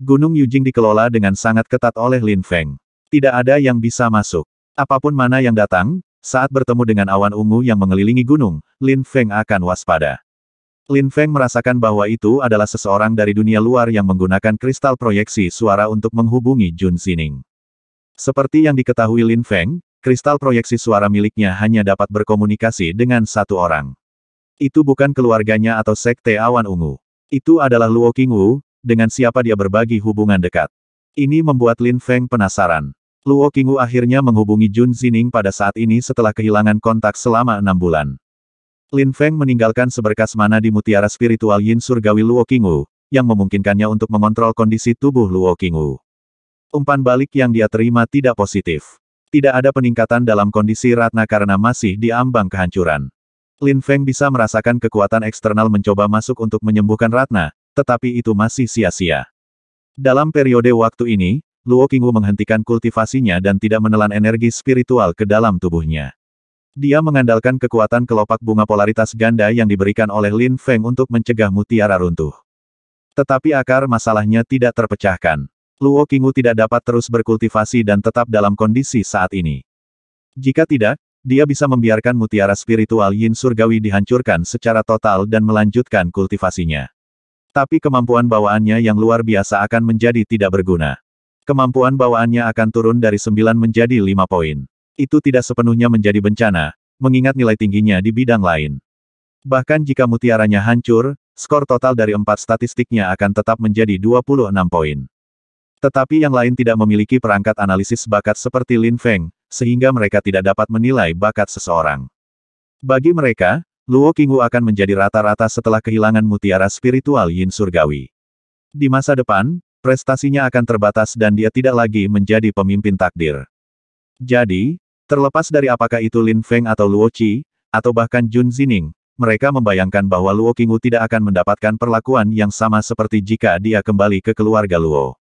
Gunung Yujing dikelola dengan sangat ketat oleh Lin Feng. Tidak ada yang bisa masuk. Apapun mana yang datang, saat bertemu dengan awan ungu yang mengelilingi gunung, Lin Feng akan waspada. Lin Feng merasakan bahwa itu adalah seseorang dari dunia luar yang menggunakan kristal proyeksi suara untuk menghubungi Jun Xining. Seperti yang diketahui Lin Feng, kristal proyeksi suara miliknya hanya dapat berkomunikasi dengan satu orang. Itu bukan keluarganya atau sekte awan ungu. Itu adalah Luo Qingwu, dengan siapa dia berbagi hubungan dekat. Ini membuat Lin Feng penasaran. Luo Qingwu akhirnya menghubungi Jun Zining pada saat ini setelah kehilangan kontak selama enam bulan. Lin Feng meninggalkan seberkas mana di mutiara spiritual Yin Surgawi Luo Qingwu, yang memungkinkannya untuk mengontrol kondisi tubuh Luo Qingwu. Umpan balik yang dia terima tidak positif. Tidak ada peningkatan dalam kondisi Ratna karena masih di ambang kehancuran. Lin Feng bisa merasakan kekuatan eksternal mencoba masuk untuk menyembuhkan Ratna, tetapi itu masih sia-sia. Dalam periode waktu ini, Luo Qingwu menghentikan kultivasinya dan tidak menelan energi spiritual ke dalam tubuhnya. Dia mengandalkan kekuatan kelopak bunga polaritas ganda yang diberikan oleh Lin Feng untuk mencegah mutiara runtuh. Tetapi akar masalahnya tidak terpecahkan. Luo Qingwu tidak dapat terus berkultivasi dan tetap dalam kondisi saat ini. Jika tidak, dia bisa membiarkan mutiara spiritual Yin Surgawi dihancurkan secara total dan melanjutkan kultivasinya. Tapi kemampuan bawaannya yang luar biasa akan menjadi tidak berguna. Kemampuan bawaannya akan turun dari 9 menjadi 5 poin. Itu tidak sepenuhnya menjadi bencana, mengingat nilai tingginya di bidang lain. Bahkan jika mutiaranya hancur, skor total dari empat statistiknya akan tetap menjadi 26 poin. Tetapi yang lain tidak memiliki perangkat analisis bakat seperti Lin Feng, sehingga mereka tidak dapat menilai bakat seseorang. Bagi mereka, Luo Qingwu akan menjadi rata-rata setelah kehilangan mutiara spiritual Yin Surgawi. Di masa depan, prestasinya akan terbatas dan dia tidak lagi menjadi pemimpin takdir. Jadi, terlepas dari apakah itu Lin Feng atau Luo Qi, atau bahkan Jun Zining, mereka membayangkan bahwa Luo Qingwu tidak akan mendapatkan perlakuan yang sama seperti jika dia kembali ke keluarga Luo.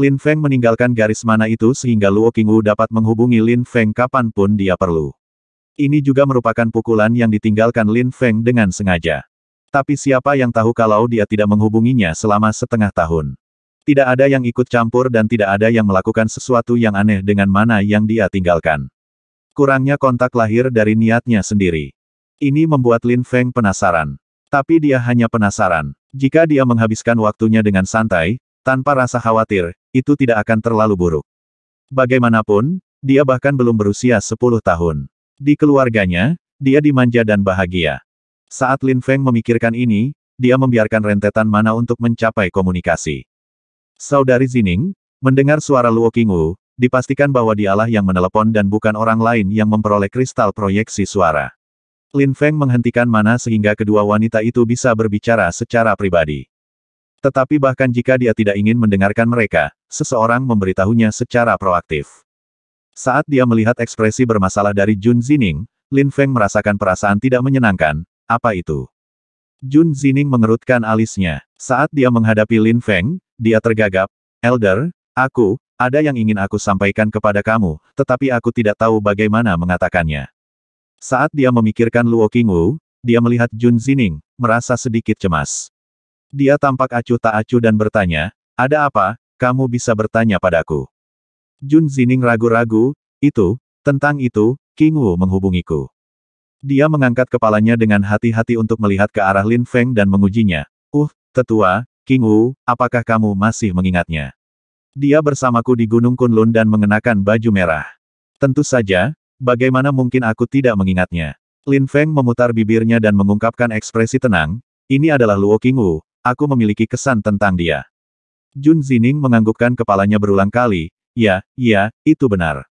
Lin Feng meninggalkan garis mana itu sehingga Luo Qingwu dapat menghubungi Lin Feng kapanpun dia perlu. Ini juga merupakan pukulan yang ditinggalkan Lin Feng dengan sengaja. Tapi siapa yang tahu kalau dia tidak menghubunginya selama setengah tahun. Tidak ada yang ikut campur dan tidak ada yang melakukan sesuatu yang aneh dengan mana yang dia tinggalkan. Kurangnya kontak lahir dari niatnya sendiri. Ini membuat Lin Feng penasaran. Tapi dia hanya penasaran. Jika dia menghabiskan waktunya dengan santai, tanpa rasa khawatir, itu tidak akan terlalu buruk. Bagaimanapun, dia bahkan belum berusia 10 tahun. Di keluarganya, dia dimanja dan bahagia. Saat Lin Feng memikirkan ini, dia membiarkan rentetan mana untuk mencapai komunikasi. Saudari Zining, mendengar suara Luo Qingwu, dipastikan bahwa dialah yang menelepon dan bukan orang lain yang memperoleh kristal proyeksi suara. Lin Feng menghentikan mana sehingga kedua wanita itu bisa berbicara secara pribadi. Tetapi bahkan jika dia tidak ingin mendengarkan mereka, seseorang memberitahunya secara proaktif. Saat dia melihat ekspresi bermasalah dari Jun Zining, Lin Feng merasakan perasaan tidak menyenangkan, apa itu? Jun Zining mengerutkan alisnya. Saat dia menghadapi Lin Feng, dia tergagap, Elder, aku, ada yang ingin aku sampaikan kepada kamu, tetapi aku tidak tahu bagaimana mengatakannya. Saat dia memikirkan Luo Qingwu, dia melihat Jun Zining, merasa sedikit cemas. Dia tampak acuh tak acuh dan bertanya, ada apa, kamu bisa bertanya padaku. Jun Zining ragu-ragu, itu, tentang itu, King Wu menghubungiku. Dia mengangkat kepalanya dengan hati-hati untuk melihat ke arah Lin Feng dan mengujinya. Uh, tetua, King Wu, apakah kamu masih mengingatnya? Dia bersamaku di Gunung Kunlun dan mengenakan baju merah. Tentu saja, bagaimana mungkin aku tidak mengingatnya? Lin Feng memutar bibirnya dan mengungkapkan ekspresi tenang, ini adalah Luo King Wu, aku memiliki kesan tentang dia. Jun Zining menganggukkan kepalanya berulang kali, Ya, ya, itu benar.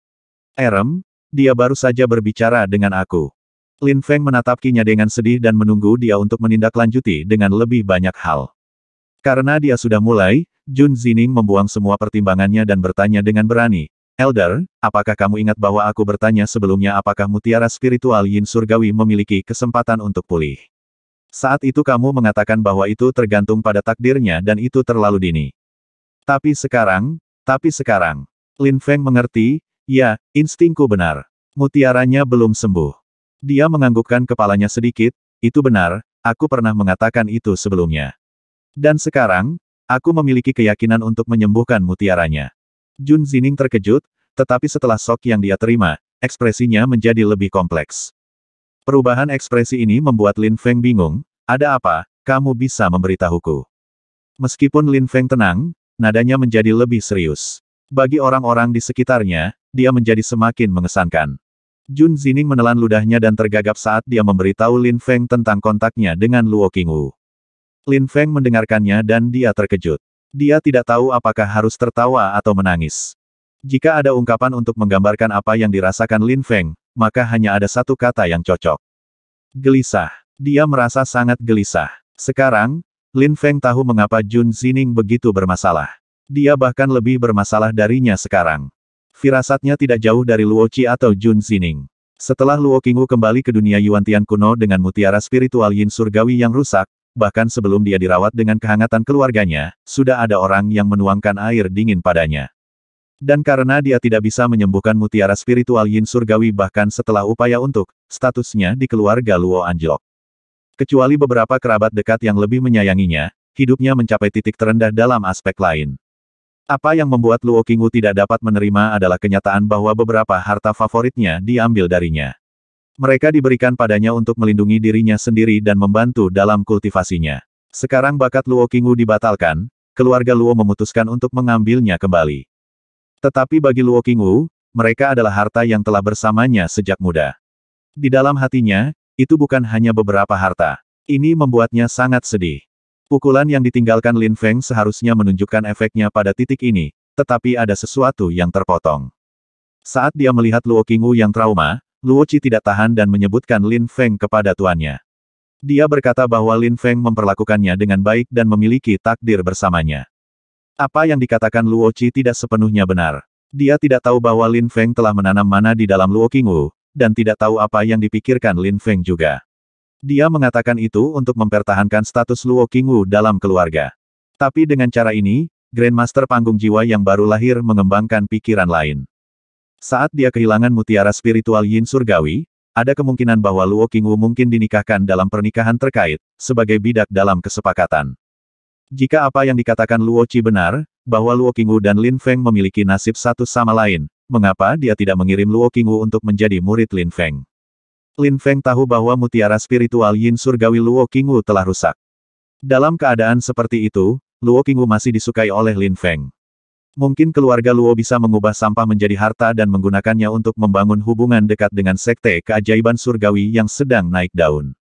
Erem, dia baru saja berbicara dengan aku. Lin Feng menatapinya dengan sedih dan menunggu dia untuk menindaklanjuti dengan lebih banyak hal. Karena dia sudah mulai, Jun Zining membuang semua pertimbangannya dan bertanya dengan berani, Elder, apakah kamu ingat bahwa aku bertanya sebelumnya apakah mutiara spiritual Yin Surgawi memiliki kesempatan untuk pulih? Saat itu kamu mengatakan bahwa itu tergantung pada takdirnya dan itu terlalu dini. Tapi sekarang, tapi sekarang, Lin Feng mengerti, ya, instingku benar. Mutiaranya belum sembuh. Dia menganggukkan kepalanya sedikit, itu benar, aku pernah mengatakan itu sebelumnya. Dan sekarang, aku memiliki keyakinan untuk menyembuhkan mutiaranya. Jun Zining terkejut, tetapi setelah sok yang dia terima, ekspresinya menjadi lebih kompleks. Perubahan ekspresi ini membuat Lin Feng bingung, ada apa, kamu bisa memberitahuku. Meskipun Lin Feng tenang, nadanya menjadi lebih serius. Bagi orang-orang di sekitarnya, dia menjadi semakin mengesankan. Jun Zining menelan ludahnya dan tergagap saat dia memberitahu Lin Feng tentang kontaknya dengan Luo Qingwu. Lin Feng mendengarkannya dan dia terkejut. Dia tidak tahu apakah harus tertawa atau menangis. Jika ada ungkapan untuk menggambarkan apa yang dirasakan Lin Feng, maka hanya ada satu kata yang cocok. Gelisah. Dia merasa sangat gelisah. Sekarang, Lin Feng tahu mengapa Jun Zining begitu bermasalah. Dia bahkan lebih bermasalah darinya sekarang. Firasatnya tidak jauh dari Luo Qi atau Jun Xining. Setelah Luo Qingwu kembali ke dunia Yuan Tian kuno dengan mutiara spiritual yin surgawi yang rusak, bahkan sebelum dia dirawat dengan kehangatan keluarganya, sudah ada orang yang menuangkan air dingin padanya. Dan karena dia tidak bisa menyembuhkan mutiara spiritual yin surgawi bahkan setelah upaya untuk, statusnya di keluarga Luo Anjlok. Kecuali beberapa kerabat dekat yang lebih menyayanginya, hidupnya mencapai titik terendah dalam aspek lain. Apa yang membuat Luo Qingwu tidak dapat menerima adalah kenyataan bahwa beberapa harta favoritnya diambil darinya. Mereka diberikan padanya untuk melindungi dirinya sendiri dan membantu dalam kultivasinya. Sekarang bakat Luo Qingwu dibatalkan, keluarga Luo memutuskan untuk mengambilnya kembali. Tetapi bagi Luo Qingwu, mereka adalah harta yang telah bersamanya sejak muda. Di dalam hatinya, itu bukan hanya beberapa harta. Ini membuatnya sangat sedih. Pukulan yang ditinggalkan Lin Feng seharusnya menunjukkan efeknya pada titik ini, tetapi ada sesuatu yang terpotong. Saat dia melihat Luo Qingwu yang trauma, Luo Qi tidak tahan dan menyebutkan Lin Feng kepada tuannya. Dia berkata bahwa Lin Feng memperlakukannya dengan baik dan memiliki takdir bersamanya. Apa yang dikatakan Luo Qi tidak sepenuhnya benar. Dia tidak tahu bahwa Lin Feng telah menanam mana di dalam Luo Qingwu, dan tidak tahu apa yang dipikirkan Lin Feng juga. Dia mengatakan itu untuk mempertahankan status Luo Qingwu dalam keluarga. Tapi dengan cara ini, Grandmaster Panggung Jiwa yang baru lahir mengembangkan pikiran lain. Saat dia kehilangan mutiara spiritual Yin Surgawi, ada kemungkinan bahwa Luo Qingwu mungkin dinikahkan dalam pernikahan terkait, sebagai bidak dalam kesepakatan. Jika apa yang dikatakan Luo Qi benar, bahwa Luo Qingwu dan Lin Feng memiliki nasib satu sama lain, mengapa dia tidak mengirim Luo Qingwu untuk menjadi murid Lin Feng? Lin Feng tahu bahwa mutiara spiritual Yin Surgawi Luo Qingwu telah rusak. Dalam keadaan seperti itu, Luo Qingwu masih disukai oleh Lin Feng. Mungkin keluarga Luo bisa mengubah sampah menjadi harta dan menggunakannya untuk membangun hubungan dekat dengan sekte keajaiban surgawi yang sedang naik daun.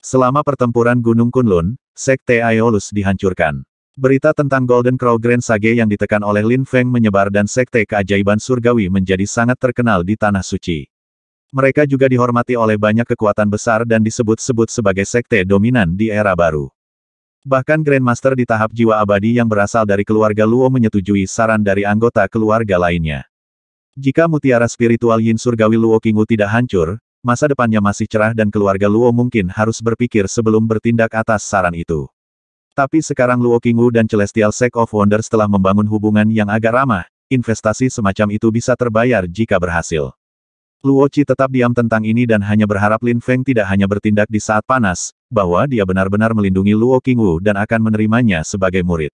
Selama pertempuran Gunung Kunlun, sekte Aeolus dihancurkan. Berita tentang Golden Crow Grand Sage yang ditekan oleh Lin Feng menyebar dan sekte keajaiban surgawi menjadi sangat terkenal di Tanah Suci. Mereka juga dihormati oleh banyak kekuatan besar dan disebut-sebut sebagai sekte dominan di era baru. Bahkan Grandmaster di tahap jiwa abadi yang berasal dari keluarga Luo menyetujui saran dari anggota keluarga lainnya. Jika mutiara spiritual Yin Surgawi Luo Kingu tidak hancur, masa depannya masih cerah dan keluarga Luo mungkin harus berpikir sebelum bertindak atas saran itu. Tapi sekarang Luo Kingu dan Celestial Sect of Wonders telah membangun hubungan yang agak ramah, investasi semacam itu bisa terbayar jika berhasil. Luoci tetap diam tentang ini dan hanya berharap Lin Feng tidak hanya bertindak di saat panas, bahwa dia benar-benar melindungi Luo Qingwu dan akan menerimanya sebagai murid.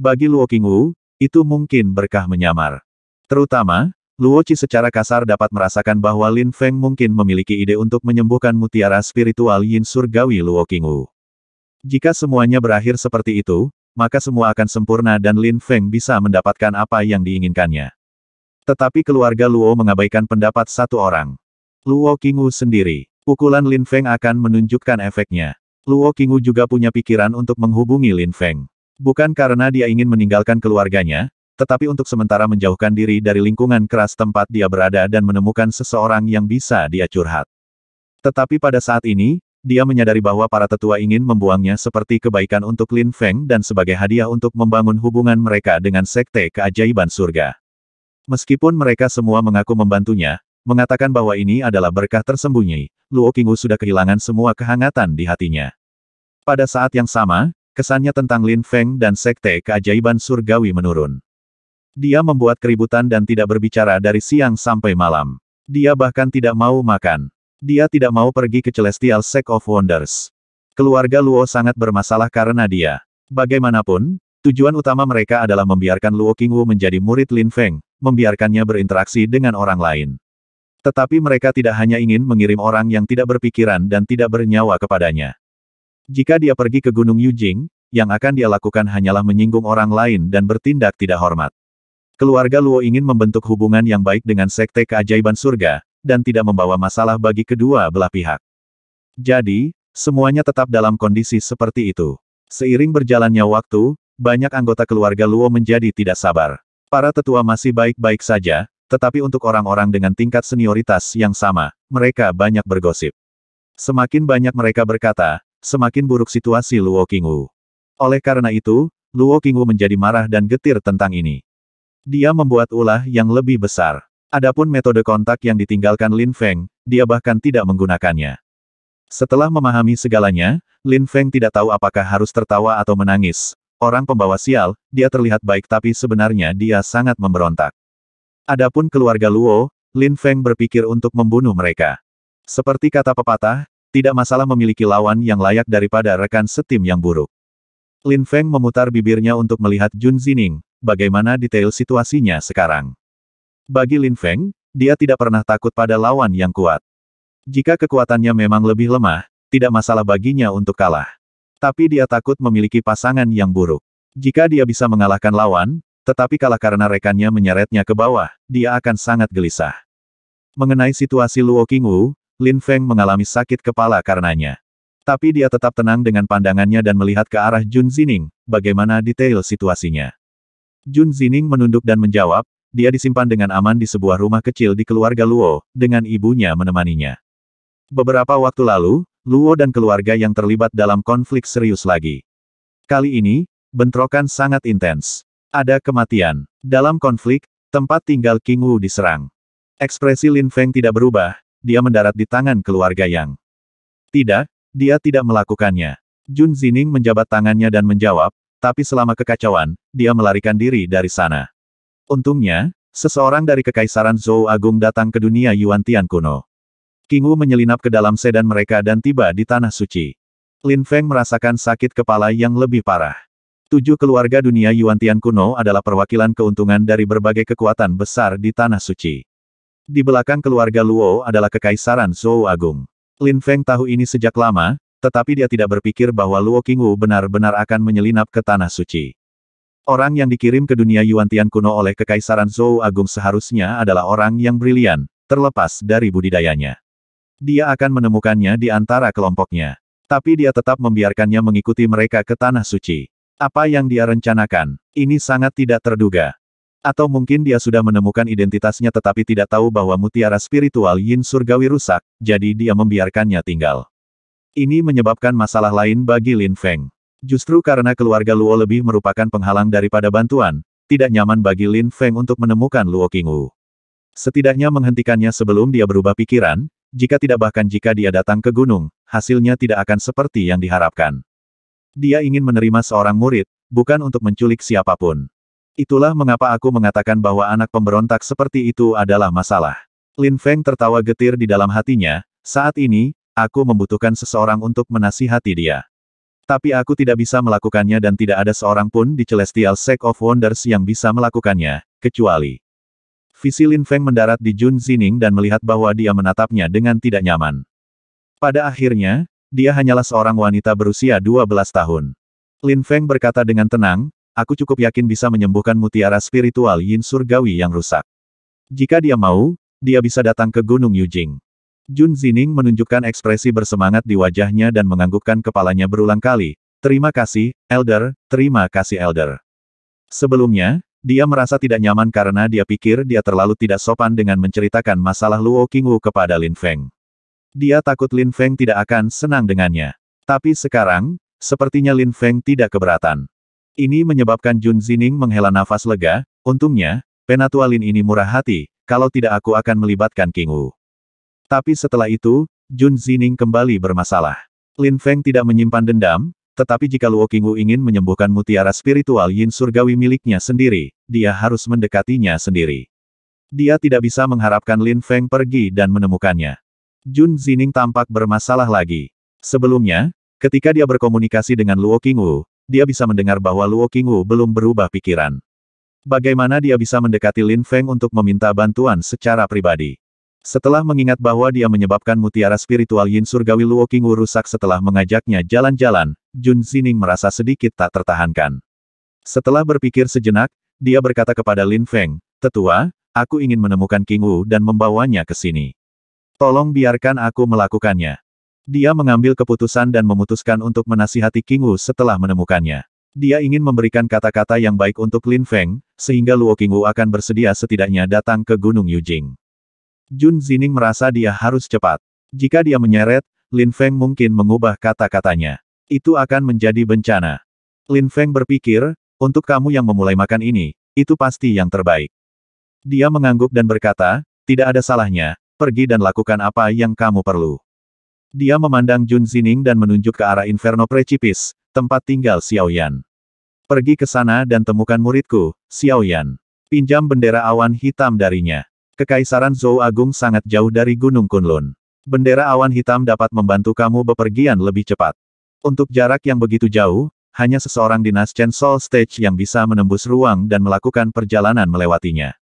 Bagi Luo Qingwu, itu mungkin berkah menyamar. Terutama, Luoci secara kasar dapat merasakan bahwa Lin Feng mungkin memiliki ide untuk menyembuhkan mutiara spiritual Yin Surgawi Luo Qingwu. Jika semuanya berakhir seperti itu, maka semua akan sempurna dan Lin Feng bisa mendapatkan apa yang diinginkannya. Tetapi keluarga Luo mengabaikan pendapat satu orang. Luo Qingwu sendiri. Pukulan Lin Feng akan menunjukkan efeknya. Luo Qingwu juga punya pikiran untuk menghubungi Lin Feng. Bukan karena dia ingin meninggalkan keluarganya, tetapi untuk sementara menjauhkan diri dari lingkungan keras tempat dia berada dan menemukan seseorang yang bisa dia curhat. Tetapi pada saat ini, dia menyadari bahwa para tetua ingin membuangnya seperti kebaikan untuk Lin Feng dan sebagai hadiah untuk membangun hubungan mereka dengan Sekte Keajaiban Surga. Meskipun mereka semua mengaku membantunya, mengatakan bahwa ini adalah berkah tersembunyi, Luo Qingwu sudah kehilangan semua kehangatan di hatinya. Pada saat yang sama, kesannya tentang Lin Feng dan Sekte Keajaiban Surgawi menurun. Dia membuat keributan dan tidak berbicara dari siang sampai malam. Dia bahkan tidak mau makan. Dia tidak mau pergi ke Celestial Sect of Wonders. Keluarga Luo sangat bermasalah karena dia. Bagaimanapun, tujuan utama mereka adalah membiarkan Luo Qingwu menjadi murid Lin Feng, membiarkannya berinteraksi dengan orang lain. Tetapi mereka tidak hanya ingin mengirim orang yang tidak berpikiran dan tidak bernyawa kepadanya. Jika dia pergi ke Gunung Yujing, yang akan dia lakukan hanyalah menyinggung orang lain dan bertindak tidak hormat. Keluarga Luo ingin membentuk hubungan yang baik dengan Sekte Keajaiban Surga, dan tidak membawa masalah bagi kedua belah pihak. Jadi, semuanya tetap dalam kondisi seperti itu. Seiring berjalannya waktu, banyak anggota keluarga Luo menjadi tidak sabar. Para tetua masih baik-baik saja, tetapi untuk orang-orang dengan tingkat senioritas yang sama, mereka banyak bergosip. Semakin banyak mereka berkata, semakin buruk situasi Luo Qingwu. Oleh karena itu, Luo Qingwu menjadi marah dan getir tentang ini. Dia membuat ulah yang lebih besar. Adapun metode kontak yang ditinggalkan Lin Feng, dia bahkan tidak menggunakannya. Setelah memahami segalanya, Lin Feng tidak tahu apakah harus tertawa atau menangis, Orang pembawa sial, dia terlihat baik tapi sebenarnya dia sangat memberontak. Adapun keluarga Luo, Lin Feng berpikir untuk membunuh mereka. Seperti kata pepatah, tidak masalah memiliki lawan yang layak daripada rekan setim yang buruk. Lin Feng memutar bibirnya untuk melihat Jun Zining, bagaimana detail situasinya sekarang. Bagi Lin Feng, dia tidak pernah takut pada lawan yang kuat. Jika kekuatannya memang lebih lemah, tidak masalah baginya untuk kalah. Tapi dia takut memiliki pasangan yang buruk. Jika dia bisa mengalahkan lawan, tetapi kalah karena rekannya menyeretnya ke bawah, dia akan sangat gelisah. Mengenai situasi Luo Qingwu, Lin Feng mengalami sakit kepala karenanya. Tapi dia tetap tenang dengan pandangannya dan melihat ke arah Jun Zining, bagaimana detail situasinya. Jun Zining menunduk dan menjawab, dia disimpan dengan aman di sebuah rumah kecil di keluarga Luo, dengan ibunya menemaninya. Beberapa waktu lalu, Luo dan keluarga yang terlibat dalam konflik serius lagi. Kali ini, bentrokan sangat intens. Ada kematian. Dalam konflik, tempat tinggal King Wu diserang. Ekspresi Lin Feng tidak berubah, dia mendarat di tangan keluarga Yang. Tidak, dia tidak melakukannya. Jun Zining menjabat tangannya dan menjawab, tapi selama kekacauan, dia melarikan diri dari sana. Untungnya, seseorang dari Kekaisaran Zhou Agung datang ke dunia Yuan Tian kuno. Kingu menyelinap ke dalam sedan mereka dan tiba di Tanah Suci. Lin Feng merasakan sakit kepala yang lebih parah. Tujuh keluarga dunia Yuan Tian kuno adalah perwakilan keuntungan dari berbagai kekuatan besar di Tanah Suci. Di belakang keluarga Luo adalah kekaisaran Zhou Agung. Lin Feng tahu ini sejak lama, tetapi dia tidak berpikir bahwa Luo Qingwu benar-benar akan menyelinap ke Tanah Suci. Orang yang dikirim ke dunia Yuan Tian kuno oleh Kekaisaran Zhou Agung seharusnya adalah orang yang brilian, terlepas dari budidayanya dia akan menemukannya di antara kelompoknya. Tapi dia tetap membiarkannya mengikuti mereka ke Tanah Suci. Apa yang dia rencanakan, ini sangat tidak terduga. Atau mungkin dia sudah menemukan identitasnya tetapi tidak tahu bahwa mutiara spiritual Yin Surgawi rusak, jadi dia membiarkannya tinggal. Ini menyebabkan masalah lain bagi Lin Feng. Justru karena keluarga Luo lebih merupakan penghalang daripada bantuan, tidak nyaman bagi Lin Feng untuk menemukan Luo Qingwu. Setidaknya menghentikannya sebelum dia berubah pikiran, jika tidak bahkan jika dia datang ke gunung, hasilnya tidak akan seperti yang diharapkan. Dia ingin menerima seorang murid, bukan untuk menculik siapapun. Itulah mengapa aku mengatakan bahwa anak pemberontak seperti itu adalah masalah. Lin Feng tertawa getir di dalam hatinya, saat ini, aku membutuhkan seseorang untuk menasihati dia. Tapi aku tidak bisa melakukannya dan tidak ada seorang pun di Celestial Sect of Wonders yang bisa melakukannya, kecuali Visi Lin Feng mendarat di Jun Zining dan melihat bahwa dia menatapnya dengan tidak nyaman. Pada akhirnya, dia hanyalah seorang wanita berusia 12 tahun. Lin Feng berkata dengan tenang, aku cukup yakin bisa menyembuhkan mutiara spiritual yin surgawi yang rusak. Jika dia mau, dia bisa datang ke Gunung Yujing. Jun Zining menunjukkan ekspresi bersemangat di wajahnya dan menganggukkan kepalanya berulang kali. Terima kasih, Elder, terima kasih Elder. Sebelumnya, dia merasa tidak nyaman karena dia pikir dia terlalu tidak sopan dengan menceritakan masalah Luo Qingwu kepada Lin Feng. Dia takut Lin Feng tidak akan senang dengannya. Tapi sekarang, sepertinya Lin Feng tidak keberatan. Ini menyebabkan Jun Zining menghela nafas lega, untungnya, penatua Lin ini murah hati, kalau tidak aku akan melibatkan King Tapi setelah itu, Jun Zining kembali bermasalah. Lin Feng tidak menyimpan dendam, tetapi jika Luo Qingwu ingin menyembuhkan mutiara spiritual yin surgawi miliknya sendiri, dia harus mendekatinya sendiri. Dia tidak bisa mengharapkan Lin Feng pergi dan menemukannya. Jun Zining tampak bermasalah lagi. Sebelumnya, ketika dia berkomunikasi dengan Luo Qingwu, dia bisa mendengar bahwa Luo Qingwu belum berubah pikiran. Bagaimana dia bisa mendekati Lin Feng untuk meminta bantuan secara pribadi? Setelah mengingat bahwa dia menyebabkan mutiara spiritual Yin Surgawi Luo Qingwu rusak setelah mengajaknya jalan-jalan, Jun Xining merasa sedikit tak tertahankan. Setelah berpikir sejenak, dia berkata kepada Lin Feng, Tetua, aku ingin menemukan Qingwu dan membawanya ke sini. Tolong biarkan aku melakukannya. Dia mengambil keputusan dan memutuskan untuk menasihati Qingwu setelah menemukannya. Dia ingin memberikan kata-kata yang baik untuk Lin Feng, sehingga Luo Qingwu akan bersedia setidaknya datang ke Gunung Yujing. Jun Zining merasa dia harus cepat. Jika dia menyeret, Lin Feng mungkin mengubah kata-katanya. Itu akan menjadi bencana. Lin Feng berpikir, untuk kamu yang memulai makan ini, itu pasti yang terbaik. Dia mengangguk dan berkata, tidak ada salahnya, pergi dan lakukan apa yang kamu perlu. Dia memandang Jun Zining dan menunjuk ke arah Inferno Precipice, tempat tinggal Xiaoyan. Pergi ke sana dan temukan muridku, Xiaoyan. Pinjam bendera awan hitam darinya. Kekaisaran Zhou Agung sangat jauh dari Gunung Kunlun. Bendera awan hitam dapat membantu kamu bepergian lebih cepat. Untuk jarak yang begitu jauh, hanya seseorang dinas Chen Soul Stage yang bisa menembus ruang dan melakukan perjalanan melewatinya.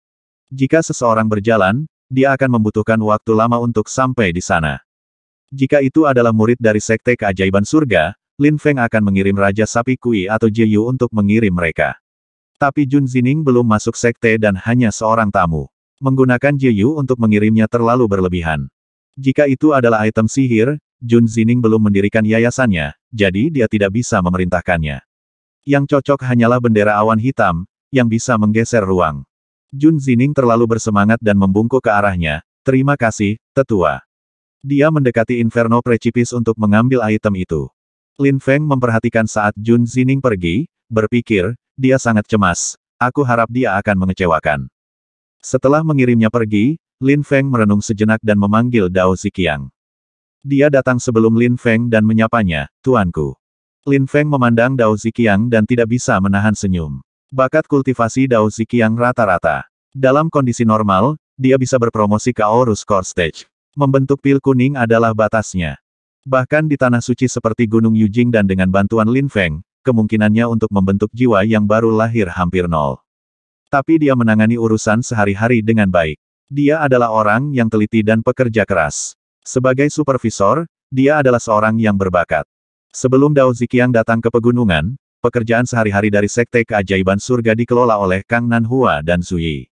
Jika seseorang berjalan, dia akan membutuhkan waktu lama untuk sampai di sana. Jika itu adalah murid dari Sekte Keajaiban Surga, Lin Feng akan mengirim Raja Sapi Kui atau Jiu untuk mengirim mereka. Tapi Jun Zining belum masuk sekte dan hanya seorang tamu. Menggunakan Jiyu untuk mengirimnya terlalu berlebihan. Jika itu adalah item sihir, Jun Zining belum mendirikan yayasannya, jadi dia tidak bisa memerintahkannya. Yang cocok hanyalah bendera awan hitam, yang bisa menggeser ruang. Jun Zining terlalu bersemangat dan membungkuk ke arahnya, terima kasih, tetua. Dia mendekati Inferno Precipice untuk mengambil item itu. Lin Feng memperhatikan saat Jun Zining pergi, berpikir, dia sangat cemas. Aku harap dia akan mengecewakan. Setelah mengirimnya pergi, Lin Feng merenung sejenak dan memanggil Dao Zikiang. Dia datang sebelum Lin Feng dan menyapanya, Tuanku. Lin Feng memandang Dao Zikiang dan tidak bisa menahan senyum. Bakat kultivasi Dao Zikiang rata-rata. Dalam kondisi normal, dia bisa berpromosi ke Aorus Core Stage. Membentuk pil kuning adalah batasnya. Bahkan di tanah suci seperti Gunung Yujing dan dengan bantuan Lin Feng, kemungkinannya untuk membentuk jiwa yang baru lahir hampir nol. Tapi dia menangani urusan sehari-hari dengan baik. Dia adalah orang yang teliti dan pekerja keras. Sebagai supervisor, dia adalah seorang yang berbakat. Sebelum Dao Zikiang datang ke pegunungan, pekerjaan sehari-hari dari Sekte Keajaiban Surga dikelola oleh Kang Nanhua dan Zui.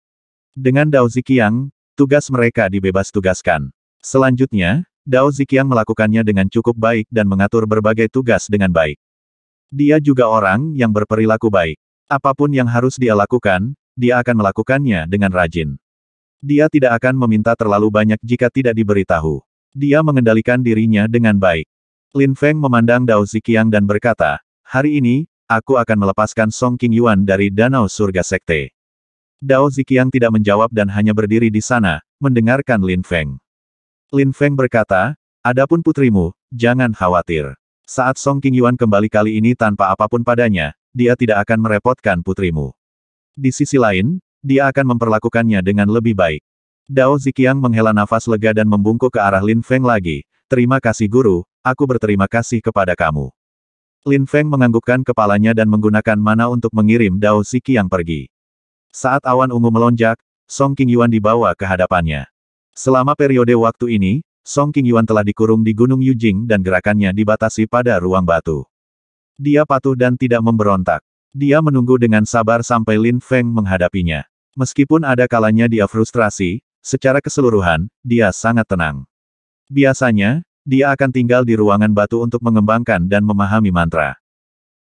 Dengan Dao Zikiang, tugas mereka dibebas tugaskan. Selanjutnya, Dao Zikiang melakukannya dengan cukup baik dan mengatur berbagai tugas dengan baik. Dia juga orang yang berperilaku baik. Apapun yang harus dia lakukan, dia akan melakukannya dengan rajin. Dia tidak akan meminta terlalu banyak jika tidak diberitahu. Dia mengendalikan dirinya dengan baik. Lin Feng memandang Dao Zikiang dan berkata, Hari ini, aku akan melepaskan Song King Yuan dari Danau Surga Sekte. Dao Zikiang tidak menjawab dan hanya berdiri di sana, mendengarkan Lin Feng. Lin Feng berkata, Adapun putrimu, jangan khawatir. Saat Song King Yuan kembali kali ini tanpa apapun padanya, dia tidak akan merepotkan putrimu. Di sisi lain, dia akan memperlakukannya dengan lebih baik. Dao Zikiang menghela nafas lega dan membungkuk ke arah Lin Feng lagi. Terima kasih guru, aku berterima kasih kepada kamu. Lin Feng menganggukkan kepalanya dan menggunakan mana untuk mengirim Dao Zikiang pergi. Saat awan ungu melonjak, Song King Yuan dibawa ke hadapannya. Selama periode waktu ini, Song King Yuan telah dikurung di Gunung Yujing dan gerakannya dibatasi pada ruang batu. Dia patuh dan tidak memberontak. Dia menunggu dengan sabar sampai Lin Feng menghadapinya. Meskipun ada kalanya dia frustrasi, secara keseluruhan, dia sangat tenang. Biasanya, dia akan tinggal di ruangan batu untuk mengembangkan dan memahami mantra.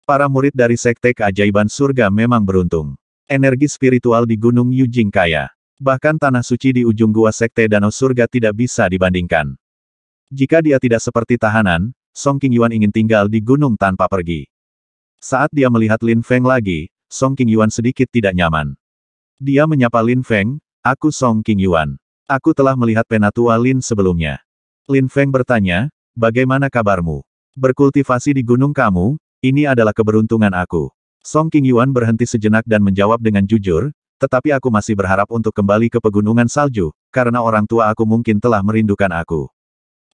Para murid dari Sekte Keajaiban Surga memang beruntung. Energi spiritual di Gunung Yujing kaya. Bahkan tanah suci di ujung gua Sekte Danau Surga tidak bisa dibandingkan. Jika dia tidak seperti tahanan, Song King Yuan ingin tinggal di gunung tanpa pergi. Saat dia melihat Lin Feng lagi, Song King Yuan sedikit tidak nyaman. Dia menyapa Lin Feng, aku Song King Yuan. Aku telah melihat penatua Lin sebelumnya. Lin Feng bertanya, bagaimana kabarmu? Berkultivasi di gunung kamu, ini adalah keberuntungan aku. Song King Yuan berhenti sejenak dan menjawab dengan jujur, tetapi aku masih berharap untuk kembali ke pegunungan salju, karena orang tua aku mungkin telah merindukan aku.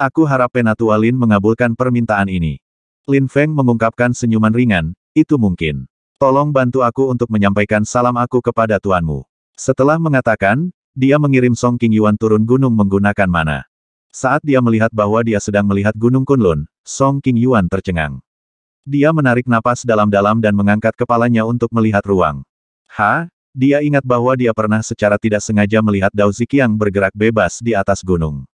Aku harap Penatua Lin mengabulkan permintaan ini. Lin Feng mengungkapkan senyuman ringan, itu mungkin. Tolong bantu aku untuk menyampaikan salam aku kepada tuanmu. Setelah mengatakan, dia mengirim Song King Yuan turun gunung menggunakan mana. Saat dia melihat bahwa dia sedang melihat Gunung Kunlun, Song King Yuan tercengang. Dia menarik napas dalam-dalam dan mengangkat kepalanya untuk melihat ruang. Ha? Dia ingat bahwa dia pernah secara tidak sengaja melihat Dao Zikiang bergerak bebas di atas gunung.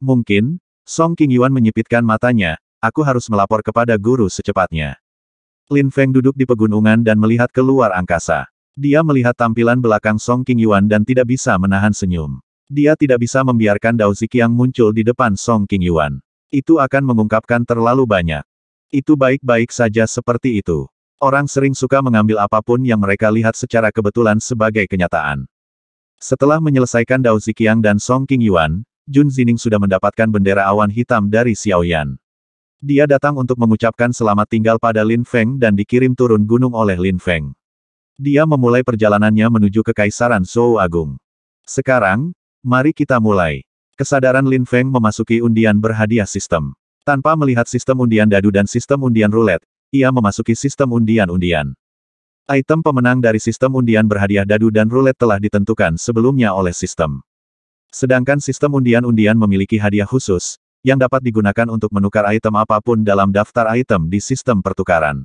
Mungkin, Song King Yuan menyipitkan matanya, aku harus melapor kepada guru secepatnya. Lin Feng duduk di pegunungan dan melihat keluar angkasa. Dia melihat tampilan belakang Song King Yuan dan tidak bisa menahan senyum. Dia tidak bisa membiarkan Dao Ziqiang muncul di depan Song King Yuan. Itu akan mengungkapkan terlalu banyak. Itu baik-baik saja seperti itu. Orang sering suka mengambil apapun yang mereka lihat secara kebetulan sebagai kenyataan. Setelah menyelesaikan Dao Zikiang dan Song King Jun Zining sudah mendapatkan bendera awan hitam dari Xiaoyan. Dia datang untuk mengucapkan selamat tinggal pada Lin Feng dan dikirim turun gunung oleh Lin Feng. Dia memulai perjalanannya menuju Kekaisaran Zhou Agung. Sekarang, mari kita mulai. Kesadaran Lin Feng memasuki undian berhadiah sistem. Tanpa melihat sistem undian dadu dan sistem undian rulet, ia memasuki sistem undian-undian. Item pemenang dari sistem undian berhadiah dadu dan rulet telah ditentukan sebelumnya oleh sistem. Sedangkan sistem undian-undian memiliki hadiah khusus, yang dapat digunakan untuk menukar item apapun dalam daftar item di sistem pertukaran.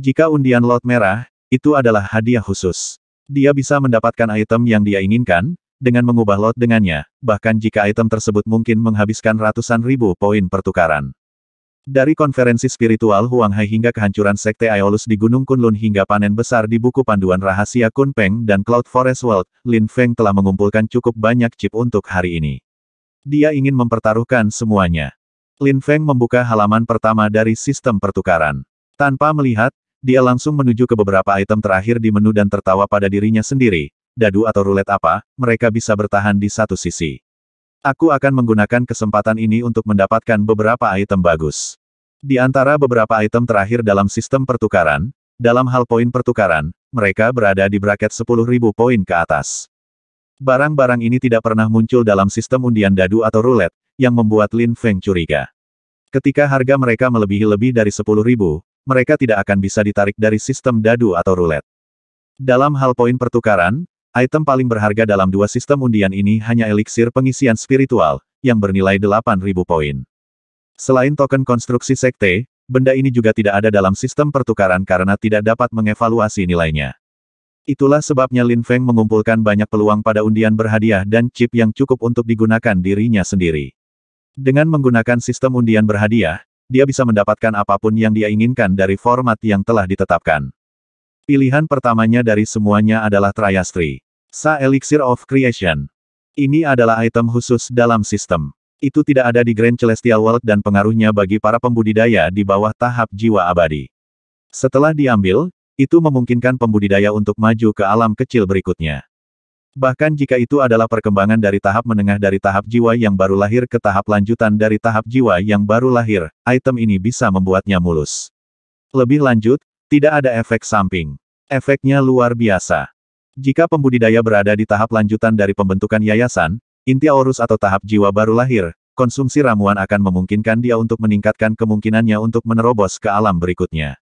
Jika undian lot merah, itu adalah hadiah khusus. Dia bisa mendapatkan item yang dia inginkan, dengan mengubah lot dengannya, bahkan jika item tersebut mungkin menghabiskan ratusan ribu poin pertukaran. Dari konferensi spiritual Huang Hai hingga kehancuran sekte Aeolus di Gunung Kunlun hingga panen besar di buku panduan rahasia Kunpeng dan Cloud Forest World, Lin Feng telah mengumpulkan cukup banyak chip untuk hari ini. Dia ingin mempertaruhkan semuanya. Lin Feng membuka halaman pertama dari sistem pertukaran. Tanpa melihat, dia langsung menuju ke beberapa item terakhir di menu dan tertawa pada dirinya sendiri. Dadu atau rulet apa, mereka bisa bertahan di satu sisi. Aku akan menggunakan kesempatan ini untuk mendapatkan beberapa item bagus. Di antara beberapa item terakhir dalam sistem pertukaran, dalam hal poin pertukaran, mereka berada di bracket 10.000 poin ke atas. Barang-barang ini tidak pernah muncul dalam sistem undian dadu atau roulette, yang membuat Lin Feng curiga. Ketika harga mereka melebihi lebih dari 10 ribu, mereka tidak akan bisa ditarik dari sistem dadu atau roulette. Dalam hal poin pertukaran, item paling berharga dalam dua sistem undian ini hanya eliksir pengisian spiritual, yang bernilai ribu poin. Selain token konstruksi sekte, benda ini juga tidak ada dalam sistem pertukaran karena tidak dapat mengevaluasi nilainya. Itulah sebabnya Lin Feng mengumpulkan banyak peluang pada undian berhadiah dan chip yang cukup untuk digunakan dirinya sendiri. Dengan menggunakan sistem undian berhadiah, dia bisa mendapatkan apapun yang dia inginkan dari format yang telah ditetapkan. Pilihan pertamanya dari semuanya adalah Triastri. Sa Elixir of Creation. Ini adalah item khusus dalam sistem. Itu tidak ada di Grand Celestial World dan pengaruhnya bagi para pembudidaya di bawah tahap jiwa abadi. Setelah diambil, itu memungkinkan pembudidaya untuk maju ke alam kecil berikutnya. Bahkan jika itu adalah perkembangan dari tahap menengah dari tahap jiwa yang baru lahir ke tahap lanjutan dari tahap jiwa yang baru lahir, item ini bisa membuatnya mulus. Lebih lanjut, tidak ada efek samping. Efeknya luar biasa. Jika pembudidaya berada di tahap lanjutan dari pembentukan yayasan, inti aurus atau tahap jiwa baru lahir, konsumsi ramuan akan memungkinkan dia untuk meningkatkan kemungkinannya untuk menerobos ke alam berikutnya.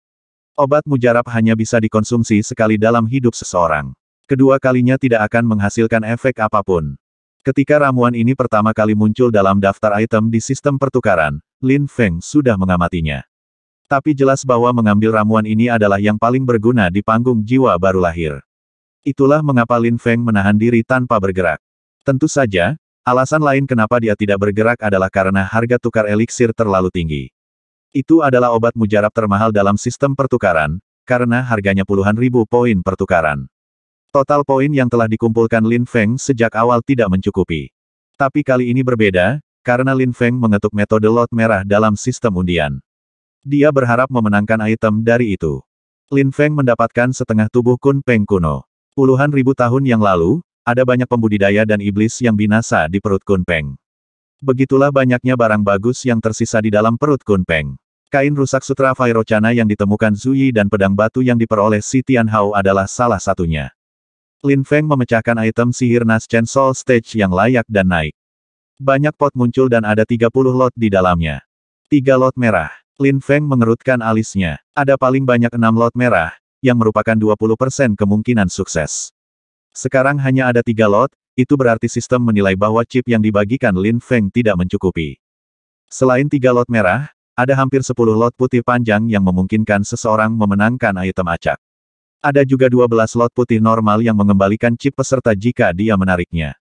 Obat mujarab hanya bisa dikonsumsi sekali dalam hidup seseorang. Kedua kalinya tidak akan menghasilkan efek apapun. Ketika ramuan ini pertama kali muncul dalam daftar item di sistem pertukaran, Lin Feng sudah mengamatinya. Tapi jelas bahwa mengambil ramuan ini adalah yang paling berguna di panggung jiwa baru lahir. Itulah mengapa Lin Feng menahan diri tanpa bergerak. Tentu saja, alasan lain kenapa dia tidak bergerak adalah karena harga tukar eliksir terlalu tinggi. Itu adalah obat mujarab termahal dalam sistem pertukaran, karena harganya puluhan ribu poin pertukaran. Total poin yang telah dikumpulkan Lin Feng sejak awal tidak mencukupi. Tapi kali ini berbeda, karena Lin Feng mengetuk metode lot merah dalam sistem undian. Dia berharap memenangkan item dari itu. Lin Feng mendapatkan setengah tubuh Kun Peng kuno. Puluhan ribu tahun yang lalu, ada banyak pembudidaya dan iblis yang binasa di perut Kun Peng. Begitulah banyaknya barang bagus yang tersisa di dalam perut Kun Peng. Kain rusak sutra Vairocana yang ditemukan Zuyi dan pedang batu yang diperoleh Si Tianhao adalah salah satunya. Lin Feng memecahkan item sihir Chen Soul Stage yang layak dan naik. Banyak pot muncul dan ada 30 lot di dalamnya. Tiga lot merah. Lin Feng mengerutkan alisnya. Ada paling banyak enam lot merah, yang merupakan 20% kemungkinan sukses. Sekarang hanya ada tiga lot, itu berarti sistem menilai bahwa chip yang dibagikan Lin Feng tidak mencukupi. Selain tiga lot merah, ada hampir 10 lot putih panjang yang memungkinkan seseorang memenangkan item acak. Ada juga 12 lot putih normal yang mengembalikan chip peserta jika dia menariknya.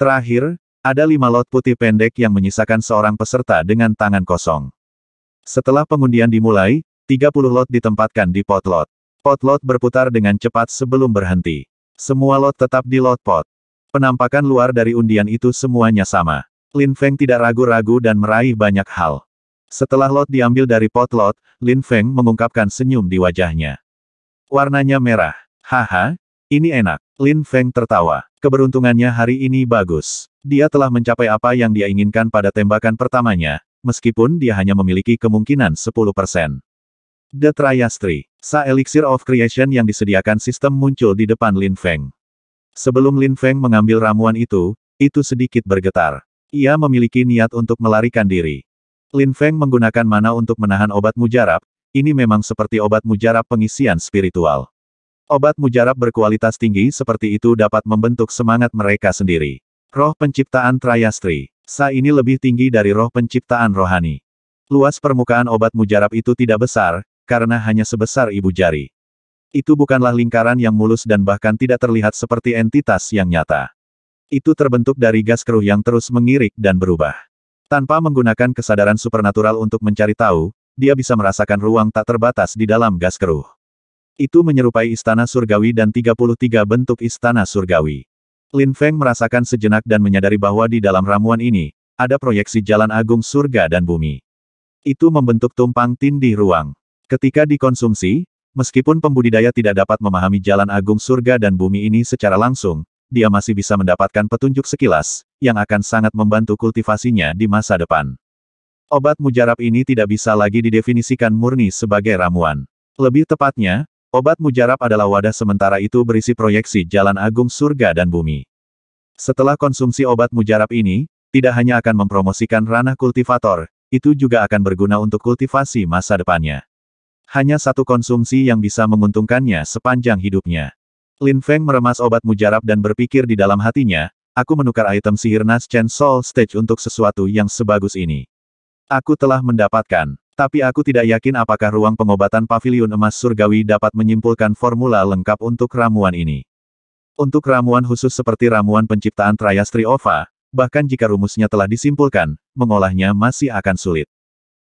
Terakhir, ada 5 lot putih pendek yang menyisakan seorang peserta dengan tangan kosong. Setelah pengundian dimulai, 30 lot ditempatkan di pot lot. Pot lot berputar dengan cepat sebelum berhenti. Semua lot tetap di lot pot. Penampakan luar dari undian itu semuanya sama. Lin Feng tidak ragu-ragu dan meraih banyak hal. Setelah lot diambil dari pot lot, Lin Feng mengungkapkan senyum di wajahnya. Warnanya merah. Haha, ini enak. Lin Feng tertawa. Keberuntungannya hari ini bagus. Dia telah mencapai apa yang dia inginkan pada tembakan pertamanya, meskipun dia hanya memiliki kemungkinan 10%. The Triastri. Sa Elixir of Creation yang disediakan sistem muncul di depan Lin Feng. Sebelum Lin Feng mengambil ramuan itu, itu sedikit bergetar. Ia memiliki niat untuk melarikan diri. Lin Feng menggunakan mana untuk menahan obat mujarab, ini memang seperti obat mujarab pengisian spiritual. Obat mujarab berkualitas tinggi seperti itu dapat membentuk semangat mereka sendiri. Roh penciptaan Trayastri. Sa ini lebih tinggi dari roh penciptaan rohani. Luas permukaan obat mujarab itu tidak besar, karena hanya sebesar ibu jari. Itu bukanlah lingkaran yang mulus dan bahkan tidak terlihat seperti entitas yang nyata. Itu terbentuk dari gas keruh yang terus mengirik dan berubah. Tanpa menggunakan kesadaran supernatural untuk mencari tahu, dia bisa merasakan ruang tak terbatas di dalam gas keruh. Itu menyerupai istana surgawi dan 33 bentuk istana surgawi. Lin Feng merasakan sejenak dan menyadari bahwa di dalam ramuan ini, ada proyeksi jalan agung surga dan bumi. Itu membentuk tumpang tindih ruang. Ketika dikonsumsi, meskipun pembudidaya tidak dapat memahami jalan agung surga dan bumi ini secara langsung, dia masih bisa mendapatkan petunjuk sekilas, yang akan sangat membantu kultivasinya di masa depan. Obat mujarab ini tidak bisa lagi didefinisikan murni sebagai ramuan. Lebih tepatnya, obat mujarab adalah wadah sementara itu berisi proyeksi jalan agung surga dan bumi. Setelah konsumsi obat mujarab ini, tidak hanya akan mempromosikan ranah kultivator, itu juga akan berguna untuk kultivasi masa depannya. Hanya satu konsumsi yang bisa menguntungkannya sepanjang hidupnya. Lin Feng meremas obat mujarab dan berpikir di dalam hatinya, Aku menukar item sihir Nas Chen Soul Stage untuk sesuatu yang sebagus ini. Aku telah mendapatkan, tapi aku tidak yakin apakah ruang pengobatan Paviliun emas surgawi dapat menyimpulkan formula lengkap untuk ramuan ini. Untuk ramuan khusus seperti ramuan penciptaan Triastri Ova, bahkan jika rumusnya telah disimpulkan, mengolahnya masih akan sulit.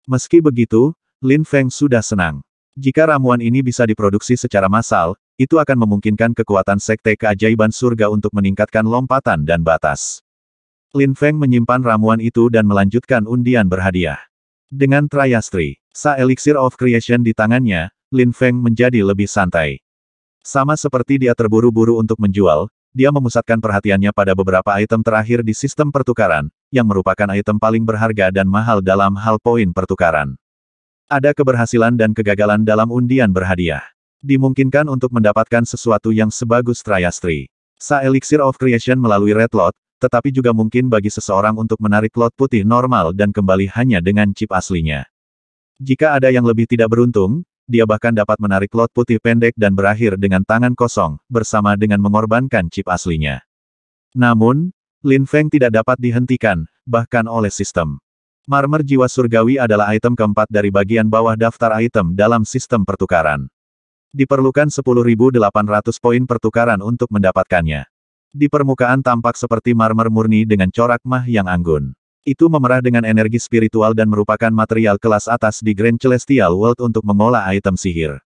Meski begitu, Lin Feng sudah senang. Jika ramuan ini bisa diproduksi secara massal, itu akan memungkinkan kekuatan Sekte Keajaiban Surga untuk meningkatkan lompatan dan batas. Lin Feng menyimpan ramuan itu dan melanjutkan undian berhadiah. Dengan Triastri, Sa Elixir of Creation di tangannya, Lin Feng menjadi lebih santai. Sama seperti dia terburu-buru untuk menjual, dia memusatkan perhatiannya pada beberapa item terakhir di sistem pertukaran, yang merupakan item paling berharga dan mahal dalam hal poin pertukaran. Ada keberhasilan dan kegagalan dalam undian berhadiah. Dimungkinkan untuk mendapatkan sesuatu yang sebagus Triastri. Sa Elixir of Creation melalui Red Lot, tetapi juga mungkin bagi seseorang untuk menarik lot putih normal dan kembali hanya dengan chip aslinya. Jika ada yang lebih tidak beruntung, dia bahkan dapat menarik lot putih pendek dan berakhir dengan tangan kosong, bersama dengan mengorbankan chip aslinya. Namun, Lin Feng tidak dapat dihentikan, bahkan oleh sistem. Marmer jiwa surgawi adalah item keempat dari bagian bawah daftar item dalam sistem pertukaran. Diperlukan 10.800 poin pertukaran untuk mendapatkannya. Di permukaan tampak seperti marmer murni dengan corak mah yang anggun. Itu memerah dengan energi spiritual dan merupakan material kelas atas di Grand Celestial World untuk mengolah item sihir.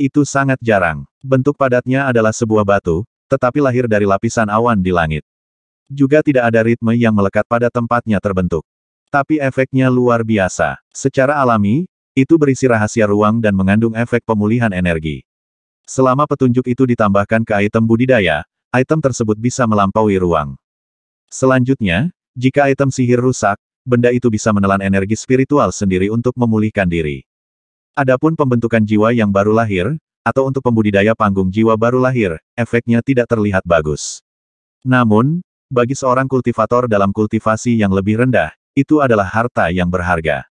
Itu sangat jarang. Bentuk padatnya adalah sebuah batu, tetapi lahir dari lapisan awan di langit. Juga tidak ada ritme yang melekat pada tempatnya terbentuk. Tapi efeknya luar biasa. Secara alami, itu berisi rahasia ruang dan mengandung efek pemulihan energi. Selama petunjuk itu ditambahkan ke item budidaya, item tersebut bisa melampaui ruang. Selanjutnya, jika item sihir rusak, benda itu bisa menelan energi spiritual sendiri untuk memulihkan diri. Adapun pembentukan jiwa yang baru lahir, atau untuk pembudidaya panggung jiwa baru lahir, efeknya tidak terlihat bagus. Namun, bagi seorang kultivator dalam kultivasi yang lebih rendah, itu adalah harta yang berharga.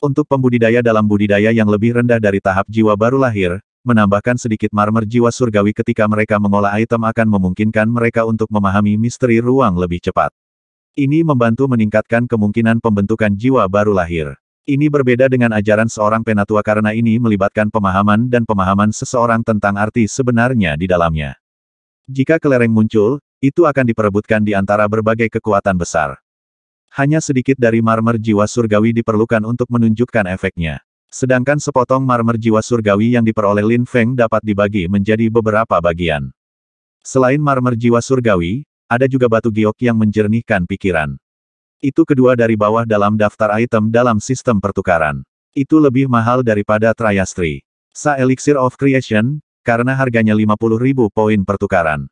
Untuk pembudidaya dalam budidaya yang lebih rendah dari tahap jiwa baru lahir, menambahkan sedikit marmer jiwa surgawi ketika mereka mengolah item akan memungkinkan mereka untuk memahami misteri ruang lebih cepat. Ini membantu meningkatkan kemungkinan pembentukan jiwa baru lahir. Ini berbeda dengan ajaran seorang penatua karena ini melibatkan pemahaman dan pemahaman seseorang tentang arti sebenarnya di dalamnya. Jika kelereng muncul, itu akan diperebutkan di antara berbagai kekuatan besar. Hanya sedikit dari marmer jiwa surgawi diperlukan untuk menunjukkan efeknya. Sedangkan sepotong marmer jiwa surgawi yang diperoleh Lin Feng dapat dibagi menjadi beberapa bagian. Selain marmer jiwa surgawi, ada juga batu giok yang menjernihkan pikiran. Itu kedua dari bawah dalam daftar item dalam sistem pertukaran. Itu lebih mahal daripada Triastri. Sa Elixir of Creation, karena harganya 50.000 poin pertukaran.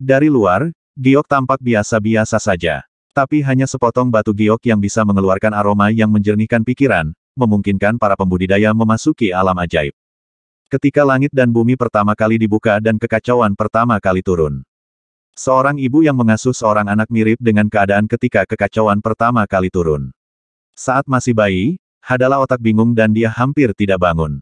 Dari luar, giok tampak biasa-biasa saja. Tapi hanya sepotong batu giok yang bisa mengeluarkan aroma yang menjernihkan pikiran, memungkinkan para pembudidaya memasuki alam ajaib. Ketika langit dan bumi pertama kali dibuka dan kekacauan pertama kali turun. Seorang ibu yang mengasuh seorang anak mirip dengan keadaan ketika kekacauan pertama kali turun. Saat masih bayi, Hadalah otak bingung dan dia hampir tidak bangun.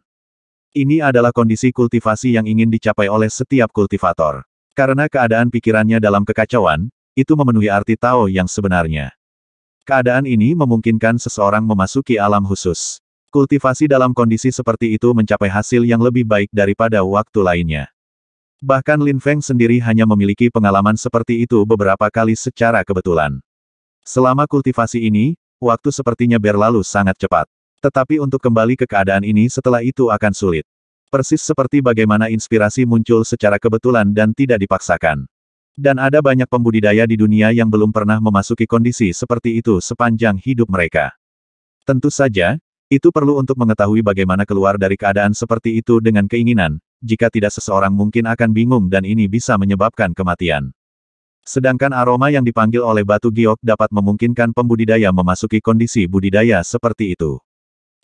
Ini adalah kondisi kultivasi yang ingin dicapai oleh setiap kultivator. Karena keadaan pikirannya dalam kekacauan, itu memenuhi arti Tao yang sebenarnya. Keadaan ini memungkinkan seseorang memasuki alam khusus. Kultivasi dalam kondisi seperti itu mencapai hasil yang lebih baik daripada waktu lainnya. Bahkan Lin Feng sendiri hanya memiliki pengalaman seperti itu beberapa kali secara kebetulan. Selama kultivasi ini, waktu sepertinya berlalu sangat cepat. Tetapi untuk kembali ke keadaan ini setelah itu akan sulit. Persis seperti bagaimana inspirasi muncul secara kebetulan dan tidak dipaksakan. Dan ada banyak pembudidaya di dunia yang belum pernah memasuki kondisi seperti itu sepanjang hidup mereka. Tentu saja, itu perlu untuk mengetahui bagaimana keluar dari keadaan seperti itu dengan keinginan, jika tidak seseorang mungkin akan bingung dan ini bisa menyebabkan kematian. Sedangkan aroma yang dipanggil oleh batu giok dapat memungkinkan pembudidaya memasuki kondisi budidaya seperti itu.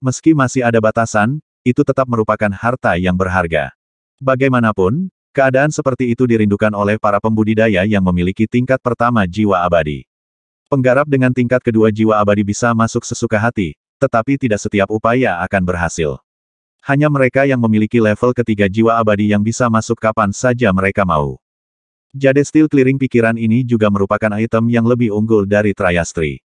Meski masih ada batasan, itu tetap merupakan harta yang berharga. Bagaimanapun, Keadaan seperti itu dirindukan oleh para pembudidaya yang memiliki tingkat pertama jiwa abadi. Penggarap dengan tingkat kedua jiwa abadi bisa masuk sesuka hati, tetapi tidak setiap upaya akan berhasil. Hanya mereka yang memiliki level ketiga jiwa abadi yang bisa masuk kapan saja mereka mau. Jade Steel Clearing pikiran ini juga merupakan item yang lebih unggul dari Triastri.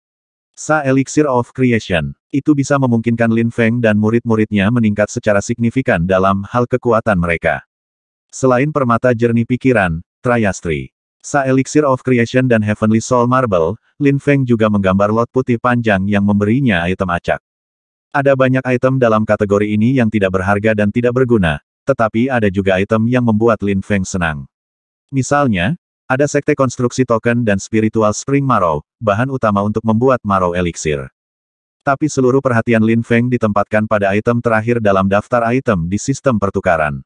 Sa Elixir of Creation. Itu bisa memungkinkan Lin Feng dan murid-muridnya meningkat secara signifikan dalam hal kekuatan mereka. Selain permata jernih pikiran, Trayastri, Sa Elixir of Creation dan Heavenly Soul Marble, Lin Feng juga menggambar lot putih panjang yang memberinya item acak. Ada banyak item dalam kategori ini yang tidak berharga dan tidak berguna, tetapi ada juga item yang membuat Lin Feng senang. Misalnya, ada sekte konstruksi token dan spiritual spring marrow, bahan utama untuk membuat marrow elixir. Tapi seluruh perhatian Lin Feng ditempatkan pada item terakhir dalam daftar item di sistem pertukaran.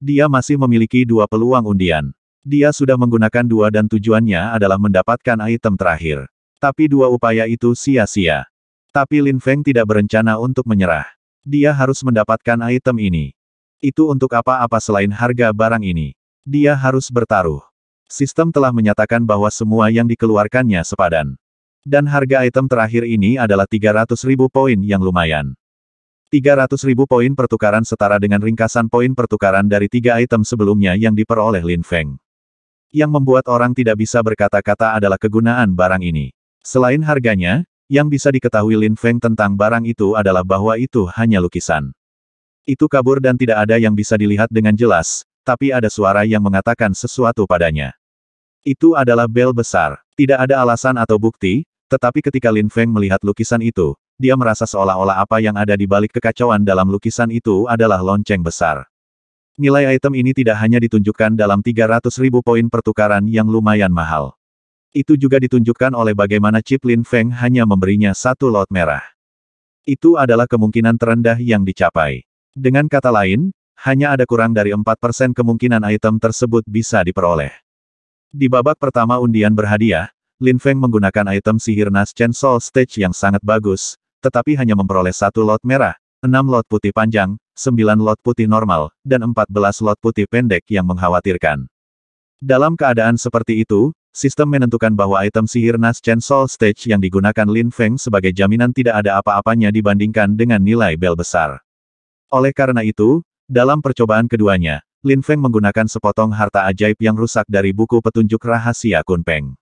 Dia masih memiliki dua peluang undian. Dia sudah menggunakan dua dan tujuannya adalah mendapatkan item terakhir. Tapi dua upaya itu sia-sia. Tapi Lin Feng tidak berencana untuk menyerah. Dia harus mendapatkan item ini. Itu untuk apa-apa selain harga barang ini. Dia harus bertaruh. Sistem telah menyatakan bahwa semua yang dikeluarkannya sepadan. Dan harga item terakhir ini adalah 300 ribu poin yang lumayan ribu poin pertukaran setara dengan ringkasan poin pertukaran dari tiga item sebelumnya yang diperoleh Lin Feng. Yang membuat orang tidak bisa berkata-kata adalah kegunaan barang ini. Selain harganya, yang bisa diketahui Lin Feng tentang barang itu adalah bahwa itu hanya lukisan. Itu kabur dan tidak ada yang bisa dilihat dengan jelas, tapi ada suara yang mengatakan sesuatu padanya. Itu adalah bel besar. Tidak ada alasan atau bukti, tetapi ketika Lin Feng melihat lukisan itu, dia merasa seolah-olah apa yang ada di balik kekacauan dalam lukisan itu adalah lonceng besar. Nilai item ini tidak hanya ditunjukkan dalam 300 ribu poin pertukaran yang lumayan mahal. Itu juga ditunjukkan oleh bagaimana Chip Lin Feng hanya memberinya satu lot merah. Itu adalah kemungkinan terendah yang dicapai. Dengan kata lain, hanya ada kurang dari 4% kemungkinan item tersebut bisa diperoleh. Di babak pertama undian berhadiah, Lin Feng menggunakan item sihir Nas Chen Soul Stage yang sangat bagus, tetapi hanya memperoleh satu lot merah, enam lot putih panjang, sembilan lot putih normal, dan empat belas lot putih pendek yang mengkhawatirkan. Dalam keadaan seperti itu, sistem menentukan bahwa item sihir Nas Chen Soul Stage yang digunakan Lin Feng sebagai jaminan tidak ada apa-apanya dibandingkan dengan nilai bel besar. Oleh karena itu, dalam percobaan keduanya, Lin Feng menggunakan sepotong harta ajaib yang rusak dari buku petunjuk rahasia Kun Peng.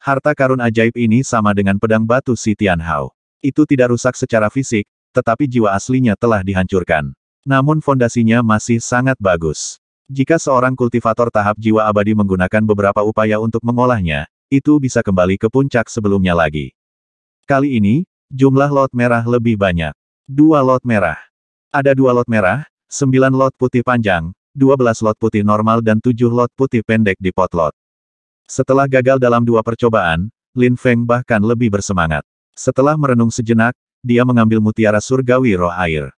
Harta karun ajaib ini sama dengan pedang batu Si Hao. Itu tidak rusak secara fisik, tetapi jiwa aslinya telah dihancurkan. Namun fondasinya masih sangat bagus. Jika seorang kultivator tahap jiwa abadi menggunakan beberapa upaya untuk mengolahnya, itu bisa kembali ke puncak sebelumnya lagi. Kali ini, jumlah lot merah lebih banyak. Dua lot merah. Ada dua lot merah, sembilan lot putih panjang, dua belas lot putih normal dan tujuh lot putih pendek di potlot. Setelah gagal dalam dua percobaan, Lin Feng bahkan lebih bersemangat. Setelah merenung sejenak, dia mengambil mutiara surgawi roh air.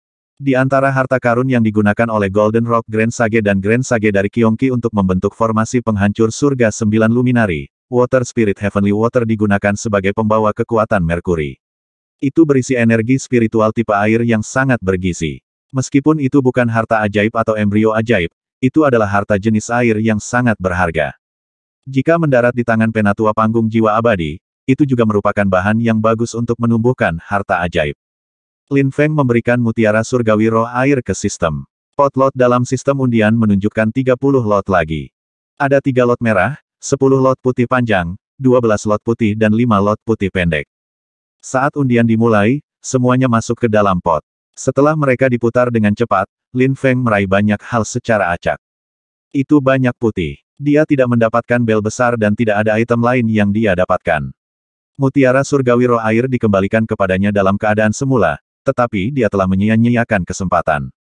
Di antara harta karun yang digunakan oleh Golden Rock Grand Sage dan Grand Sage dari Kyongki untuk membentuk formasi penghancur surga sembilan luminari, Water Spirit Heavenly Water digunakan sebagai pembawa kekuatan Merkuri. Itu berisi energi spiritual tipe air yang sangat bergizi. Meskipun itu bukan harta ajaib atau embrio ajaib, itu adalah harta jenis air yang sangat berharga. Jika mendarat di tangan penatua panggung jiwa abadi, itu juga merupakan bahan yang bagus untuk menumbuhkan harta ajaib. Lin Feng memberikan mutiara surgawi roh air ke sistem. Pot lot dalam sistem undian menunjukkan 30 lot lagi. Ada 3 lot merah, 10 lot putih panjang, 12 lot putih dan 5 lot putih pendek. Saat undian dimulai, semuanya masuk ke dalam pot. Setelah mereka diputar dengan cepat, Lin Feng meraih banyak hal secara acak. Itu banyak putih. Dia tidak mendapatkan bel besar dan tidak ada item lain yang dia dapatkan. Mutiara surgawi roh air dikembalikan kepadanya dalam keadaan semula, tetapi dia telah menyia-nyiakan kesempatan.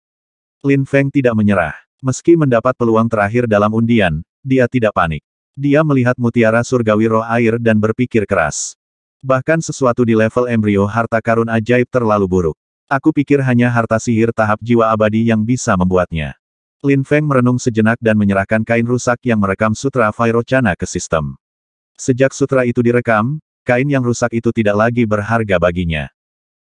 Lin Feng tidak menyerah. Meski mendapat peluang terakhir dalam undian, dia tidak panik. Dia melihat mutiara surgawi roh air dan berpikir keras. Bahkan sesuatu di level embrio harta karun ajaib terlalu buruk. Aku pikir hanya harta sihir tahap jiwa abadi yang bisa membuatnya. Lin Feng merenung sejenak dan menyerahkan kain rusak yang merekam sutra Fairochana ke sistem. Sejak sutra itu direkam, Kain yang rusak itu tidak lagi berharga baginya.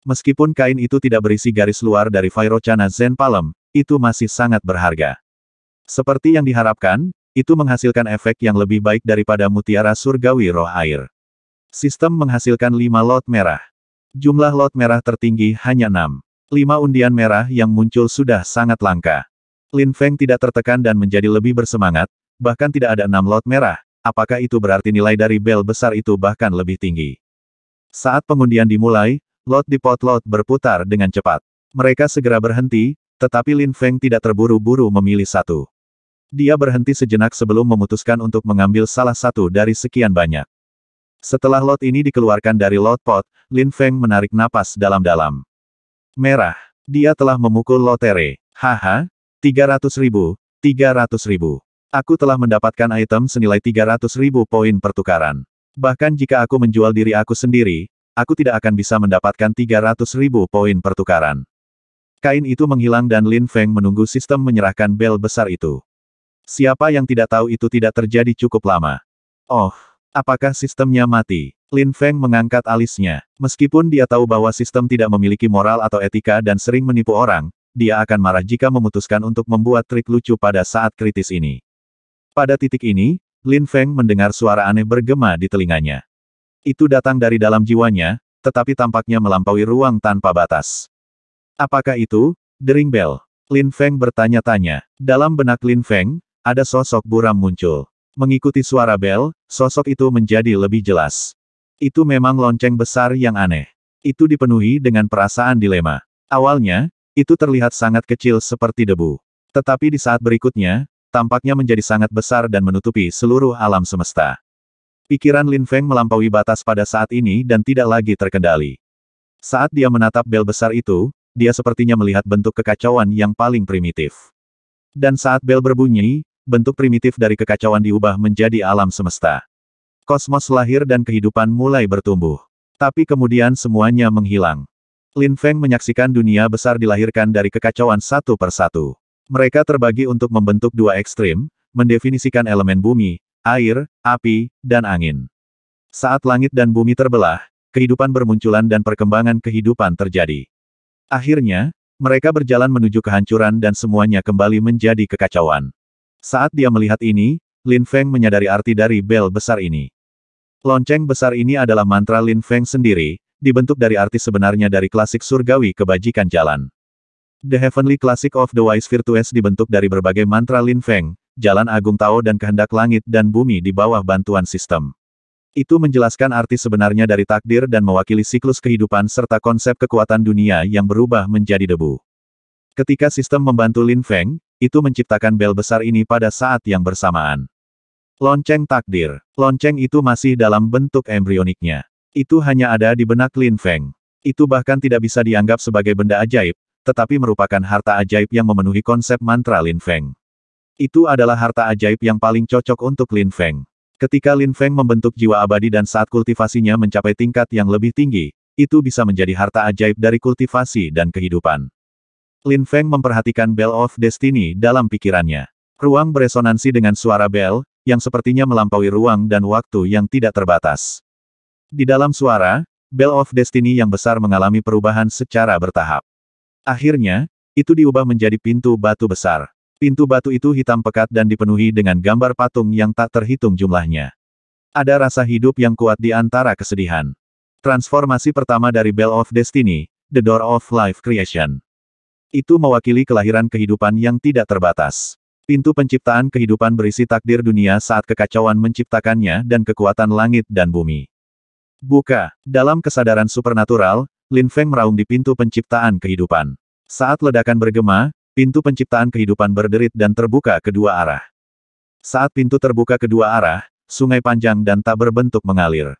Meskipun kain itu tidak berisi garis luar dari Vairocana Zen Palem, itu masih sangat berharga. Seperti yang diharapkan, itu menghasilkan efek yang lebih baik daripada mutiara surgawi roh air. Sistem menghasilkan 5 lot merah. Jumlah lot merah tertinggi hanya enam. 5 undian merah yang muncul sudah sangat langka. Lin Feng tidak tertekan dan menjadi lebih bersemangat, bahkan tidak ada enam lot merah, apakah itu berarti nilai dari bel besar itu bahkan lebih tinggi. Saat pengundian dimulai, lot di pot lot berputar dengan cepat. Mereka segera berhenti, tetapi Lin Feng tidak terburu-buru memilih satu. Dia berhenti sejenak sebelum memutuskan untuk mengambil salah satu dari sekian banyak. Setelah lot ini dikeluarkan dari lot pot, Lin Feng menarik napas dalam-dalam. Merah. Dia telah memukul lotere. Haha, 300 ribu, 300 ribu. Aku telah mendapatkan item senilai 300 ribu poin pertukaran. Bahkan jika aku menjual diri aku sendiri, aku tidak akan bisa mendapatkan 300 ribu poin pertukaran. Kain itu menghilang dan Lin Feng menunggu sistem menyerahkan bel besar itu. Siapa yang tidak tahu itu tidak terjadi cukup lama. Oh, apakah sistemnya mati? Lin Feng mengangkat alisnya. Meskipun dia tahu bahwa sistem tidak memiliki moral atau etika dan sering menipu orang, dia akan marah jika memutuskan untuk membuat trik lucu pada saat kritis ini. Pada titik ini, Lin Feng mendengar suara aneh bergema di telinganya. Itu datang dari dalam jiwanya, tetapi tampaknya melampaui ruang tanpa batas. Apakah itu, Dering Bell? Lin Feng bertanya-tanya. Dalam benak Lin Feng, ada sosok buram muncul. Mengikuti suara Bell, sosok itu menjadi lebih jelas. Itu memang lonceng besar yang aneh. Itu dipenuhi dengan perasaan dilema. Awalnya, itu terlihat sangat kecil seperti debu. Tetapi di saat berikutnya, tampaknya menjadi sangat besar dan menutupi seluruh alam semesta. Pikiran Lin Feng melampaui batas pada saat ini dan tidak lagi terkendali. Saat dia menatap bel besar itu, dia sepertinya melihat bentuk kekacauan yang paling primitif. Dan saat bel berbunyi, bentuk primitif dari kekacauan diubah menjadi alam semesta. Kosmos lahir dan kehidupan mulai bertumbuh. Tapi kemudian semuanya menghilang. Lin Feng menyaksikan dunia besar dilahirkan dari kekacauan satu persatu. Mereka terbagi untuk membentuk dua ekstrim, mendefinisikan elemen bumi, air, api, dan angin. Saat langit dan bumi terbelah, kehidupan bermunculan dan perkembangan kehidupan terjadi. Akhirnya, mereka berjalan menuju kehancuran dan semuanya kembali menjadi kekacauan. Saat dia melihat ini, Lin Feng menyadari arti dari bel besar ini. Lonceng besar ini adalah mantra Lin Feng sendiri, dibentuk dari arti sebenarnya dari klasik surgawi kebajikan jalan. The Heavenly Classic of the Wise Virtues dibentuk dari berbagai mantra Lin Feng, jalan agung Tao dan kehendak langit dan bumi di bawah bantuan sistem. Itu menjelaskan arti sebenarnya dari takdir dan mewakili siklus kehidupan serta konsep kekuatan dunia yang berubah menjadi debu. Ketika sistem membantu Lin Feng, itu menciptakan bel besar ini pada saat yang bersamaan. Lonceng takdir. Lonceng itu masih dalam bentuk embrioniknya. Itu hanya ada di benak Lin Feng. Itu bahkan tidak bisa dianggap sebagai benda ajaib, tetapi merupakan harta ajaib yang memenuhi konsep mantra Lin Feng. Itu adalah harta ajaib yang paling cocok untuk Lin Feng. Ketika Lin Feng membentuk jiwa abadi dan saat kultivasinya mencapai tingkat yang lebih tinggi, itu bisa menjadi harta ajaib dari kultivasi dan kehidupan. Lin Feng memperhatikan Bell of Destiny dalam pikirannya. Ruang beresonansi dengan suara bell yang sepertinya melampaui ruang dan waktu yang tidak terbatas. Di dalam suara, Bell of Destiny yang besar mengalami perubahan secara bertahap. Akhirnya, itu diubah menjadi pintu batu besar. Pintu batu itu hitam pekat dan dipenuhi dengan gambar patung yang tak terhitung jumlahnya. Ada rasa hidup yang kuat di antara kesedihan. Transformasi pertama dari Bell of Destiny, The Door of Life Creation. Itu mewakili kelahiran kehidupan yang tidak terbatas. Pintu penciptaan kehidupan berisi takdir dunia saat kekacauan menciptakannya dan kekuatan langit dan bumi. Buka, dalam kesadaran supernatural, Lin Feng meraung di pintu penciptaan kehidupan. Saat ledakan bergema, pintu penciptaan kehidupan berderit dan terbuka kedua arah. Saat pintu terbuka kedua arah, sungai panjang dan tak berbentuk mengalir.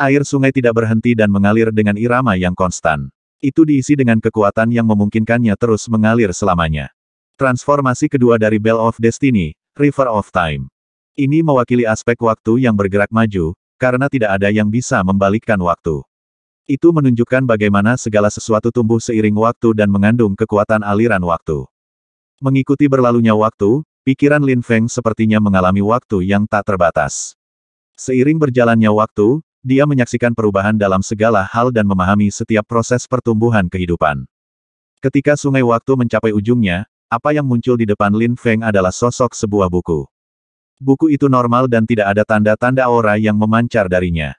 Air sungai tidak berhenti dan mengalir dengan irama yang konstan. Itu diisi dengan kekuatan yang memungkinkannya terus mengalir selamanya. Transformasi kedua dari Bell of Destiny, River of Time. Ini mewakili aspek waktu yang bergerak maju, karena tidak ada yang bisa membalikkan waktu. Itu menunjukkan bagaimana segala sesuatu tumbuh seiring waktu dan mengandung kekuatan aliran waktu. Mengikuti berlalunya waktu, pikiran Lin Feng sepertinya mengalami waktu yang tak terbatas. Seiring berjalannya waktu, dia menyaksikan perubahan dalam segala hal dan memahami setiap proses pertumbuhan kehidupan. Ketika sungai waktu mencapai ujungnya, apa yang muncul di depan Lin Feng adalah sosok sebuah buku. Buku itu normal dan tidak ada tanda-tanda aura yang memancar darinya.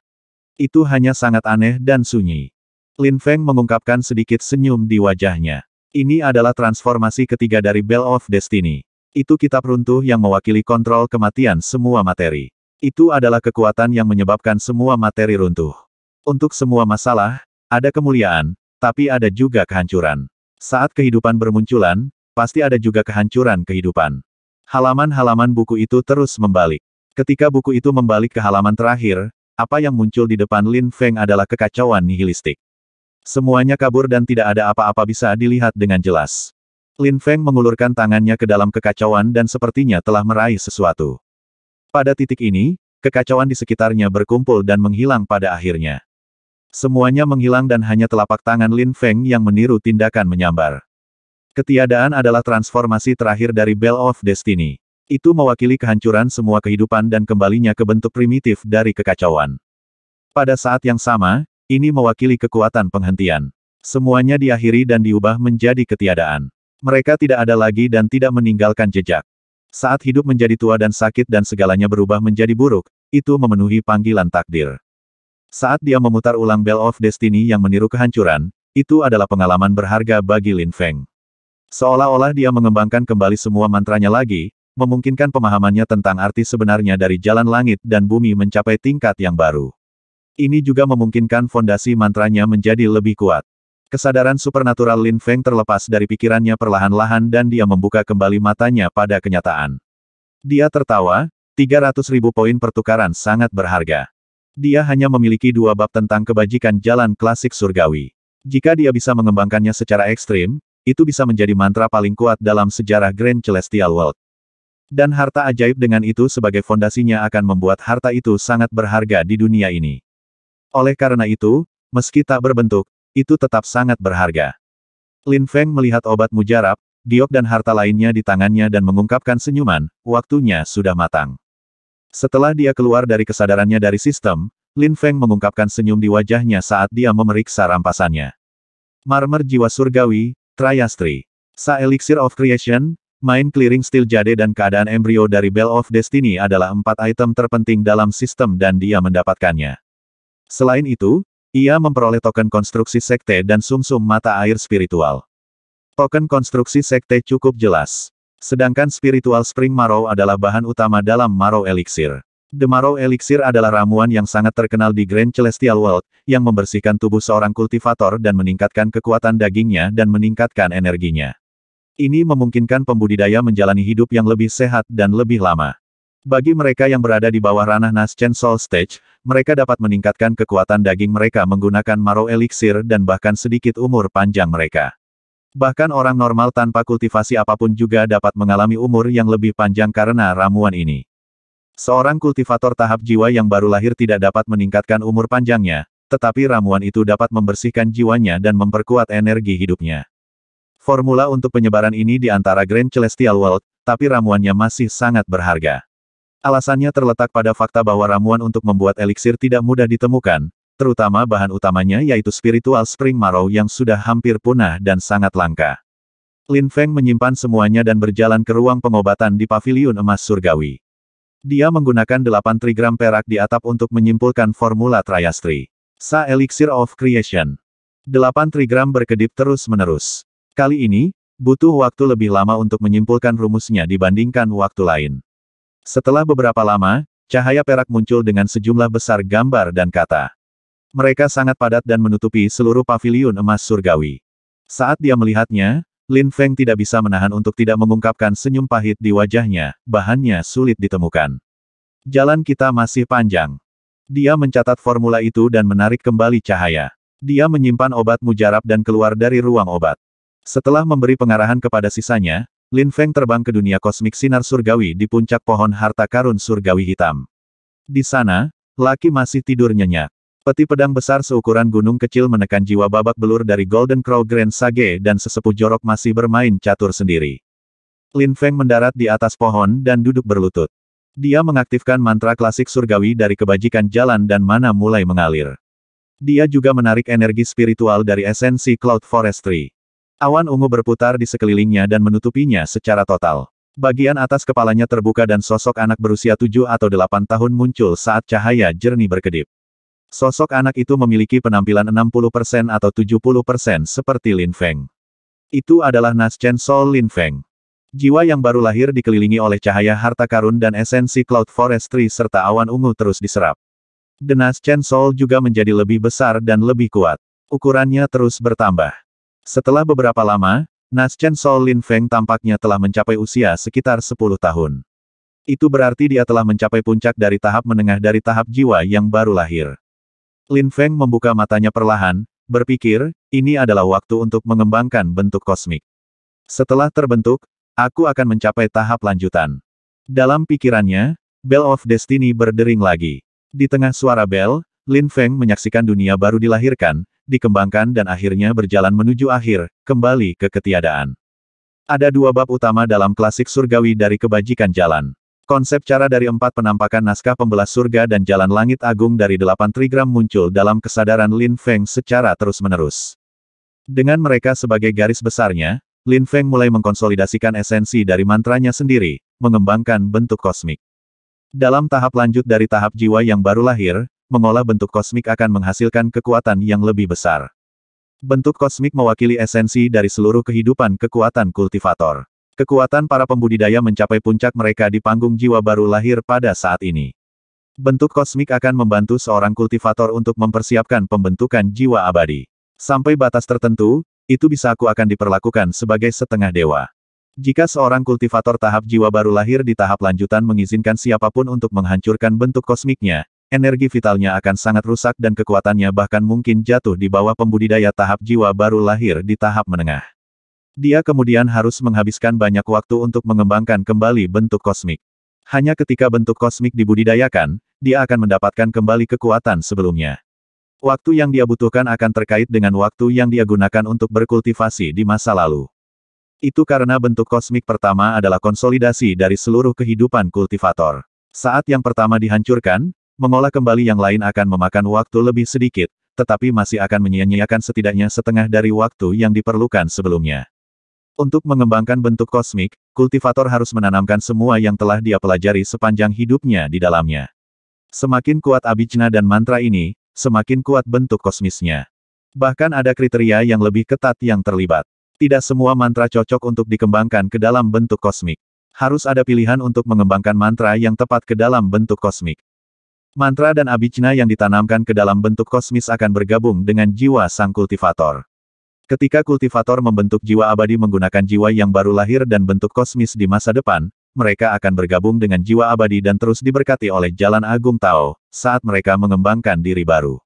Itu hanya sangat aneh dan sunyi. Lin Feng mengungkapkan sedikit senyum di wajahnya. Ini adalah transformasi ketiga dari Bell of Destiny. Itu kitab runtuh yang mewakili kontrol kematian semua materi. Itu adalah kekuatan yang menyebabkan semua materi runtuh. Untuk semua masalah, ada kemuliaan, tapi ada juga kehancuran. Saat kehidupan bermunculan, pasti ada juga kehancuran kehidupan. Halaman-halaman buku itu terus membalik. Ketika buku itu membalik ke halaman terakhir, apa yang muncul di depan Lin Feng adalah kekacauan nihilistik. Semuanya kabur dan tidak ada apa-apa bisa dilihat dengan jelas. Lin Feng mengulurkan tangannya ke dalam kekacauan dan sepertinya telah meraih sesuatu. Pada titik ini, kekacauan di sekitarnya berkumpul dan menghilang pada akhirnya. Semuanya menghilang dan hanya telapak tangan Lin Feng yang meniru tindakan menyambar. Ketiadaan adalah transformasi terakhir dari Bell of Destiny. Itu mewakili kehancuran semua kehidupan dan kembalinya ke bentuk primitif dari kekacauan. Pada saat yang sama, ini mewakili kekuatan penghentian. Semuanya diakhiri dan diubah menjadi ketiadaan. Mereka tidak ada lagi dan tidak meninggalkan jejak. Saat hidup menjadi tua dan sakit dan segalanya berubah menjadi buruk, itu memenuhi panggilan takdir. Saat dia memutar ulang Bell of Destiny yang meniru kehancuran, itu adalah pengalaman berharga bagi Lin Feng. Seolah-olah dia mengembangkan kembali semua mantranya lagi, memungkinkan pemahamannya tentang arti sebenarnya dari jalan langit dan bumi mencapai tingkat yang baru. Ini juga memungkinkan fondasi mantranya menjadi lebih kuat. Kesadaran supernatural Lin Feng terlepas dari pikirannya perlahan-lahan dan dia membuka kembali matanya pada kenyataan. Dia tertawa, 300 ribu poin pertukaran sangat berharga. Dia hanya memiliki dua bab tentang kebajikan jalan klasik surgawi. Jika dia bisa mengembangkannya secara ekstrim, itu bisa menjadi mantra paling kuat dalam sejarah Grand Celestial World dan harta ajaib dengan itu sebagai fondasinya akan membuat harta itu sangat berharga di dunia ini. Oleh karena itu, meski tak berbentuk, itu tetap sangat berharga. Lin Feng melihat obat mujarab, giok dan harta lainnya di tangannya dan mengungkapkan senyuman, waktunya sudah matang. Setelah dia keluar dari kesadarannya dari sistem, Lin Feng mengungkapkan senyum di wajahnya saat dia memeriksa rampasannya. Marmer Jiwa Surgawi, Triastri. Sa Elixir of Creation, Main clearing steel jade dan keadaan embrio dari Bell of Destiny adalah empat item terpenting dalam sistem dan dia mendapatkannya. Selain itu, ia memperoleh token konstruksi sekte dan sumsum -sum mata air spiritual. Token konstruksi sekte cukup jelas. Sedangkan spiritual spring marrow adalah bahan utama dalam marrow elixir. The Marrow Elixir adalah ramuan yang sangat terkenal di Grand Celestial World, yang membersihkan tubuh seorang kultivator dan meningkatkan kekuatan dagingnya dan meningkatkan energinya. Ini memungkinkan pembudidaya menjalani hidup yang lebih sehat dan lebih lama. Bagi mereka yang berada di bawah ranah Nascent Soul Stage, mereka dapat meningkatkan kekuatan daging mereka menggunakan maro Elixir dan bahkan sedikit umur panjang mereka. Bahkan orang normal tanpa kultivasi apapun juga dapat mengalami umur yang lebih panjang karena ramuan ini. Seorang kultivator tahap jiwa yang baru lahir tidak dapat meningkatkan umur panjangnya, tetapi ramuan itu dapat membersihkan jiwanya dan memperkuat energi hidupnya. Formula untuk penyebaran ini di antara Grand Celestial World, tapi ramuannya masih sangat berharga. Alasannya terletak pada fakta bahwa ramuan untuk membuat eliksir tidak mudah ditemukan, terutama bahan utamanya yaitu spiritual spring marrow yang sudah hampir punah dan sangat langka. Lin Feng menyimpan semuanya dan berjalan ke ruang pengobatan di paviliun emas surgawi. Dia menggunakan 8 trigram perak di atap untuk menyimpulkan formula Triastri. Sa Elixir of Creation. 8 trigram berkedip terus-menerus. Kali ini, butuh waktu lebih lama untuk menyimpulkan rumusnya dibandingkan waktu lain. Setelah beberapa lama, cahaya perak muncul dengan sejumlah besar gambar dan kata. Mereka sangat padat dan menutupi seluruh paviliun emas surgawi. Saat dia melihatnya, Lin Feng tidak bisa menahan untuk tidak mengungkapkan senyum pahit di wajahnya, bahannya sulit ditemukan. Jalan kita masih panjang. Dia mencatat formula itu dan menarik kembali cahaya. Dia menyimpan obat mujarab dan keluar dari ruang obat. Setelah memberi pengarahan kepada sisanya, Lin Feng terbang ke dunia kosmik sinar surgawi di puncak pohon harta karun surgawi hitam. Di sana, Laki masih tidur nyenyak. Peti pedang besar seukuran gunung kecil menekan jiwa babak belur dari Golden Crow Grand Sage dan sesepuh jorok masih bermain catur sendiri. Lin Feng mendarat di atas pohon dan duduk berlutut. Dia mengaktifkan mantra klasik surgawi dari kebajikan jalan dan mana mulai mengalir. Dia juga menarik energi spiritual dari esensi Cloud Forestry. Awan ungu berputar di sekelilingnya dan menutupinya secara total. Bagian atas kepalanya terbuka dan sosok anak berusia tujuh atau delapan tahun muncul saat cahaya jernih berkedip. Sosok anak itu memiliki penampilan 60% atau 70% seperti Lin Feng. Itu adalah Naschen Sol Lin Feng. Jiwa yang baru lahir dikelilingi oleh cahaya harta karun dan esensi Cloud Forestry serta awan ungu terus diserap. The Naschen Sol juga menjadi lebih besar dan lebih kuat. Ukurannya terus bertambah. Setelah beberapa lama, Naschen Sol Lin Feng tampaknya telah mencapai usia sekitar 10 tahun. Itu berarti dia telah mencapai puncak dari tahap menengah dari tahap jiwa yang baru lahir. Lin Feng membuka matanya perlahan, berpikir, ini adalah waktu untuk mengembangkan bentuk kosmik. Setelah terbentuk, aku akan mencapai tahap lanjutan. Dalam pikirannya, Bell of Destiny berdering lagi. Di tengah suara Bell, Lin Feng menyaksikan dunia baru dilahirkan, dikembangkan dan akhirnya berjalan menuju akhir, kembali ke ketiadaan. Ada dua bab utama dalam klasik surgawi dari kebajikan jalan. Konsep cara dari empat penampakan naskah pembelas surga dan jalan langit agung dari delapan trigram muncul dalam kesadaran Lin Feng secara terus-menerus. Dengan mereka sebagai garis besarnya, Lin Feng mulai mengkonsolidasikan esensi dari mantranya sendiri, mengembangkan bentuk kosmik. Dalam tahap lanjut dari tahap jiwa yang baru lahir, mengolah bentuk kosmik akan menghasilkan kekuatan yang lebih besar. Bentuk kosmik mewakili esensi dari seluruh kehidupan kekuatan kultivator. Kekuatan para pembudidaya mencapai puncak mereka di panggung jiwa baru lahir pada saat ini. Bentuk kosmik akan membantu seorang kultivator untuk mempersiapkan pembentukan jiwa abadi. Sampai batas tertentu, itu bisa aku akan diperlakukan sebagai setengah dewa. Jika seorang kultivator tahap jiwa baru lahir di tahap lanjutan mengizinkan siapapun untuk menghancurkan bentuk kosmiknya, energi vitalnya akan sangat rusak dan kekuatannya bahkan mungkin jatuh di bawah pembudidaya tahap jiwa baru lahir di tahap menengah. Dia kemudian harus menghabiskan banyak waktu untuk mengembangkan kembali bentuk kosmik. Hanya ketika bentuk kosmik dibudidayakan, dia akan mendapatkan kembali kekuatan sebelumnya. Waktu yang dia butuhkan akan terkait dengan waktu yang dia gunakan untuk berkultivasi di masa lalu. Itu karena bentuk kosmik pertama adalah konsolidasi dari seluruh kehidupan kultivator. Saat yang pertama dihancurkan, Mengolah kembali yang lain akan memakan waktu lebih sedikit, tetapi masih akan menyia-nyiakan setidaknya setengah dari waktu yang diperlukan sebelumnya. Untuk mengembangkan bentuk kosmik, kultivator harus menanamkan semua yang telah dia pelajari sepanjang hidupnya di dalamnya. Semakin kuat abijna dan mantra ini, semakin kuat bentuk kosmisnya. Bahkan ada kriteria yang lebih ketat yang terlibat. Tidak semua mantra cocok untuk dikembangkan ke dalam bentuk kosmik. Harus ada pilihan untuk mengembangkan mantra yang tepat ke dalam bentuk kosmik. Mantra dan abijna yang ditanamkan ke dalam bentuk kosmis akan bergabung dengan jiwa sang kultivator. Ketika kultivator membentuk jiwa abadi menggunakan jiwa yang baru lahir dan bentuk kosmis di masa depan, mereka akan bergabung dengan jiwa abadi dan terus diberkati oleh jalan agung Tao, saat mereka mengembangkan diri baru.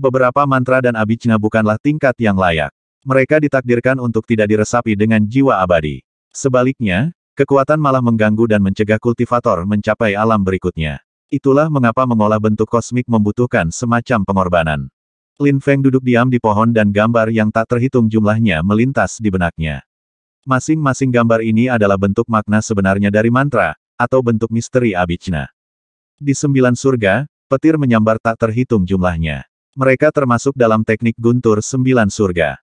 Beberapa mantra dan abijna bukanlah tingkat yang layak. Mereka ditakdirkan untuk tidak diresapi dengan jiwa abadi. Sebaliknya, kekuatan malah mengganggu dan mencegah kultivator mencapai alam berikutnya. Itulah mengapa mengolah bentuk kosmik membutuhkan semacam pengorbanan. Lin Feng duduk diam di pohon dan gambar yang tak terhitung jumlahnya melintas di benaknya. Masing-masing gambar ini adalah bentuk makna sebenarnya dari mantra, atau bentuk misteri abicna. Di sembilan surga, petir menyambar tak terhitung jumlahnya. Mereka termasuk dalam teknik guntur sembilan surga.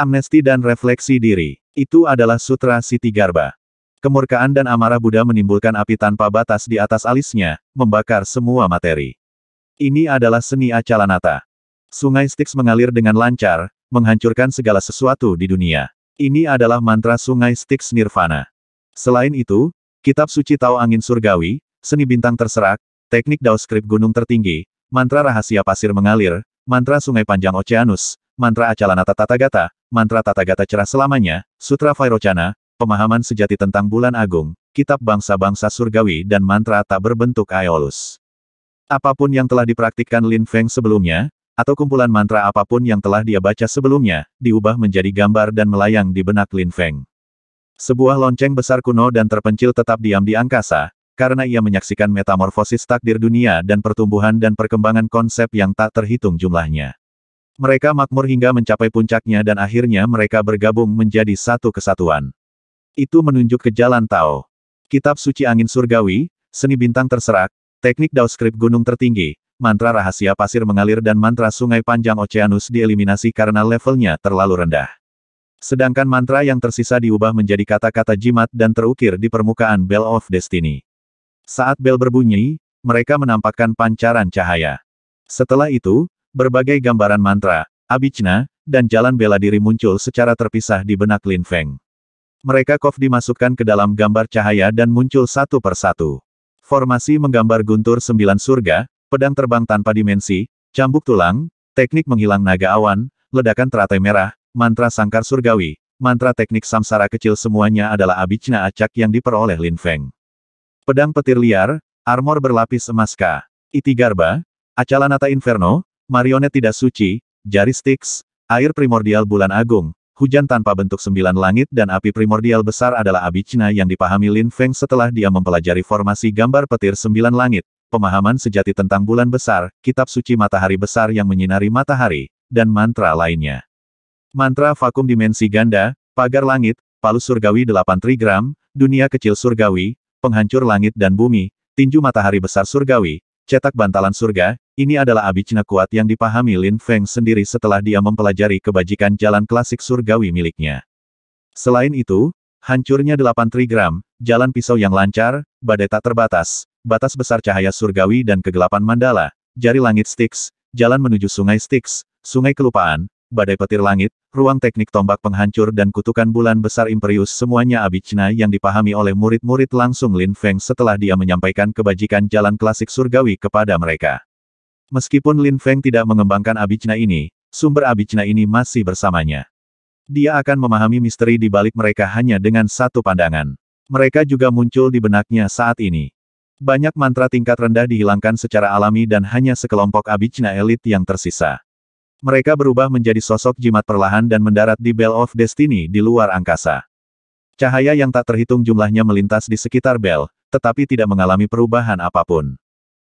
Amnesti dan refleksi diri, itu adalah sutra Siti Garba. Kemurkaan dan amarah Buddha menimbulkan api tanpa batas di atas alisnya, membakar semua materi. Ini adalah seni Acalanata. Sungai Styx mengalir dengan lancar, menghancurkan segala sesuatu di dunia. Ini adalah mantra Sungai Styx Nirvana. Selain itu, Kitab Suci Tao Angin Surgawi, Seni Bintang Terserak, Teknik Dao Skrip Gunung Tertinggi, Mantra Rahasia Pasir Mengalir, Mantra Sungai Panjang Oceanus, Mantra Acalanata Tathagata, Mantra Tathagata Cerah Selamanya, Sutra Vairocana, Pemahaman sejati tentang Bulan Agung, Kitab Bangsa-Bangsa Surgawi dan Mantra tak berbentuk Aeolus. Apapun yang telah dipraktikkan Lin Feng sebelumnya, atau kumpulan mantra apapun yang telah dia baca sebelumnya, diubah menjadi gambar dan melayang di benak Lin Feng. Sebuah lonceng besar kuno dan terpencil tetap diam di angkasa, karena ia menyaksikan metamorfosis takdir dunia dan pertumbuhan dan perkembangan konsep yang tak terhitung jumlahnya. Mereka makmur hingga mencapai puncaknya dan akhirnya mereka bergabung menjadi satu kesatuan. Itu menunjuk ke jalan Tao. Kitab Suci Angin Surgawi, Seni Bintang Terserak, Teknik Dao Skrip Gunung Tertinggi, Mantra Rahasia Pasir Mengalir dan Mantra Sungai Panjang Oceanus dieliminasi karena levelnya terlalu rendah. Sedangkan mantra yang tersisa diubah menjadi kata-kata jimat dan terukir di permukaan Bell of Destiny. Saat bel berbunyi, mereka menampakkan pancaran cahaya. Setelah itu, berbagai gambaran mantra, abicna, dan jalan bela diri muncul secara terpisah di benak Lin Feng. Mereka kof dimasukkan ke dalam gambar cahaya dan muncul satu persatu. Formasi menggambar guntur sembilan surga, pedang terbang tanpa dimensi, cambuk tulang, teknik menghilang naga awan, ledakan teratai merah, mantra sangkar surgawi, mantra teknik samsara kecil semuanya adalah abicna acak yang diperoleh Lin Feng. Pedang petir liar, armor berlapis emas ka, Iti Garba, Acalanata Inferno, Marionet Tidak Suci, Jari sticks, Air Primordial Bulan Agung, hujan tanpa bentuk sembilan langit dan api primordial besar adalah abicina yang dipahami Lin Feng setelah dia mempelajari formasi gambar petir sembilan langit, pemahaman sejati tentang bulan besar, kitab suci matahari besar yang menyinari matahari, dan mantra lainnya. Mantra vakum dimensi ganda, pagar langit, palu surgawi delapan trigram, dunia kecil surgawi, penghancur langit dan bumi, tinju matahari besar surgawi, cetak bantalan surga, ini adalah abicna kuat yang dipahami Lin Feng sendiri setelah dia mempelajari kebajikan jalan klasik surgawi miliknya. Selain itu, hancurnya delapan trigram, jalan pisau yang lancar, badai tak terbatas, batas besar cahaya surgawi dan kegelapan mandala, jari langit Styx, jalan menuju sungai Styx, sungai kelupaan, badai petir langit, ruang teknik tombak penghancur dan kutukan bulan besar Imperius semuanya abicna yang dipahami oleh murid-murid langsung Lin Feng setelah dia menyampaikan kebajikan jalan klasik surgawi kepada mereka. Meskipun Lin Feng tidak mengembangkan abicna ini, sumber abicna ini masih bersamanya. Dia akan memahami misteri di balik mereka hanya dengan satu pandangan. Mereka juga muncul di benaknya saat ini. Banyak mantra tingkat rendah dihilangkan secara alami dan hanya sekelompok abicna elit yang tersisa. Mereka berubah menjadi sosok jimat perlahan dan mendarat di Bell of Destiny di luar angkasa. Cahaya yang tak terhitung jumlahnya melintas di sekitar Bell, tetapi tidak mengalami perubahan apapun.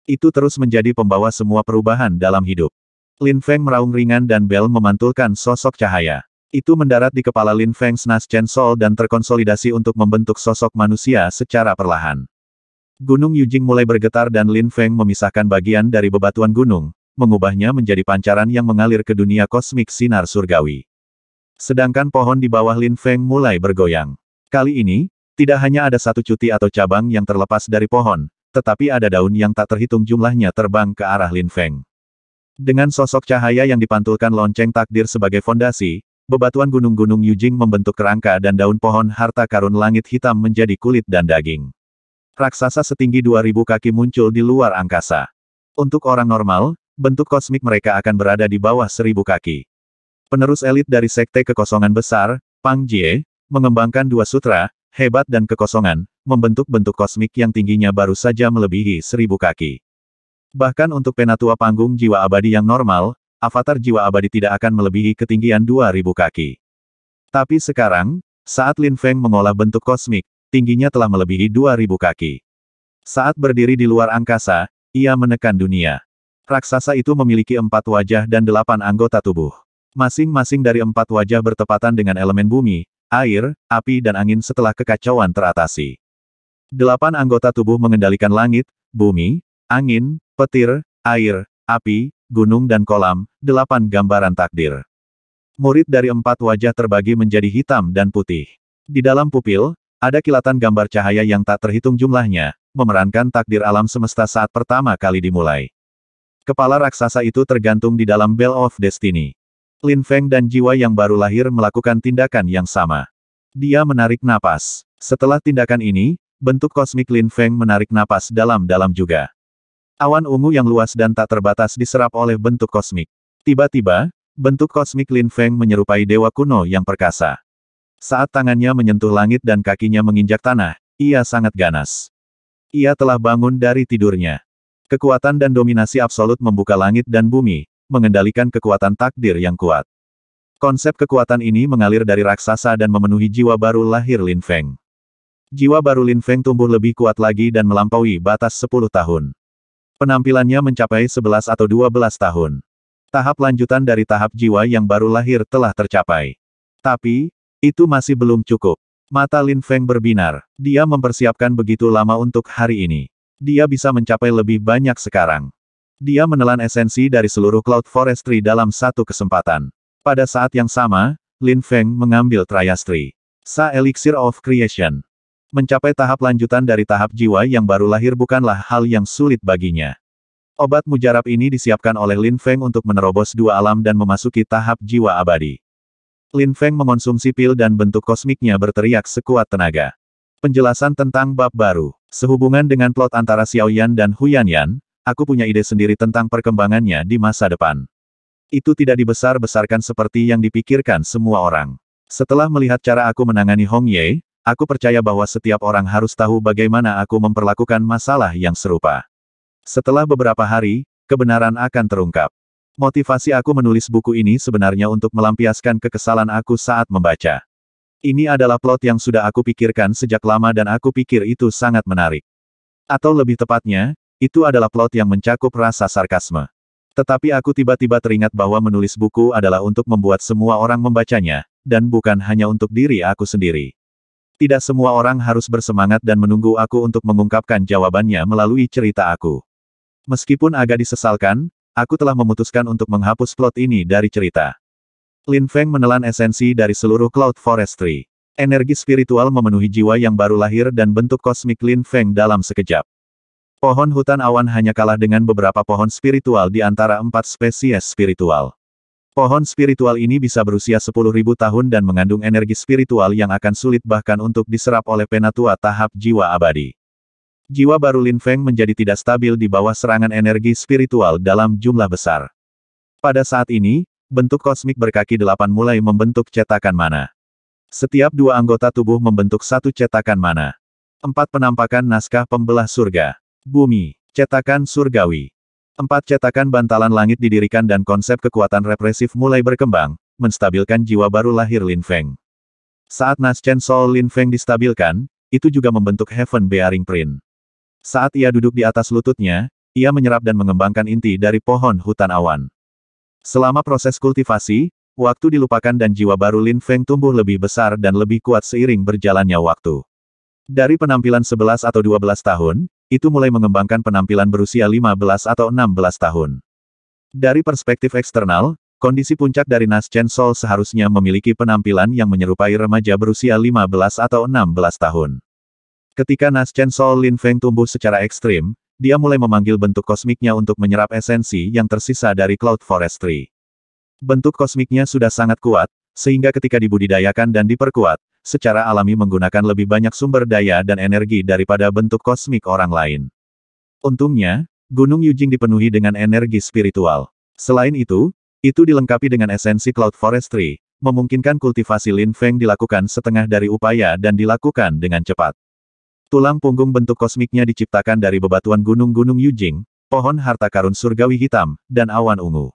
Itu terus menjadi pembawa semua perubahan dalam hidup. Lin Feng meraung ringan dan bel memantulkan sosok cahaya. Itu mendarat di kepala Lin Feng Snas Chen Sol dan terkonsolidasi untuk membentuk sosok manusia secara perlahan. Gunung Yujing mulai bergetar dan Lin Feng memisahkan bagian dari bebatuan gunung, mengubahnya menjadi pancaran yang mengalir ke dunia kosmik sinar surgawi. Sedangkan pohon di bawah Lin Feng mulai bergoyang. Kali ini, tidak hanya ada satu cuti atau cabang yang terlepas dari pohon, tetapi ada daun yang tak terhitung jumlahnya terbang ke arah Lin Feng. Dengan sosok cahaya yang dipantulkan lonceng takdir sebagai fondasi, bebatuan gunung-gunung Yujing membentuk kerangka dan daun pohon harta karun langit hitam menjadi kulit dan daging. Raksasa setinggi 2000 kaki muncul di luar angkasa. Untuk orang normal, bentuk kosmik mereka akan berada di bawah 1000 kaki. Penerus elit dari Sekte Kekosongan Besar, Pang Jie, mengembangkan dua sutra, hebat dan kekosongan, membentuk bentuk kosmik yang tingginya baru saja melebihi seribu kaki. Bahkan untuk penatua panggung jiwa abadi yang normal, avatar jiwa abadi tidak akan melebihi ketinggian dua ribu kaki. Tapi sekarang, saat Lin Feng mengolah bentuk kosmik, tingginya telah melebihi dua ribu kaki. Saat berdiri di luar angkasa, ia menekan dunia. Raksasa itu memiliki empat wajah dan delapan anggota tubuh. Masing-masing dari empat wajah bertepatan dengan elemen bumi, air, api dan angin setelah kekacauan teratasi. Delapan anggota tubuh mengendalikan langit, bumi, angin, petir, air, api, gunung dan kolam, delapan gambaran takdir. Murid dari empat wajah terbagi menjadi hitam dan putih. Di dalam pupil, ada kilatan gambar cahaya yang tak terhitung jumlahnya, memerankan takdir alam semesta saat pertama kali dimulai. Kepala raksasa itu tergantung di dalam Bell of Destiny. Lin Feng dan jiwa yang baru lahir melakukan tindakan yang sama. Dia menarik napas. Setelah tindakan ini, bentuk kosmik Lin Feng menarik napas dalam-dalam juga. Awan ungu yang luas dan tak terbatas diserap oleh bentuk kosmik. Tiba-tiba, bentuk kosmik Lin Feng menyerupai dewa kuno yang perkasa. Saat tangannya menyentuh langit dan kakinya menginjak tanah, ia sangat ganas. Ia telah bangun dari tidurnya. Kekuatan dan dominasi absolut membuka langit dan bumi, mengendalikan kekuatan takdir yang kuat. Konsep kekuatan ini mengalir dari raksasa dan memenuhi jiwa baru lahir Lin Feng. Jiwa baru Lin Feng tumbuh lebih kuat lagi dan melampaui batas 10 tahun. Penampilannya mencapai 11 atau 12 tahun. Tahap lanjutan dari tahap jiwa yang baru lahir telah tercapai. Tapi, itu masih belum cukup. Mata Lin Feng berbinar. Dia mempersiapkan begitu lama untuk hari ini. Dia bisa mencapai lebih banyak sekarang. Dia menelan esensi dari seluruh Cloud Forestry dalam satu kesempatan. Pada saat yang sama, Lin Feng mengambil Triastri. Sa Elixir of Creation. Mencapai tahap lanjutan dari tahap jiwa yang baru lahir bukanlah hal yang sulit baginya. Obat mujarab ini disiapkan oleh Lin Feng untuk menerobos dua alam dan memasuki tahap jiwa abadi. Lin Feng mengonsumsi pil dan bentuk kosmiknya berteriak sekuat tenaga. Penjelasan tentang bab baru. Sehubungan dengan plot antara Xiaoyan dan Hu Yan Yan. Aku punya ide sendiri tentang perkembangannya di masa depan. Itu tidak dibesar-besarkan seperti yang dipikirkan semua orang. Setelah melihat cara aku menangani Hong Ye, aku percaya bahwa setiap orang harus tahu bagaimana aku memperlakukan masalah yang serupa. Setelah beberapa hari, kebenaran akan terungkap. Motivasi aku menulis buku ini sebenarnya untuk melampiaskan kekesalan aku saat membaca. Ini adalah plot yang sudah aku pikirkan sejak lama dan aku pikir itu sangat menarik. Atau lebih tepatnya, itu adalah plot yang mencakup rasa sarkasme. Tetapi aku tiba-tiba teringat bahwa menulis buku adalah untuk membuat semua orang membacanya, dan bukan hanya untuk diri aku sendiri. Tidak semua orang harus bersemangat dan menunggu aku untuk mengungkapkan jawabannya melalui cerita aku. Meskipun agak disesalkan, aku telah memutuskan untuk menghapus plot ini dari cerita. Lin Feng menelan esensi dari seluruh Cloud Forestry. Energi spiritual memenuhi jiwa yang baru lahir dan bentuk kosmik Lin Feng dalam sekejap. Pohon hutan awan hanya kalah dengan beberapa pohon spiritual di antara empat spesies spiritual. Pohon spiritual ini bisa berusia 10.000 tahun dan mengandung energi spiritual yang akan sulit bahkan untuk diserap oleh penatua tahap jiwa abadi. Jiwa baru Lin Feng menjadi tidak stabil di bawah serangan energi spiritual dalam jumlah besar. Pada saat ini, bentuk kosmik berkaki delapan mulai membentuk cetakan mana. Setiap dua anggota tubuh membentuk satu cetakan mana. Empat penampakan naskah pembelah surga. Bumi. Cetakan surgawi. Empat cetakan bantalan langit didirikan dan konsep kekuatan represif mulai berkembang, menstabilkan jiwa baru lahir Lin Feng. Saat Naschen sol Lin Feng distabilkan, itu juga membentuk Heaven Bearing Print. Saat ia duduk di atas lututnya, ia menyerap dan mengembangkan inti dari pohon hutan awan. Selama proses kultivasi, waktu dilupakan dan jiwa baru Lin Feng tumbuh lebih besar dan lebih kuat seiring berjalannya waktu. Dari penampilan 11 atau 12 tahun, itu mulai mengembangkan penampilan berusia 15 atau 16 tahun. Dari perspektif eksternal, kondisi puncak dari Chen Sol seharusnya memiliki penampilan yang menyerupai remaja berusia 15 atau 16 tahun. Ketika Chen Sol Lin Feng tumbuh secara ekstrim, dia mulai memanggil bentuk kosmiknya untuk menyerap esensi yang tersisa dari Cloud Forestry. Bentuk kosmiknya sudah sangat kuat, sehingga ketika dibudidayakan dan diperkuat, secara alami menggunakan lebih banyak sumber daya dan energi daripada bentuk kosmik orang lain. Untungnya, Gunung Yujing dipenuhi dengan energi spiritual. Selain itu, itu dilengkapi dengan esensi cloud forestry, memungkinkan kultivasi Lin Feng dilakukan setengah dari upaya dan dilakukan dengan cepat. Tulang punggung bentuk kosmiknya diciptakan dari bebatuan gunung-gunung Yujing, pohon harta karun surgawi hitam, dan awan ungu.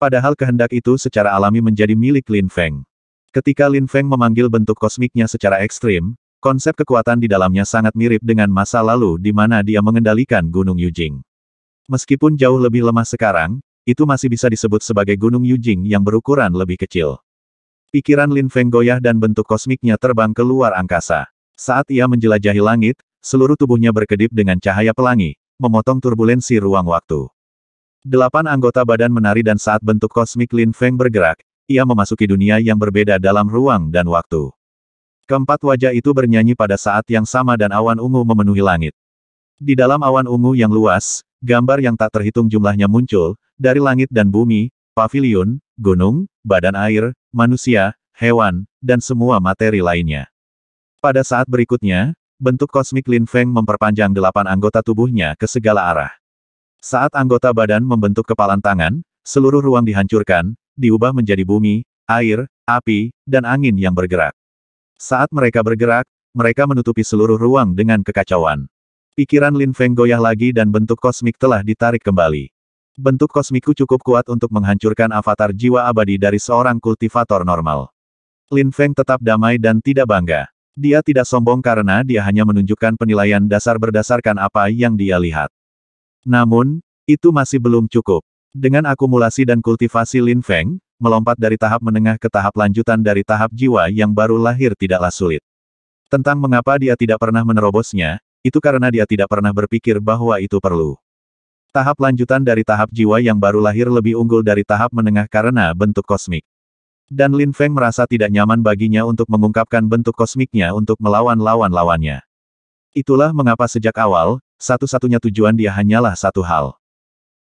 Padahal kehendak itu secara alami menjadi milik Lin Feng. Ketika Lin Feng memanggil bentuk kosmiknya secara ekstrim, konsep kekuatan di dalamnya sangat mirip dengan masa lalu di mana dia mengendalikan Gunung Yujing. Meskipun jauh lebih lemah sekarang, itu masih bisa disebut sebagai Gunung Yujing yang berukuran lebih kecil. Pikiran Lin Feng goyah dan bentuk kosmiknya terbang keluar angkasa. Saat ia menjelajahi langit, seluruh tubuhnya berkedip dengan cahaya pelangi, memotong turbulensi ruang waktu. Delapan anggota badan menari dan saat bentuk kosmik Lin Feng bergerak, ia memasuki dunia yang berbeda dalam ruang dan waktu. Keempat wajah itu bernyanyi pada saat yang sama dan awan ungu memenuhi langit. Di dalam awan ungu yang luas, gambar yang tak terhitung jumlahnya muncul, dari langit dan bumi, pavilion, gunung, badan air, manusia, hewan, dan semua materi lainnya. Pada saat berikutnya, bentuk kosmik Lin Feng memperpanjang delapan anggota tubuhnya ke segala arah. Saat anggota badan membentuk kepalan tangan, seluruh ruang dihancurkan, diubah menjadi bumi, air, api, dan angin yang bergerak. Saat mereka bergerak, mereka menutupi seluruh ruang dengan kekacauan. Pikiran Lin Feng goyah lagi dan bentuk kosmik telah ditarik kembali. Bentuk kosmiku cukup kuat untuk menghancurkan avatar jiwa abadi dari seorang kultivator normal. Lin Feng tetap damai dan tidak bangga. Dia tidak sombong karena dia hanya menunjukkan penilaian dasar berdasarkan apa yang dia lihat. Namun, itu masih belum cukup. Dengan akumulasi dan kultivasi Lin Feng, melompat dari tahap menengah ke tahap lanjutan dari tahap jiwa yang baru lahir tidaklah sulit. Tentang mengapa dia tidak pernah menerobosnya, itu karena dia tidak pernah berpikir bahwa itu perlu. Tahap lanjutan dari tahap jiwa yang baru lahir lebih unggul dari tahap menengah karena bentuk kosmik. Dan Lin Feng merasa tidak nyaman baginya untuk mengungkapkan bentuk kosmiknya untuk melawan lawan-lawannya. Itulah mengapa sejak awal, satu-satunya tujuan dia hanyalah satu hal.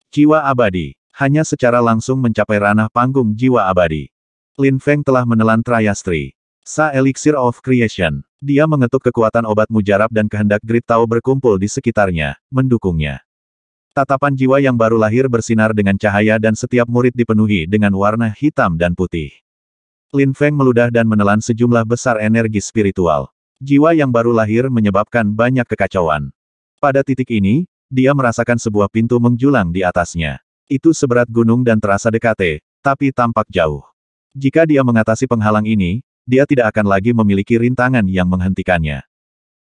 Jiwa abadi hanya secara langsung mencapai ranah panggung jiwa abadi. Lin Feng telah menelan Trayastri. Sa Elixir of Creation. Dia mengetuk kekuatan obat mujarab dan kehendak grit Tao berkumpul di sekitarnya, mendukungnya. Tatapan jiwa yang baru lahir bersinar dengan cahaya dan setiap murid dipenuhi dengan warna hitam dan putih. Lin Feng meludah dan menelan sejumlah besar energi spiritual. Jiwa yang baru lahir menyebabkan banyak kekacauan. Pada titik ini, dia merasakan sebuah pintu menjulang di atasnya. Itu seberat gunung dan terasa dekat, eh. tapi tampak jauh. Jika dia mengatasi penghalang ini, dia tidak akan lagi memiliki rintangan yang menghentikannya.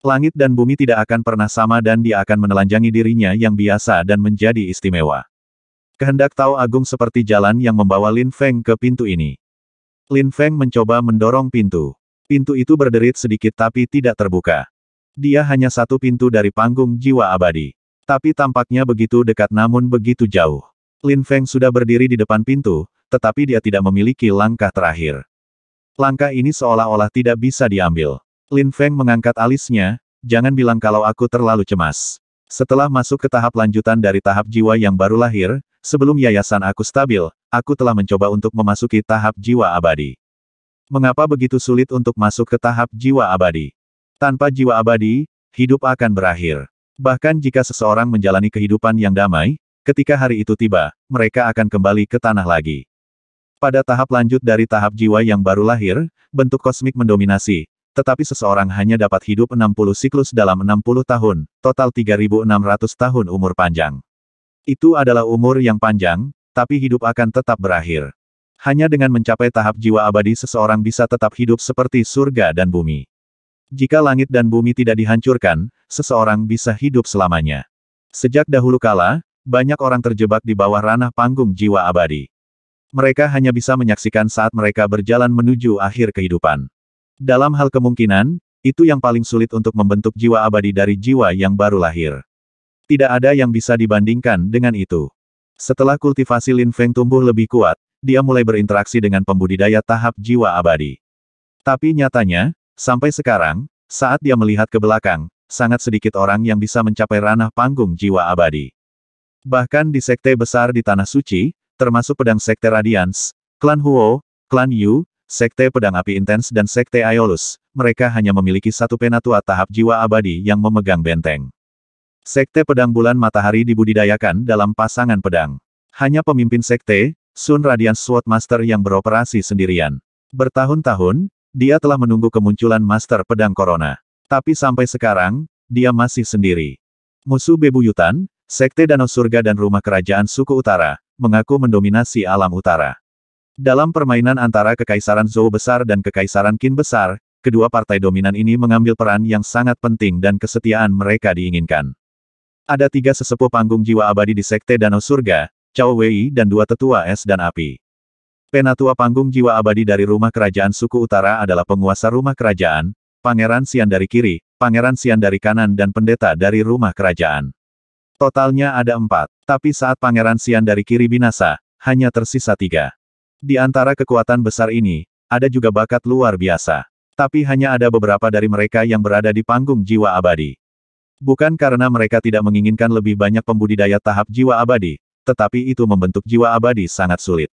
Langit dan bumi tidak akan pernah sama dan dia akan menelanjangi dirinya yang biasa dan menjadi istimewa. Kehendak Tao Agung seperti jalan yang membawa Lin Feng ke pintu ini. Lin Feng mencoba mendorong pintu. Pintu itu berderit sedikit tapi tidak terbuka. Dia hanya satu pintu dari panggung jiwa abadi. Tapi tampaknya begitu dekat namun begitu jauh. Lin Feng sudah berdiri di depan pintu, tetapi dia tidak memiliki langkah terakhir. Langkah ini seolah-olah tidak bisa diambil. Lin Feng mengangkat alisnya, jangan bilang kalau aku terlalu cemas. Setelah masuk ke tahap lanjutan dari tahap jiwa yang baru lahir, sebelum yayasan aku stabil, aku telah mencoba untuk memasuki tahap jiwa abadi. Mengapa begitu sulit untuk masuk ke tahap jiwa abadi? Tanpa jiwa abadi, hidup akan berakhir. Bahkan jika seseorang menjalani kehidupan yang damai, Ketika hari itu tiba, mereka akan kembali ke tanah lagi. Pada tahap lanjut dari tahap jiwa yang baru lahir, bentuk kosmik mendominasi, tetapi seseorang hanya dapat hidup 60 siklus dalam 60 tahun, total 3600 tahun umur panjang. Itu adalah umur yang panjang, tapi hidup akan tetap berakhir. Hanya dengan mencapai tahap jiwa abadi seseorang bisa tetap hidup seperti surga dan bumi. Jika langit dan bumi tidak dihancurkan, seseorang bisa hidup selamanya. Sejak dahulu kala, banyak orang terjebak di bawah ranah panggung jiwa abadi. Mereka hanya bisa menyaksikan saat mereka berjalan menuju akhir kehidupan. Dalam hal kemungkinan, itu yang paling sulit untuk membentuk jiwa abadi dari jiwa yang baru lahir. Tidak ada yang bisa dibandingkan dengan itu. Setelah kultivasi Lin Feng tumbuh lebih kuat, dia mulai berinteraksi dengan pembudidaya tahap jiwa abadi. Tapi nyatanya, sampai sekarang, saat dia melihat ke belakang, sangat sedikit orang yang bisa mencapai ranah panggung jiwa abadi. Bahkan di sekte besar di Tanah Suci, termasuk pedang sekte Radians, klan Huo, klan Yu, sekte pedang api intens dan sekte Aeolus, mereka hanya memiliki satu penatua tahap jiwa abadi yang memegang benteng. Sekte pedang bulan matahari dibudidayakan dalam pasangan pedang. Hanya pemimpin sekte, Sun Radiance Swordmaster yang beroperasi sendirian. Bertahun-tahun, dia telah menunggu kemunculan Master Pedang Corona. Tapi sampai sekarang, dia masih sendiri. Musuh bebuyutan, Sekte Danau Surga dan Rumah Kerajaan Suku Utara, mengaku mendominasi alam utara. Dalam permainan antara Kekaisaran Zhou Besar dan Kekaisaran Qin Besar, kedua partai dominan ini mengambil peran yang sangat penting dan kesetiaan mereka diinginkan. Ada tiga sesepuh panggung jiwa abadi di Sekte Danau Surga, Cao Wei dan dua tetua es dan api. Penatua panggung jiwa abadi dari Rumah Kerajaan Suku Utara adalah penguasa Rumah Kerajaan, Pangeran Sian dari kiri, Pangeran Sian dari kanan dan pendeta dari Rumah Kerajaan. Totalnya ada empat, tapi saat Pangeran Sian dari kiri binasa, hanya tersisa tiga. Di antara kekuatan besar ini, ada juga bakat luar biasa. Tapi hanya ada beberapa dari mereka yang berada di panggung jiwa abadi. Bukan karena mereka tidak menginginkan lebih banyak pembudidaya tahap jiwa abadi, tetapi itu membentuk jiwa abadi sangat sulit.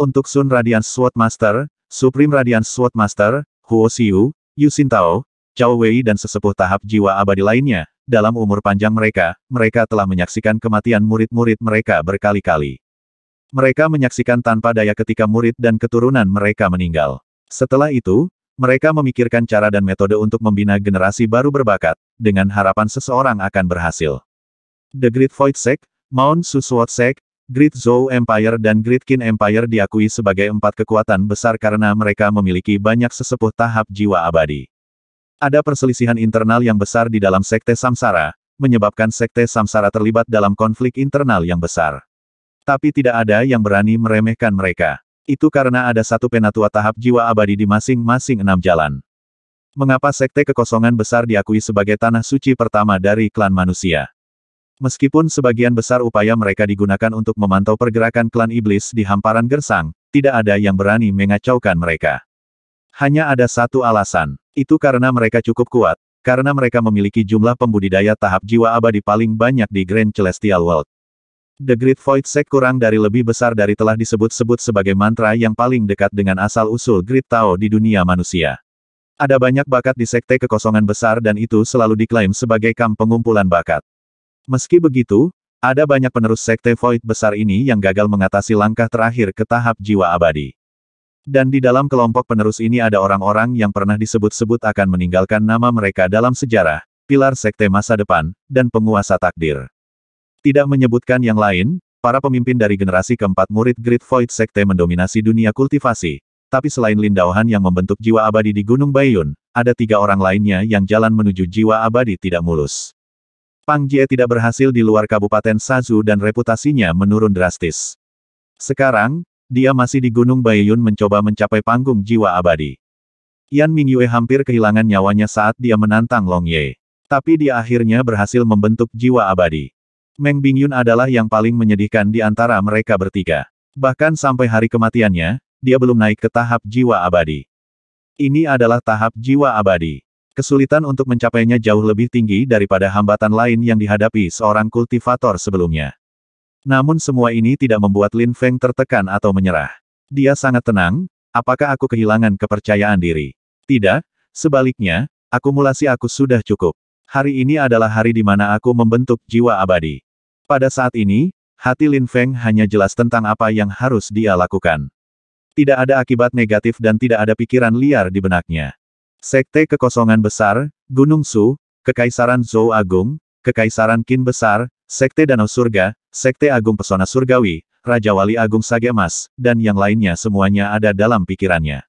Untuk Sun Radiance Sword Master, Supreme Radiance Sword Master, Huo Xiu, Yu Xintao, Cao Wei dan sesepuh tahap jiwa abadi lainnya, dalam umur panjang mereka, mereka telah menyaksikan kematian murid-murid mereka berkali-kali. Mereka menyaksikan tanpa daya ketika murid dan keturunan mereka meninggal. Setelah itu, mereka memikirkan cara dan metode untuk membina generasi baru berbakat, dengan harapan seseorang akan berhasil. The Great Void Sect, Mount Suswot Sect, Great Zhou Empire dan Great Qin Empire diakui sebagai empat kekuatan besar karena mereka memiliki banyak sesepuh tahap jiwa abadi. Ada perselisihan internal yang besar di dalam sekte samsara, menyebabkan sekte samsara terlibat dalam konflik internal yang besar. Tapi tidak ada yang berani meremehkan mereka. Itu karena ada satu penatua tahap jiwa abadi di masing-masing enam jalan. Mengapa sekte kekosongan besar diakui sebagai tanah suci pertama dari klan manusia? Meskipun sebagian besar upaya mereka digunakan untuk memantau pergerakan klan iblis di hamparan gersang, tidak ada yang berani mengacaukan mereka. Hanya ada satu alasan. Itu karena mereka cukup kuat, karena mereka memiliki jumlah pembudidaya tahap jiwa abadi paling banyak di Grand Celestial World. The Great Void Sect kurang dari lebih besar dari telah disebut-sebut sebagai mantra yang paling dekat dengan asal-usul Great Tao di dunia manusia. Ada banyak bakat di sekte kekosongan besar dan itu selalu diklaim sebagai kamp pengumpulan bakat. Meski begitu, ada banyak penerus sekte Void besar ini yang gagal mengatasi langkah terakhir ke tahap jiwa abadi. Dan di dalam kelompok penerus ini ada orang-orang yang pernah disebut-sebut akan meninggalkan nama mereka dalam sejarah, pilar sekte masa depan, dan penguasa takdir. Tidak menyebutkan yang lain, para pemimpin dari generasi keempat murid Great Void Sekte mendominasi dunia kultivasi, tapi selain Lindauhan yang membentuk jiwa abadi di Gunung Bayun, ada tiga orang lainnya yang jalan menuju jiwa abadi tidak mulus. Pang Jie tidak berhasil di luar Kabupaten Sazu dan reputasinya menurun drastis. Sekarang, dia masih di Gunung Baiyun mencoba mencapai panggung jiwa abadi. Yan Mingyue hampir kehilangan nyawanya saat dia menantang Long Ye. Tapi dia akhirnya berhasil membentuk jiwa abadi. Meng Bingyun adalah yang paling menyedihkan di antara mereka bertiga. Bahkan sampai hari kematiannya, dia belum naik ke tahap jiwa abadi. Ini adalah tahap jiwa abadi. Kesulitan untuk mencapainya jauh lebih tinggi daripada hambatan lain yang dihadapi seorang kultivator sebelumnya. Namun semua ini tidak membuat Lin Feng tertekan atau menyerah. Dia sangat tenang, apakah aku kehilangan kepercayaan diri? Tidak, sebaliknya, akumulasi aku sudah cukup. Hari ini adalah hari di mana aku membentuk jiwa abadi. Pada saat ini, hati Lin Feng hanya jelas tentang apa yang harus dia lakukan. Tidak ada akibat negatif dan tidak ada pikiran liar di benaknya. Sekte Kekosongan Besar, Gunung Su, Kekaisaran Zhou Agung, Kekaisaran Qin Besar, Sekte Danau Surga, Sekte Agung Pesona Surgawi, Raja Wali Agung Sage Emas, dan yang lainnya semuanya ada dalam pikirannya.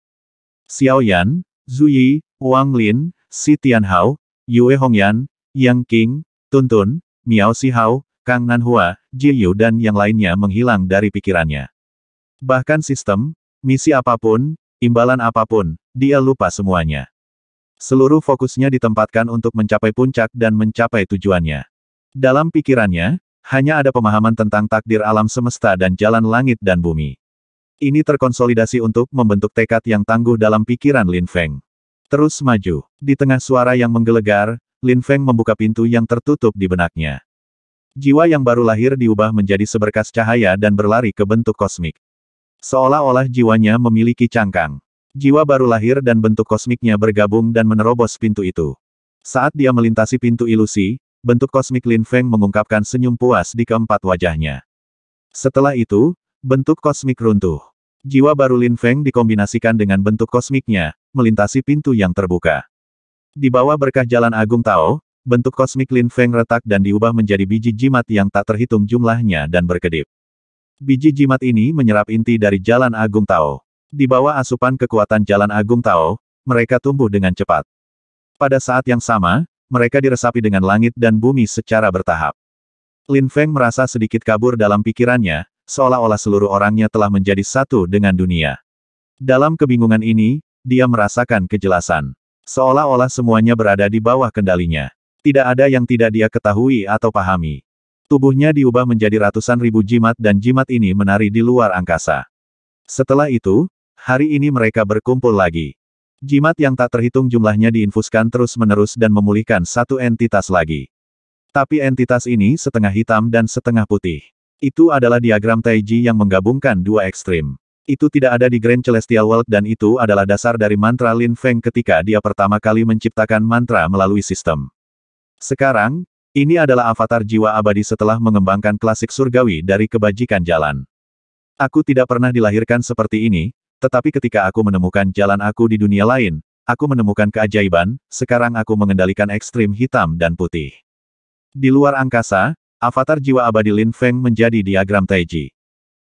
Xiao Yan, Zhu Yi, Wang Lin, Si Tianhao, Yue Hongyan, Yang King, Tuntun, Miao Sihao, Kang Nanhua, Ji Yu dan yang lainnya menghilang dari pikirannya. Bahkan sistem, misi apapun, imbalan apapun, dia lupa semuanya. Seluruh fokusnya ditempatkan untuk mencapai puncak dan mencapai tujuannya. Dalam pikirannya, hanya ada pemahaman tentang takdir alam semesta dan jalan langit dan bumi. Ini terkonsolidasi untuk membentuk tekad yang tangguh dalam pikiran Lin Feng. Terus maju. Di tengah suara yang menggelegar, Lin Feng membuka pintu yang tertutup di benaknya. Jiwa yang baru lahir diubah menjadi seberkas cahaya dan berlari ke bentuk kosmik. Seolah-olah jiwanya memiliki cangkang. Jiwa baru lahir dan bentuk kosmiknya bergabung dan menerobos pintu itu. Saat dia melintasi pintu ilusi, bentuk kosmik Lin Feng mengungkapkan senyum puas di keempat wajahnya. Setelah itu, bentuk kosmik runtuh. Jiwa baru Lin Feng dikombinasikan dengan bentuk kosmiknya, melintasi pintu yang terbuka. Di bawah berkah jalan agung Tao, bentuk kosmik Lin Feng retak dan diubah menjadi biji jimat yang tak terhitung jumlahnya dan berkedip. Biji jimat ini menyerap inti dari Jalan Agung Tao. Di bawah asupan kekuatan Jalan Agung Tao, mereka tumbuh dengan cepat. Pada saat yang sama, mereka diresapi dengan langit dan bumi secara bertahap. Lin Feng merasa sedikit kabur dalam pikirannya, seolah-olah seluruh orangnya telah menjadi satu dengan dunia. Dalam kebingungan ini, dia merasakan kejelasan. Seolah-olah semuanya berada di bawah kendalinya. Tidak ada yang tidak dia ketahui atau pahami. Tubuhnya diubah menjadi ratusan ribu jimat dan jimat ini menari di luar angkasa. Setelah itu, hari ini mereka berkumpul lagi. Jimat yang tak terhitung jumlahnya diinfuskan terus-menerus dan memulihkan satu entitas lagi. Tapi entitas ini setengah hitam dan setengah putih. Itu adalah diagram Taiji yang menggabungkan dua ekstrim. Itu tidak ada di Grand Celestial World dan itu adalah dasar dari mantra Lin Feng ketika dia pertama kali menciptakan mantra melalui sistem. Sekarang, ini adalah avatar jiwa abadi setelah mengembangkan klasik surgawi dari kebajikan jalan. Aku tidak pernah dilahirkan seperti ini, tetapi ketika aku menemukan jalan aku di dunia lain, aku menemukan keajaiban, sekarang aku mengendalikan ekstrim hitam dan putih. Di luar angkasa, avatar jiwa abadi Lin Feng menjadi diagram Taiji.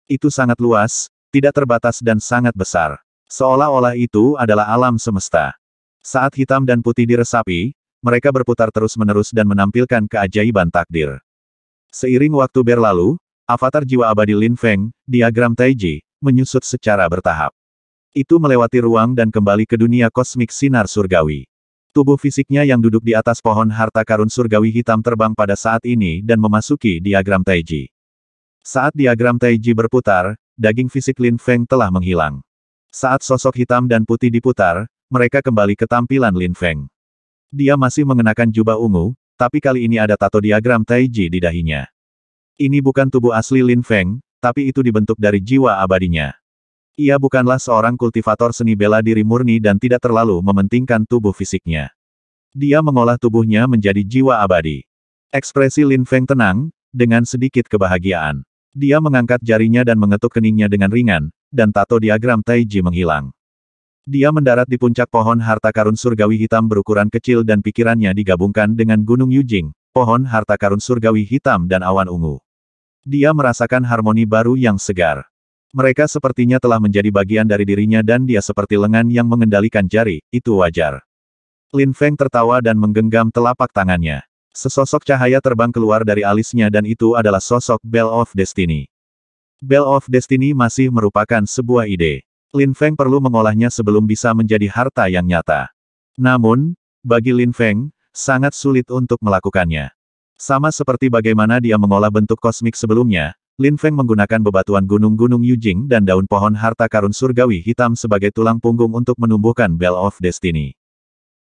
Itu sangat luas, tidak terbatas dan sangat besar. Seolah-olah itu adalah alam semesta. Saat hitam dan putih diresapi, mereka berputar terus-menerus dan menampilkan keajaiban takdir. Seiring waktu berlalu, avatar jiwa abadi Lin Feng, diagram Taiji, menyusut secara bertahap. Itu melewati ruang dan kembali ke dunia kosmik sinar surgawi. Tubuh fisiknya yang duduk di atas pohon harta karun surgawi hitam terbang pada saat ini dan memasuki diagram Taiji. Saat diagram Taiji berputar, daging fisik Lin Feng telah menghilang. Saat sosok hitam dan putih diputar, mereka kembali ke tampilan Lin Feng. Dia masih mengenakan jubah ungu, tapi kali ini ada tato diagram Taiji di dahinya. Ini bukan tubuh asli Lin Feng, tapi itu dibentuk dari jiwa abadinya. Ia bukanlah seorang kultivator seni bela diri murni dan tidak terlalu mementingkan tubuh fisiknya. Dia mengolah tubuhnya menjadi jiwa abadi. Ekspresi Lin Feng tenang, dengan sedikit kebahagiaan. Dia mengangkat jarinya dan mengetuk keningnya dengan ringan, dan tato diagram Taiji menghilang. Dia mendarat di puncak pohon harta karun surgawi hitam berukuran kecil dan pikirannya digabungkan dengan Gunung Yujing, pohon harta karun surgawi hitam dan awan ungu. Dia merasakan harmoni baru yang segar. Mereka sepertinya telah menjadi bagian dari dirinya dan dia seperti lengan yang mengendalikan jari, itu wajar. Lin Feng tertawa dan menggenggam telapak tangannya. Sesosok cahaya terbang keluar dari alisnya dan itu adalah sosok Bell of Destiny. Bell of Destiny masih merupakan sebuah ide. Lin Feng perlu mengolahnya sebelum bisa menjadi harta yang nyata. Namun, bagi Lin Feng, sangat sulit untuk melakukannya. Sama seperti bagaimana dia mengolah bentuk kosmik sebelumnya, Lin Feng menggunakan bebatuan gunung-gunung Yujing dan daun pohon harta karun surgawi hitam sebagai tulang punggung untuk menumbuhkan Bell of Destiny.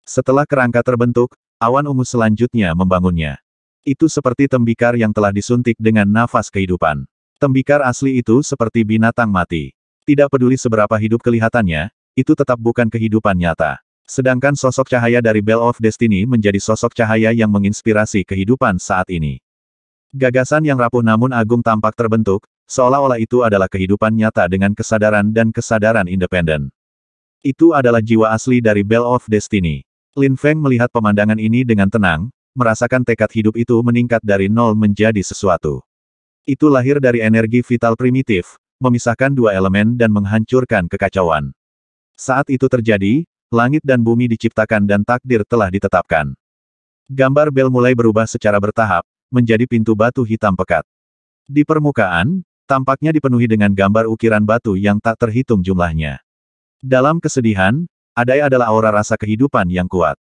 Setelah kerangka terbentuk, awan ungu selanjutnya membangunnya. Itu seperti tembikar yang telah disuntik dengan nafas kehidupan. Tembikar asli itu seperti binatang mati. Tidak peduli seberapa hidup kelihatannya, itu tetap bukan kehidupan nyata. Sedangkan sosok cahaya dari Bell of Destiny menjadi sosok cahaya yang menginspirasi kehidupan saat ini. Gagasan yang rapuh namun agung tampak terbentuk, seolah-olah itu adalah kehidupan nyata dengan kesadaran dan kesadaran independen. Itu adalah jiwa asli dari Bell of Destiny. Lin Feng melihat pemandangan ini dengan tenang, merasakan tekad hidup itu meningkat dari nol menjadi sesuatu. Itu lahir dari energi vital primitif, memisahkan dua elemen dan menghancurkan kekacauan. Saat itu terjadi, langit dan bumi diciptakan dan takdir telah ditetapkan. Gambar Bell mulai berubah secara bertahap, menjadi pintu batu hitam pekat. Di permukaan, tampaknya dipenuhi dengan gambar ukiran batu yang tak terhitung jumlahnya. Dalam kesedihan, Adai adalah aura rasa kehidupan yang kuat.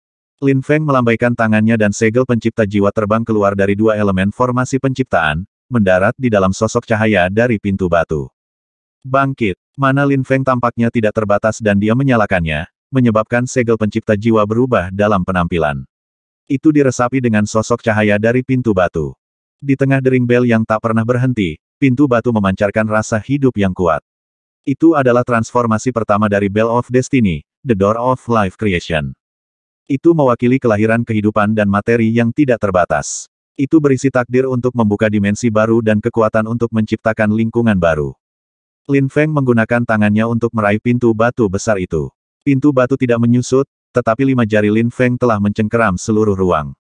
Lin Feng melambaikan tangannya dan segel pencipta jiwa terbang keluar dari dua elemen formasi penciptaan, mendarat di dalam sosok cahaya dari pintu batu. Bangkit, mana Lin Feng tampaknya tidak terbatas dan dia menyalakannya, menyebabkan segel pencipta jiwa berubah dalam penampilan itu diresapi dengan sosok cahaya dari pintu batu. Di tengah dering bel yang tak pernah berhenti, pintu batu memancarkan rasa hidup yang kuat. Itu adalah transformasi pertama dari Bell of Destiny, The Door of Life Creation. Itu mewakili kelahiran kehidupan dan materi yang tidak terbatas. Itu berisi takdir untuk membuka dimensi baru dan kekuatan untuk menciptakan lingkungan baru. Lin Feng menggunakan tangannya untuk meraih pintu batu besar itu. Pintu batu tidak menyusut, tetapi lima jari Lin Feng telah mencengkeram seluruh ruang.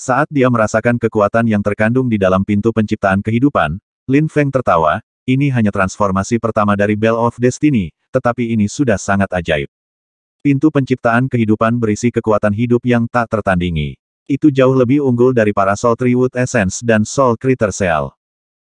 Saat dia merasakan kekuatan yang terkandung di dalam pintu penciptaan kehidupan, Lin Feng tertawa, ini hanya transformasi pertama dari Bell of Destiny, tetapi ini sudah sangat ajaib. Pintu penciptaan kehidupan berisi kekuatan hidup yang tak tertandingi. Itu jauh lebih unggul dari para Soul Tree Wood Essence dan Soul Critter Cell.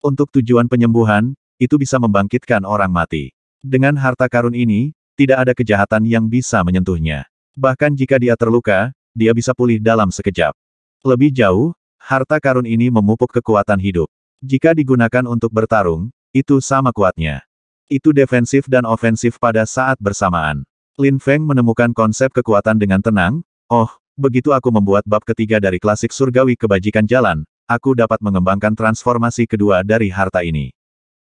Untuk tujuan penyembuhan, itu bisa membangkitkan orang mati. Dengan harta karun ini, tidak ada kejahatan yang bisa menyentuhnya. Bahkan jika dia terluka, dia bisa pulih dalam sekejap. Lebih jauh, harta karun ini memupuk kekuatan hidup. Jika digunakan untuk bertarung, itu sama kuatnya. Itu defensif dan ofensif pada saat bersamaan. Lin Feng menemukan konsep kekuatan dengan tenang, oh, begitu aku membuat bab ketiga dari klasik surgawi kebajikan jalan, aku dapat mengembangkan transformasi kedua dari harta ini.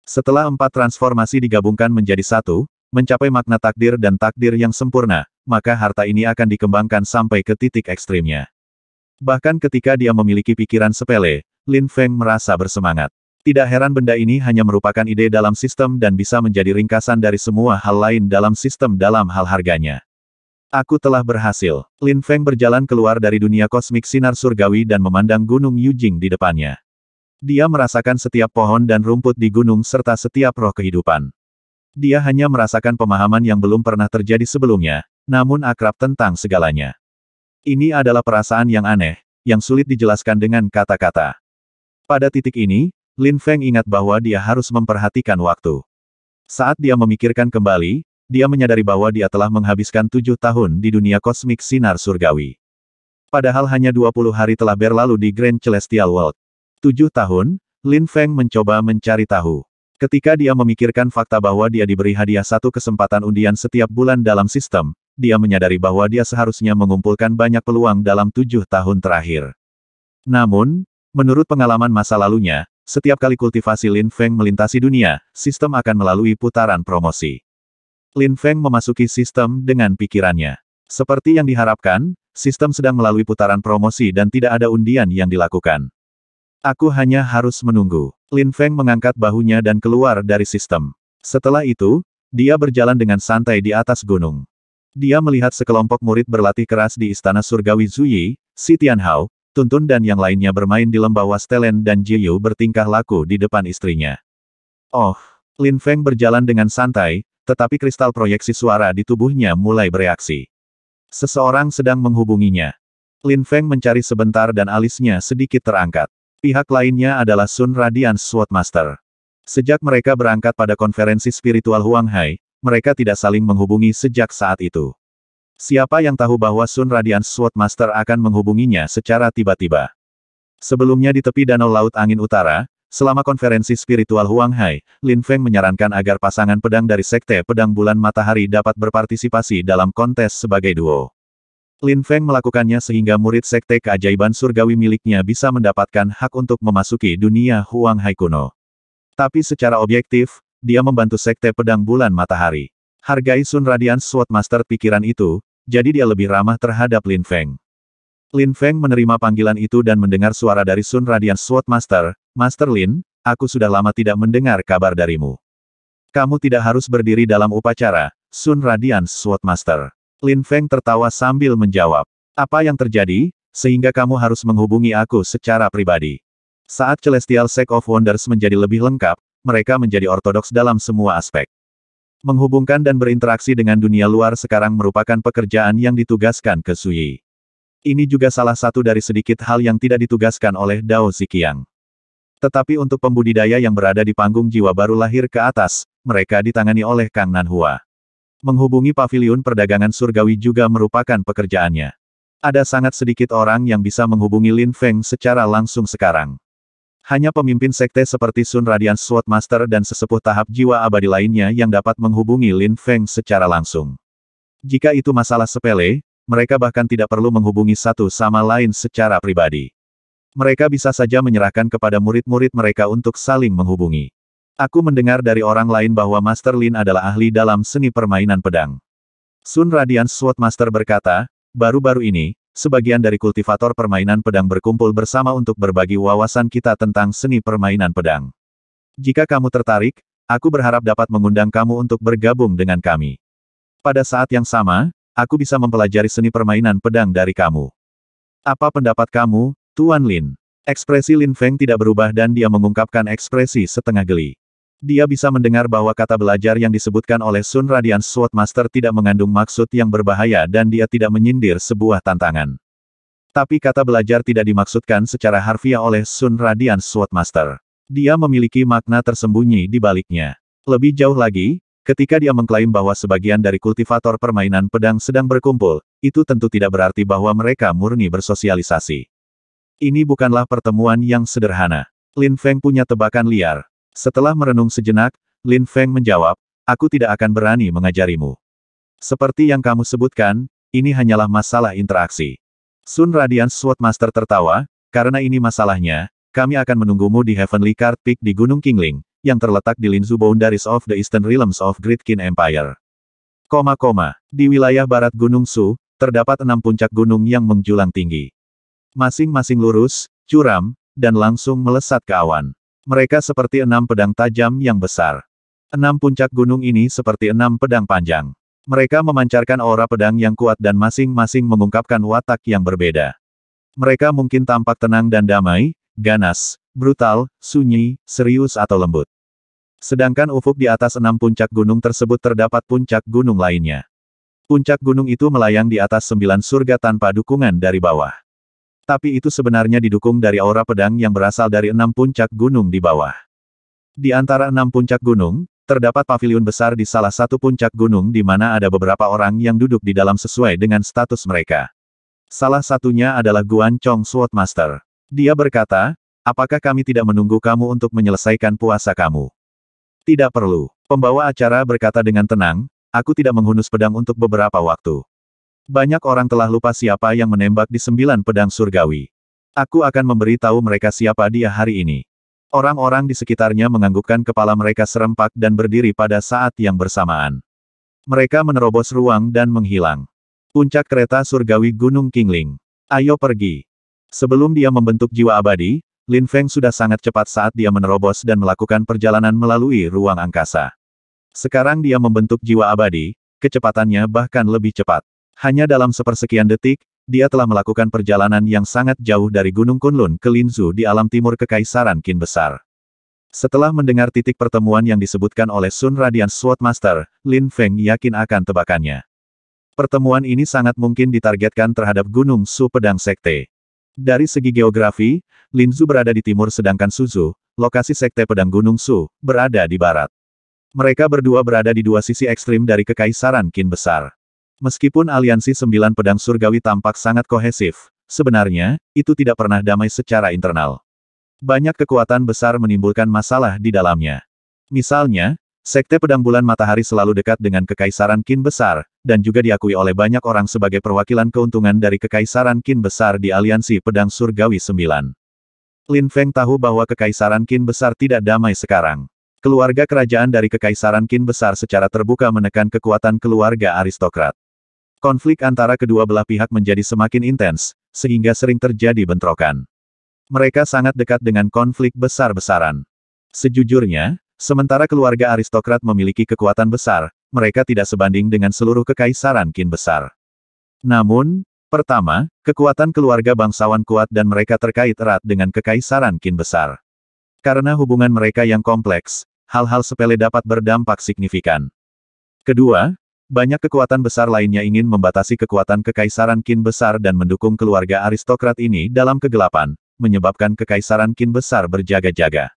Setelah empat transformasi digabungkan menjadi satu, mencapai makna takdir dan takdir yang sempurna, maka harta ini akan dikembangkan sampai ke titik ekstrimnya. Bahkan ketika dia memiliki pikiran sepele, Lin Feng merasa bersemangat. Tidak heran benda ini hanya merupakan ide dalam sistem dan bisa menjadi ringkasan dari semua hal lain dalam sistem dalam hal harganya. Aku telah berhasil. Lin Feng berjalan keluar dari dunia kosmik sinar surgawi dan memandang gunung Yujing di depannya. Dia merasakan setiap pohon dan rumput di gunung serta setiap roh kehidupan. Dia hanya merasakan pemahaman yang belum pernah terjadi sebelumnya, namun akrab tentang segalanya. Ini adalah perasaan yang aneh, yang sulit dijelaskan dengan kata-kata. Pada titik ini, Lin Feng ingat bahwa dia harus memperhatikan waktu. Saat dia memikirkan kembali, dia menyadari bahwa dia telah menghabiskan tujuh tahun di dunia kosmik sinar surgawi. Padahal hanya 20 hari telah berlalu di Grand Celestial World. Tujuh tahun, Lin Feng mencoba mencari tahu. Ketika dia memikirkan fakta bahwa dia diberi hadiah satu kesempatan undian setiap bulan dalam sistem, dia menyadari bahwa dia seharusnya mengumpulkan banyak peluang dalam tujuh tahun terakhir. Namun, menurut pengalaman masa lalunya, setiap kali kultivasi Lin Feng melintasi dunia, sistem akan melalui putaran promosi. Lin Feng memasuki sistem dengan pikirannya. Seperti yang diharapkan, sistem sedang melalui putaran promosi dan tidak ada undian yang dilakukan. Aku hanya harus menunggu. Lin Feng mengangkat bahunya dan keluar dari sistem. Setelah itu, dia berjalan dengan santai di atas gunung. Dia melihat sekelompok murid berlatih keras di Istana Surgawi Zuyi, Si Tianhao, Tuntun dan yang lainnya bermain di lembah Wastelen dan Jiyu bertingkah laku di depan istrinya. Oh, Lin Feng berjalan dengan santai, tetapi kristal proyeksi suara di tubuhnya mulai bereaksi. Seseorang sedang menghubunginya. Lin Feng mencari sebentar dan alisnya sedikit terangkat. Pihak lainnya adalah Sun Radiance Swordmaster. Sejak mereka berangkat pada konferensi spiritual Huang Hai, mereka tidak saling menghubungi sejak saat itu. Siapa yang tahu bahwa Sun Radiance Swordmaster akan menghubunginya secara tiba-tiba? Sebelumnya di tepi Danau Laut Angin Utara, Selama konferensi spiritual Huang Hai, Lin Feng menyarankan agar pasangan pedang dari Sekte Pedang Bulan Matahari dapat berpartisipasi dalam kontes sebagai duo. Lin Feng melakukannya sehingga murid sekte keajaiban surgawi miliknya bisa mendapatkan hak untuk memasuki dunia Huang Hai kuno. Tapi secara objektif, dia membantu sekte pedang bulan matahari. Hargai Sun Radiance Master pikiran itu, jadi dia lebih ramah terhadap Lin Feng. Lin Feng menerima panggilan itu dan mendengar suara dari Sun Radian Swordmaster, Master Master Lin, aku sudah lama tidak mendengar kabar darimu. Kamu tidak harus berdiri dalam upacara, Sun Radiance Master. Lin Feng tertawa sambil menjawab. Apa yang terjadi, sehingga kamu harus menghubungi aku secara pribadi. Saat Celestial Sect of Wonders menjadi lebih lengkap, mereka menjadi ortodoks dalam semua aspek. Menghubungkan dan berinteraksi dengan dunia luar sekarang merupakan pekerjaan yang ditugaskan ke Sui. Ini juga salah satu dari sedikit hal yang tidak ditugaskan oleh Dao Zikiang. Tetapi untuk pembudidaya yang berada di panggung jiwa baru lahir ke atas, mereka ditangani oleh Kang Nanhua. Menghubungi pavilion perdagangan surgawi juga merupakan pekerjaannya. Ada sangat sedikit orang yang bisa menghubungi Lin Feng secara langsung sekarang. Hanya pemimpin sekte seperti Sun Radiance Sword Master dan sesepuh tahap jiwa abadi lainnya yang dapat menghubungi Lin Feng secara langsung. Jika itu masalah sepele, mereka bahkan tidak perlu menghubungi satu sama lain secara pribadi. Mereka bisa saja menyerahkan kepada murid-murid mereka untuk saling menghubungi. Aku mendengar dari orang lain bahwa Master Lin adalah ahli dalam seni permainan pedang. Sun Radian Sword Master berkata, baru-baru ini, sebagian dari kultivator permainan pedang berkumpul bersama untuk berbagi wawasan kita tentang seni permainan pedang. Jika kamu tertarik, aku berharap dapat mengundang kamu untuk bergabung dengan kami. Pada saat yang sama, aku bisa mempelajari seni permainan pedang dari kamu. Apa pendapat kamu, Tuan Lin? Ekspresi Lin Feng tidak berubah dan dia mengungkapkan ekspresi setengah geli. Dia bisa mendengar bahwa kata belajar yang disebutkan oleh Sun Radiant Master tidak mengandung maksud yang berbahaya dan dia tidak menyindir sebuah tantangan. Tapi kata belajar tidak dimaksudkan secara harfiah oleh Sun Radiant Master. Dia memiliki makna tersembunyi di baliknya. Lebih jauh lagi, ketika dia mengklaim bahwa sebagian dari kultivator permainan pedang sedang berkumpul, itu tentu tidak berarti bahwa mereka murni bersosialisasi. Ini bukanlah pertemuan yang sederhana. Lin Feng punya tebakan liar. Setelah merenung sejenak, Lin Feng menjawab, aku tidak akan berani mengajarimu. Seperti yang kamu sebutkan, ini hanyalah masalah interaksi. Sun Radiance Sword Master tertawa, karena ini masalahnya, kami akan menunggumu di Heavenly Card Peak di Gunung Kingling, yang terletak di Linzu Boundaries of the Eastern Realms of Great King Empire. Koma koma, di wilayah barat Gunung Su, terdapat enam puncak gunung yang menjulang tinggi. Masing-masing lurus, curam, dan langsung melesat ke awan. Mereka seperti enam pedang tajam yang besar. Enam puncak gunung ini seperti enam pedang panjang. Mereka memancarkan aura pedang yang kuat dan masing-masing mengungkapkan watak yang berbeda. Mereka mungkin tampak tenang dan damai, ganas, brutal, sunyi, serius atau lembut. Sedangkan ufuk di atas enam puncak gunung tersebut terdapat puncak gunung lainnya. Puncak gunung itu melayang di atas sembilan surga tanpa dukungan dari bawah. Tapi itu sebenarnya didukung dari aura pedang yang berasal dari enam puncak gunung di bawah. Di antara enam puncak gunung, terdapat pavilion besar di salah satu puncak gunung di mana ada beberapa orang yang duduk di dalam sesuai dengan status mereka. Salah satunya adalah Guan Chong Swordmaster. Dia berkata, apakah kami tidak menunggu kamu untuk menyelesaikan puasa kamu? Tidak perlu. Pembawa acara berkata dengan tenang, aku tidak menghunus pedang untuk beberapa waktu. Banyak orang telah lupa siapa yang menembak di sembilan pedang surgawi. Aku akan memberitahu mereka siapa dia hari ini. Orang-orang di sekitarnya menganggukkan kepala mereka serempak dan berdiri pada saat yang bersamaan. Mereka menerobos ruang dan menghilang. Puncak kereta surgawi Gunung Kingling. Ayo pergi. Sebelum dia membentuk jiwa abadi, Lin Feng sudah sangat cepat saat dia menerobos dan melakukan perjalanan melalui ruang angkasa. Sekarang dia membentuk jiwa abadi, kecepatannya bahkan lebih cepat. Hanya dalam sepersekian detik, dia telah melakukan perjalanan yang sangat jauh dari Gunung Kunlun ke Linzu di alam timur Kekaisaran Qin Besar. Setelah mendengar titik pertemuan yang disebutkan oleh Sun Radiant Swordmaster, Lin Feng yakin akan tebakannya. Pertemuan ini sangat mungkin ditargetkan terhadap Gunung Su Pedang Sekte. Dari segi geografi, Linzu berada di timur sedangkan Suzu, lokasi Sekte Pedang Gunung Su, berada di barat. Mereka berdua berada di dua sisi ekstrim dari Kekaisaran Qin Besar. Meskipun aliansi sembilan pedang surgawi tampak sangat kohesif, sebenarnya, itu tidak pernah damai secara internal. Banyak kekuatan besar menimbulkan masalah di dalamnya. Misalnya, Sekte Pedang Bulan Matahari selalu dekat dengan Kekaisaran Kin Besar, dan juga diakui oleh banyak orang sebagai perwakilan keuntungan dari Kekaisaran Kin Besar di Aliansi Pedang Surgawi sembilan. Lin Feng tahu bahwa Kekaisaran Kin Besar tidak damai sekarang. Keluarga kerajaan dari Kekaisaran Kin Besar secara terbuka menekan kekuatan keluarga aristokrat. Konflik antara kedua belah pihak menjadi semakin intens, sehingga sering terjadi bentrokan. Mereka sangat dekat dengan konflik besar-besaran. Sejujurnya, sementara keluarga aristokrat memiliki kekuatan besar, mereka tidak sebanding dengan seluruh kekaisaran kin besar. Namun, Pertama, kekuatan keluarga bangsawan kuat dan mereka terkait erat dengan kekaisaran Kin besar. Karena hubungan mereka yang kompleks, hal-hal sepele dapat berdampak signifikan. Kedua, banyak kekuatan besar lainnya ingin membatasi kekuatan kekaisaran Qin besar dan mendukung keluarga aristokrat ini dalam kegelapan, menyebabkan kekaisaran Qin besar berjaga-jaga.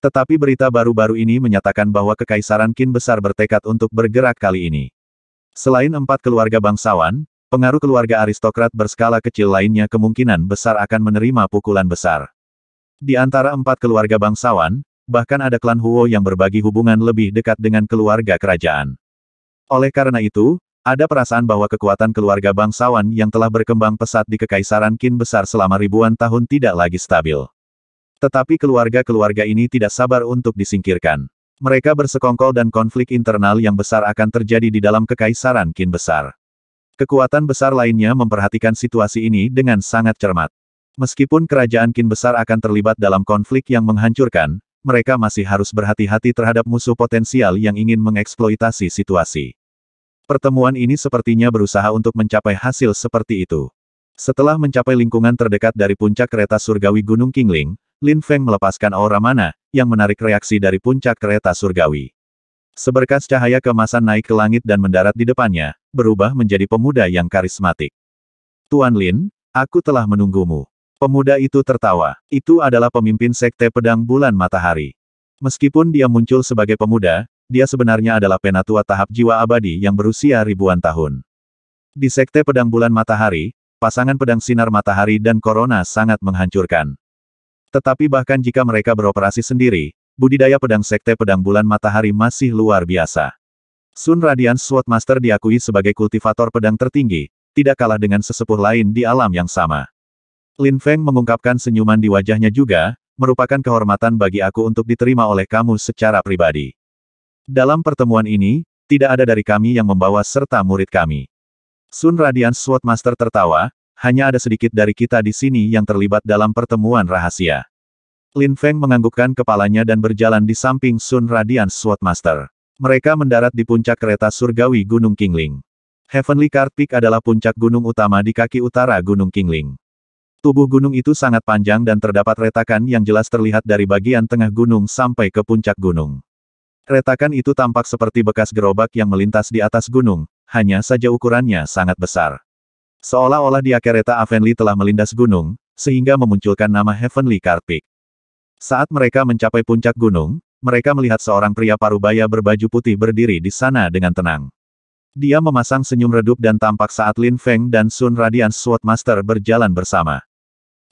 Tetapi berita baru-baru ini menyatakan bahwa kekaisaran Qin besar bertekad untuk bergerak kali ini. Selain empat keluarga bangsawan, pengaruh keluarga aristokrat berskala kecil lainnya kemungkinan besar akan menerima pukulan besar. Di antara empat keluarga bangsawan, bahkan ada klan Huo yang berbagi hubungan lebih dekat dengan keluarga kerajaan. Oleh karena itu, ada perasaan bahwa kekuatan keluarga bangsawan yang telah berkembang pesat di Kekaisaran Qin besar selama ribuan tahun tidak lagi stabil. Tetapi keluarga-keluarga ini tidak sabar untuk disingkirkan. Mereka bersekongkol dan konflik internal yang besar akan terjadi di dalam Kekaisaran Qin besar. Kekuatan besar lainnya memperhatikan situasi ini dengan sangat cermat. Meskipun kerajaan Qin besar akan terlibat dalam konflik yang menghancurkan, mereka masih harus berhati-hati terhadap musuh potensial yang ingin mengeksploitasi situasi. Pertemuan ini sepertinya berusaha untuk mencapai hasil seperti itu. Setelah mencapai lingkungan terdekat dari puncak kereta surgawi Gunung Kingling, Lin Feng melepaskan aura mana, yang menarik reaksi dari puncak kereta surgawi. Seberkas cahaya kemasan naik ke langit dan mendarat di depannya, berubah menjadi pemuda yang karismatik. Tuan Lin, aku telah menunggumu. Pemuda itu tertawa. Itu adalah pemimpin Sekte Pedang Bulan Matahari. Meskipun dia muncul sebagai pemuda, dia sebenarnya adalah penatua tahap jiwa abadi yang berusia ribuan tahun. Di Sekte Pedang Bulan Matahari, pasangan pedang sinar matahari dan korona sangat menghancurkan. Tetapi bahkan jika mereka beroperasi sendiri, budidaya pedang Sekte Pedang Bulan Matahari masih luar biasa. Sun Radiance Swordmaster diakui sebagai kultivator pedang tertinggi, tidak kalah dengan sesepuh lain di alam yang sama. Lin Feng mengungkapkan senyuman di wajahnya juga, merupakan kehormatan bagi aku untuk diterima oleh kamu secara pribadi. Dalam pertemuan ini, tidak ada dari kami yang membawa serta murid kami. Sun Radian Sword tertawa, hanya ada sedikit dari kita di sini yang terlibat dalam pertemuan rahasia. Lin Feng menganggukkan kepalanya dan berjalan di samping Sun Radian Sword Mereka mendarat di puncak kereta surgawi Gunung Kingling. Heavenly Card Peak adalah puncak gunung utama di kaki utara Gunung Kingling. Tubuh gunung itu sangat panjang dan terdapat retakan yang jelas terlihat dari bagian tengah gunung sampai ke puncak gunung. Retakan itu tampak seperti bekas gerobak yang melintas di atas gunung, hanya saja ukurannya sangat besar. Seolah-olah dia kereta Avenly telah melindas gunung, sehingga memunculkan nama Heavenly Carpik. Saat mereka mencapai puncak gunung, mereka melihat seorang pria parubaya berbaju putih berdiri di sana dengan tenang. Dia memasang senyum redup dan tampak saat Lin Feng dan Sun Radiance Swordmaster berjalan bersama.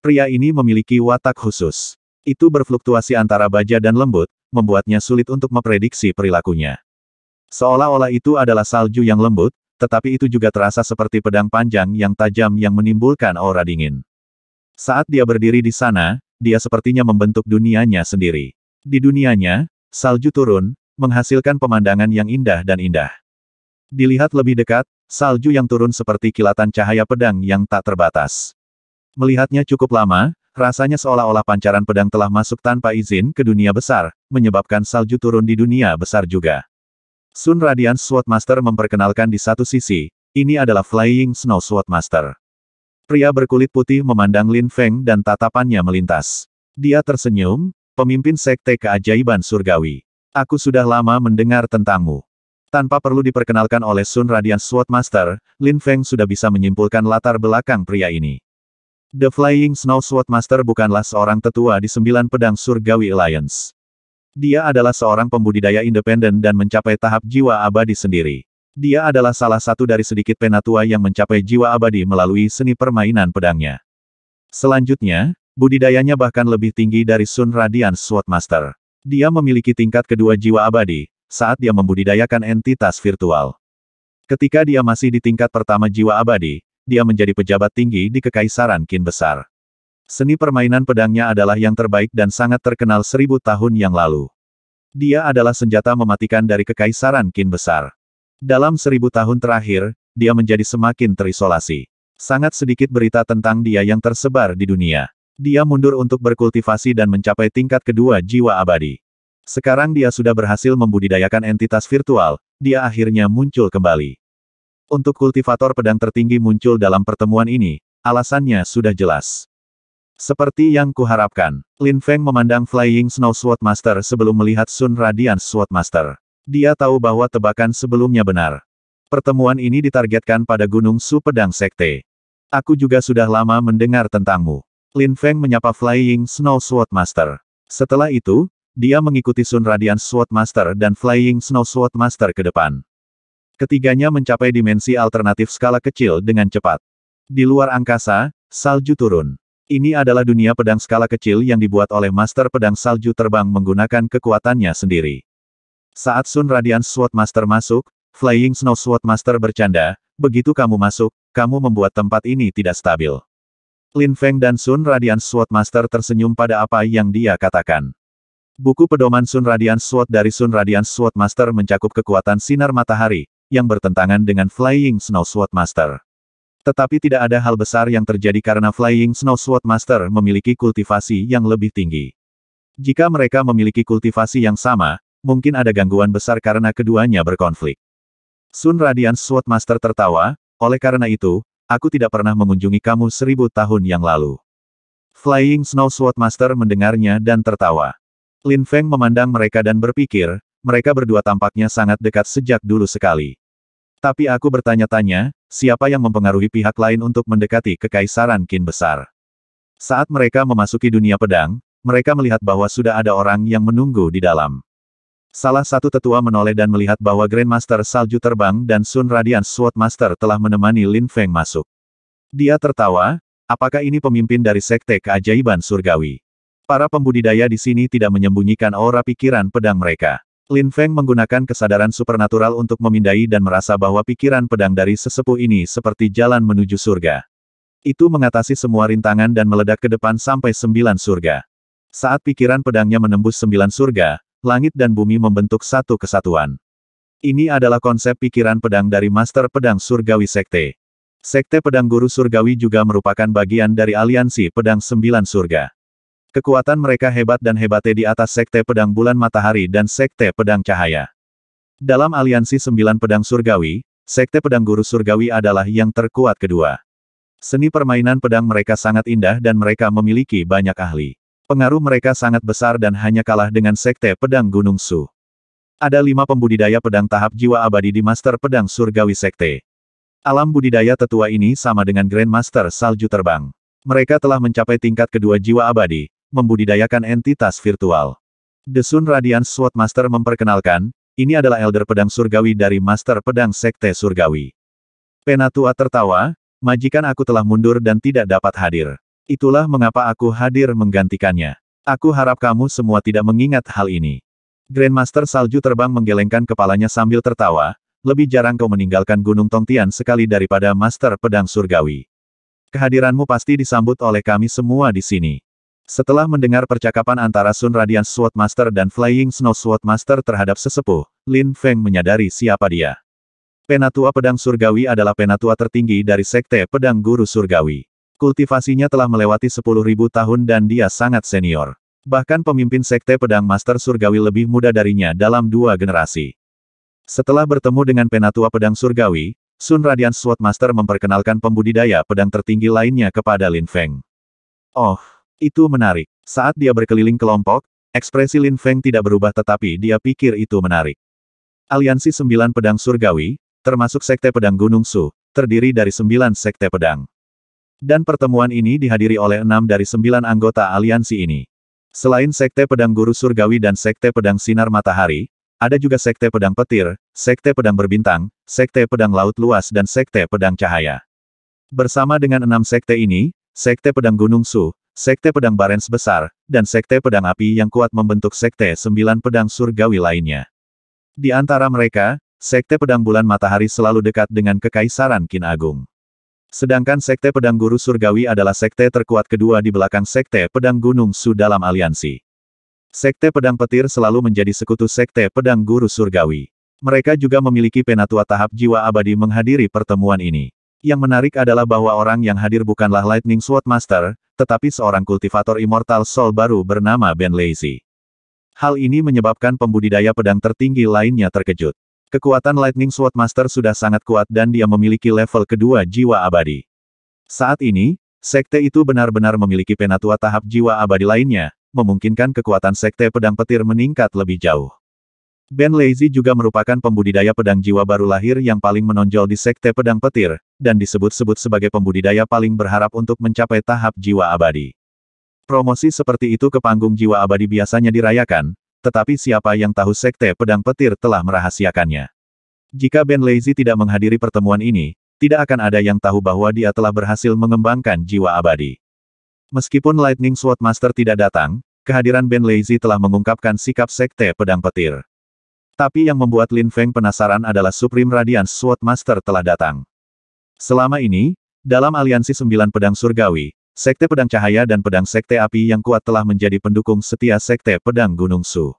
Pria ini memiliki watak khusus. Itu berfluktuasi antara baja dan lembut, membuatnya sulit untuk memprediksi perilakunya. Seolah-olah itu adalah salju yang lembut, tetapi itu juga terasa seperti pedang panjang yang tajam yang menimbulkan aura dingin. Saat dia berdiri di sana, dia sepertinya membentuk dunianya sendiri. Di dunianya, salju turun, menghasilkan pemandangan yang indah dan indah. Dilihat lebih dekat, salju yang turun seperti kilatan cahaya pedang yang tak terbatas. Melihatnya cukup lama, Rasanya seolah-olah pancaran pedang telah masuk tanpa izin ke dunia besar, menyebabkan salju turun di dunia besar juga. Sun Radian Swordmaster memperkenalkan di satu sisi, ini adalah Flying Snow Swordmaster. Pria berkulit putih memandang Lin Feng dan tatapannya melintas. Dia tersenyum, pemimpin sekte keajaiban surgawi. Aku sudah lama mendengar tentangmu. Tanpa perlu diperkenalkan oleh Sun Radian Swordmaster, Lin Feng sudah bisa menyimpulkan latar belakang pria ini. The Flying Snow Sword Master bukanlah seorang tetua di sembilan pedang surgawi Alliance. Dia adalah seorang pembudidaya independen dan mencapai tahap jiwa abadi sendiri. Dia adalah salah satu dari sedikit penatua yang mencapai jiwa abadi melalui seni permainan pedangnya. Selanjutnya, budidayanya bahkan lebih tinggi dari Sun Radiance Sword Master. Dia memiliki tingkat kedua jiwa abadi, saat dia membudidayakan entitas virtual. Ketika dia masih di tingkat pertama jiwa abadi, dia menjadi pejabat tinggi di Kekaisaran Qin Besar. Seni permainan pedangnya adalah yang terbaik dan sangat terkenal seribu tahun yang lalu. Dia adalah senjata mematikan dari Kekaisaran Qin Besar. Dalam seribu tahun terakhir, dia menjadi semakin terisolasi. Sangat sedikit berita tentang dia yang tersebar di dunia. Dia mundur untuk berkultivasi dan mencapai tingkat kedua jiwa abadi. Sekarang dia sudah berhasil membudidayakan entitas virtual, dia akhirnya muncul kembali. Untuk kultivator pedang tertinggi muncul dalam pertemuan ini, alasannya sudah jelas. Seperti yang kuharapkan, Lin Feng memandang Flying Snow Swordmaster sebelum melihat Sun Radiance Swordmaster. Dia tahu bahwa tebakan sebelumnya benar. Pertemuan ini ditargetkan pada Gunung Su Pedang Sekte. Aku juga sudah lama mendengar tentangmu. Lin Feng menyapa Flying Snow Swordmaster. Setelah itu, dia mengikuti Sun Radiance Swordmaster dan Flying Snow Swordmaster ke depan. Ketiganya mencapai dimensi alternatif skala kecil dengan cepat. Di luar angkasa, salju turun. Ini adalah dunia pedang skala kecil yang dibuat oleh Master Pedang Salju terbang menggunakan kekuatannya sendiri. Saat Sun radian Sword Master masuk, Flying Snow Sword Master bercanda, begitu kamu masuk, kamu membuat tempat ini tidak stabil. Lin Feng dan Sun radian Sword Master tersenyum pada apa yang dia katakan. Buku pedoman Sun radian Sword dari Sun radian Sword Master mencakup kekuatan sinar matahari, yang bertentangan dengan Flying Snow Sword Master. Tetapi tidak ada hal besar yang terjadi karena Flying Snow Sword Master memiliki kultivasi yang lebih tinggi. Jika mereka memiliki kultivasi yang sama, mungkin ada gangguan besar karena keduanya berkonflik. Sun Radiance Sword Master tertawa, oleh karena itu, aku tidak pernah mengunjungi kamu seribu tahun yang lalu. Flying Snow Sword Master mendengarnya dan tertawa. Lin Feng memandang mereka dan berpikir, mereka berdua tampaknya sangat dekat sejak dulu sekali. Tapi aku bertanya-tanya, siapa yang mempengaruhi pihak lain untuk mendekati kekaisaran kin besar? Saat mereka memasuki dunia pedang, mereka melihat bahwa sudah ada orang yang menunggu di dalam. Salah satu tetua menoleh dan melihat bahwa Grandmaster Salju terbang dan Sun Radiant Swordmaster telah menemani Lin Feng masuk. Dia tertawa, apakah ini pemimpin dari Sekte Keajaiban Surgawi? Para pembudidaya di sini tidak menyembunyikan aura pikiran pedang mereka. Lin Feng menggunakan kesadaran supernatural untuk memindai dan merasa bahwa pikiran pedang dari sesepuh ini seperti jalan menuju surga. Itu mengatasi semua rintangan dan meledak ke depan sampai sembilan surga. Saat pikiran pedangnya menembus sembilan surga, langit dan bumi membentuk satu kesatuan. Ini adalah konsep pikiran pedang dari Master Pedang Surgawi Sekte. Sekte Pedang Guru Surgawi juga merupakan bagian dari aliansi Pedang Sembilan Surga. Kekuatan mereka hebat dan hebatnya di atas Sekte Pedang Bulan Matahari dan Sekte Pedang Cahaya. Dalam aliansi sembilan pedang surgawi, Sekte Pedang Guru Surgawi adalah yang terkuat kedua. Seni permainan pedang mereka sangat indah dan mereka memiliki banyak ahli. Pengaruh mereka sangat besar dan hanya kalah dengan Sekte Pedang Gunung Su. Ada lima pembudidaya pedang tahap jiwa abadi di Master Pedang Surgawi Sekte. Alam budidaya tetua ini sama dengan Grandmaster Salju Terbang. Mereka telah mencapai tingkat kedua jiwa abadi, membudidayakan entitas virtual. The Sun Radiance Sword Master memperkenalkan, ini adalah Elder Pedang Surgawi dari Master Pedang Sekte Surgawi. Penatua tertawa, majikan aku telah mundur dan tidak dapat hadir. Itulah mengapa aku hadir menggantikannya. Aku harap kamu semua tidak mengingat hal ini. Grandmaster Salju terbang menggelengkan kepalanya sambil tertawa, lebih jarang kau meninggalkan Gunung Tongtian sekali daripada Master Pedang Surgawi. Kehadiranmu pasti disambut oleh kami semua di sini. Setelah mendengar percakapan antara Sun Radiant Swordmaster dan Flying Snow Swordmaster terhadap sesepuh, Lin Feng menyadari siapa dia. Penatua Pedang Surgawi adalah penatua tertinggi dari Sekte Pedang Guru Surgawi. Kultivasinya telah melewati 10.000 tahun dan dia sangat senior. Bahkan pemimpin Sekte Pedang Master Surgawi lebih muda darinya dalam dua generasi. Setelah bertemu dengan Penatua Pedang Surgawi, Sun Radiant Swordmaster memperkenalkan pembudidaya pedang tertinggi lainnya kepada Lin Feng. Oh, itu menarik. Saat dia berkeliling kelompok, ekspresi Lin Feng tidak berubah tetapi dia pikir itu menarik. Aliansi Sembilan Pedang Surgawi, termasuk Sekte Pedang Gunung Su, terdiri dari sembilan Sekte Pedang. Dan pertemuan ini dihadiri oleh enam dari sembilan anggota aliansi ini. Selain Sekte Pedang Guru Surgawi dan Sekte Pedang Sinar Matahari, ada juga Sekte Pedang Petir, Sekte Pedang Berbintang, Sekte Pedang Laut Luas dan Sekte Pedang Cahaya. Bersama dengan enam sekte ini, Sekte Pedang Gunung Su, Sekte Pedang Barens Besar, dan Sekte Pedang Api yang kuat membentuk Sekte Sembilan Pedang Surgawi lainnya. Di antara mereka, Sekte Pedang Bulan Matahari selalu dekat dengan Kekaisaran Kin Agung. Sedangkan Sekte Pedang Guru Surgawi adalah sekte terkuat kedua di belakang Sekte Pedang Gunung Su dalam aliansi. Sekte Pedang Petir selalu menjadi sekutu Sekte Pedang Guru Surgawi. Mereka juga memiliki penatua tahap jiwa abadi menghadiri pertemuan ini. Yang menarik adalah bahwa orang yang hadir bukanlah Lightning Sword Master, tetapi seorang kultivator Immortal Soul baru bernama Ben Lazy. Hal ini menyebabkan pembudidaya pedang tertinggi lainnya terkejut. Kekuatan Lightning Sword Master sudah sangat kuat dan dia memiliki level kedua jiwa abadi. Saat ini, sekte itu benar-benar memiliki penatua tahap jiwa abadi lainnya, memungkinkan kekuatan sekte pedang petir meningkat lebih jauh. Ben Lazy juga merupakan pembudidaya pedang jiwa baru lahir yang paling menonjol di Sekte Pedang Petir, dan disebut-sebut sebagai pembudidaya paling berharap untuk mencapai tahap jiwa abadi. Promosi seperti itu ke panggung jiwa abadi biasanya dirayakan, tetapi siapa yang tahu Sekte Pedang Petir telah merahasiakannya. Jika Ben Lazy tidak menghadiri pertemuan ini, tidak akan ada yang tahu bahwa dia telah berhasil mengembangkan jiwa abadi. Meskipun Lightning Sword Master tidak datang, kehadiran Ben Lazy telah mengungkapkan sikap Sekte Pedang Petir. Tapi yang membuat Lin Feng penasaran adalah Supreme Radiance Sword Master telah datang. Selama ini, dalam aliansi sembilan pedang surgawi, Sekte Pedang Cahaya dan Pedang Sekte Api yang kuat telah menjadi pendukung setia Sekte Pedang Gunung Su.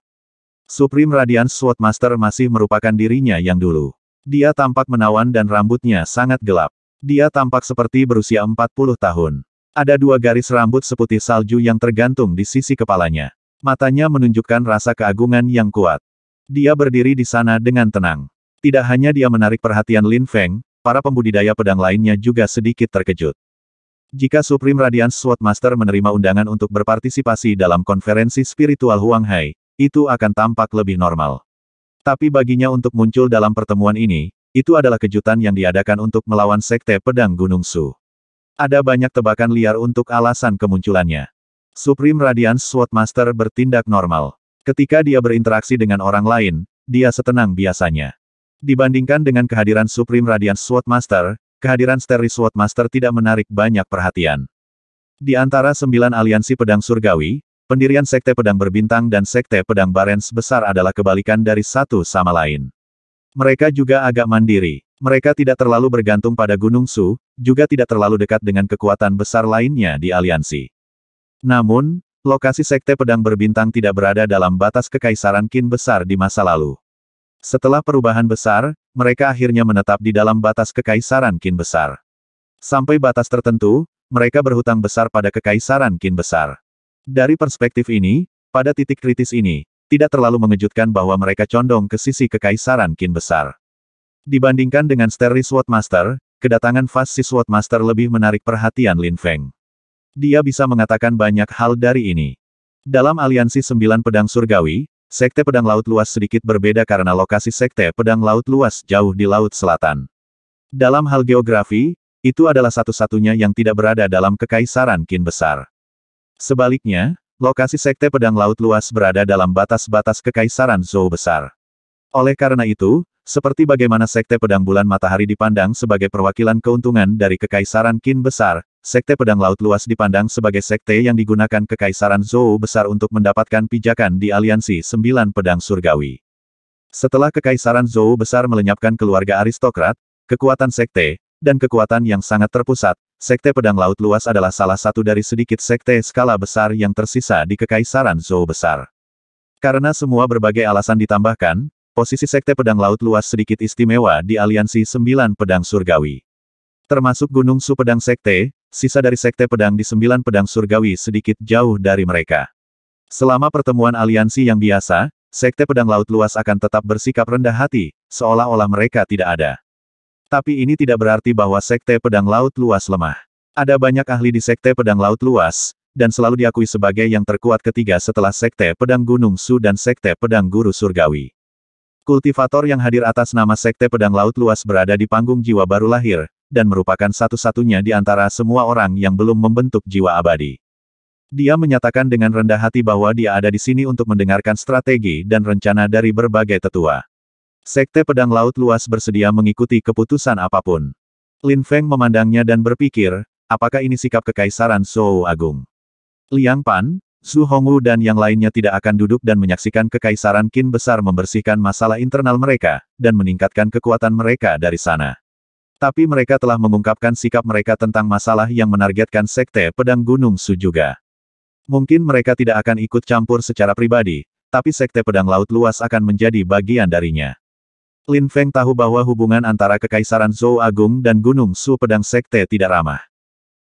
Supreme Radiance Sword Master masih merupakan dirinya yang dulu. Dia tampak menawan dan rambutnya sangat gelap. Dia tampak seperti berusia 40 tahun. Ada dua garis rambut seputih salju yang tergantung di sisi kepalanya. Matanya menunjukkan rasa keagungan yang kuat. Dia berdiri di sana dengan tenang. Tidak hanya dia menarik perhatian Lin Feng, para pembudidaya pedang lainnya juga sedikit terkejut. Jika Supreme Radiance Sword Master menerima undangan untuk berpartisipasi dalam konferensi spiritual Huang Hai, itu akan tampak lebih normal. Tapi baginya untuk muncul dalam pertemuan ini, itu adalah kejutan yang diadakan untuk melawan Sekte Pedang Gunung Su. Ada banyak tebakan liar untuk alasan kemunculannya. Supreme Radiance Sword Master bertindak normal. Ketika dia berinteraksi dengan orang lain, dia setenang biasanya. Dibandingkan dengan kehadiran Supreme Radiant Swordmaster, kehadiran Steri Swordmaster tidak menarik banyak perhatian. Di antara sembilan aliansi pedang surgawi, pendirian Sekte Pedang Berbintang dan Sekte Pedang Barents besar adalah kebalikan dari satu sama lain. Mereka juga agak mandiri. Mereka tidak terlalu bergantung pada Gunung Su, juga tidak terlalu dekat dengan kekuatan besar lainnya di aliansi. Namun, lokasi Sekte Pedang Berbintang tidak berada dalam batas Kekaisaran Qin besar di masa lalu. Setelah perubahan besar, mereka akhirnya menetap di dalam batas Kekaisaran Qin besar. Sampai batas tertentu, mereka berhutang besar pada Kekaisaran Qin besar. Dari perspektif ini, pada titik kritis ini, tidak terlalu mengejutkan bahwa mereka condong ke sisi Kekaisaran Qin besar. Dibandingkan dengan Sterry Swordmaster, kedatangan Fast Swordmaster lebih menarik perhatian Lin Feng dia bisa mengatakan banyak hal dari ini. Dalam aliansi sembilan pedang surgawi, sekte pedang laut luas sedikit berbeda karena lokasi sekte pedang laut luas jauh di laut selatan. Dalam hal geografi, itu adalah satu-satunya yang tidak berada dalam kekaisaran Kin Besar. Sebaliknya, lokasi sekte pedang laut luas berada dalam batas-batas kekaisaran Zhou Besar. Oleh karena itu, seperti bagaimana sekte pedang bulan matahari dipandang sebagai perwakilan keuntungan dari kekaisaran Kin besar, Sekte Pedang Laut Luas dipandang sebagai sekte yang digunakan Kekaisaran Zhou besar untuk mendapatkan pijakan di aliansi sembilan pedang surgawi. Setelah Kekaisaran Zhou besar melenyapkan keluarga aristokrat, kekuatan sekte, dan kekuatan yang sangat terpusat, Sekte Pedang Laut Luas adalah salah satu dari sedikit sekte skala besar yang tersisa di Kekaisaran Zhou besar. Karena semua berbagai alasan ditambahkan, posisi Sekte Pedang Laut Luas sedikit istimewa di aliansi sembilan pedang surgawi. Termasuk Gunung Su Pedang Sekte, sisa dari sekte pedang di sembilan pedang surgawi sedikit jauh dari mereka. Selama pertemuan aliansi yang biasa, sekte pedang laut luas akan tetap bersikap rendah hati, seolah-olah mereka tidak ada. Tapi ini tidak berarti bahwa sekte pedang laut luas lemah. Ada banyak ahli di sekte pedang laut luas, dan selalu diakui sebagai yang terkuat ketiga setelah sekte pedang Gunung Su dan sekte pedang Guru Surgawi. Kultivator yang hadir atas nama Sekte Pedang Laut Luas berada di panggung jiwa baru lahir, dan merupakan satu-satunya di antara semua orang yang belum membentuk jiwa abadi. Dia menyatakan dengan rendah hati bahwa dia ada di sini untuk mendengarkan strategi dan rencana dari berbagai tetua. Sekte Pedang Laut Luas bersedia mengikuti keputusan apapun. Lin Feng memandangnya dan berpikir, apakah ini sikap kekaisaran Zhou Agung? Liang Pan, Su Hongwu dan yang lainnya tidak akan duduk dan menyaksikan kekaisaran Qin besar membersihkan masalah internal mereka, dan meningkatkan kekuatan mereka dari sana. Tapi mereka telah mengungkapkan sikap mereka tentang masalah yang menargetkan Sekte Pedang Gunung Su juga. Mungkin mereka tidak akan ikut campur secara pribadi, tapi Sekte Pedang Laut Luas akan menjadi bagian darinya. Lin Feng tahu bahwa hubungan antara Kekaisaran Zhou Agung dan Gunung Su Pedang Sekte tidak ramah.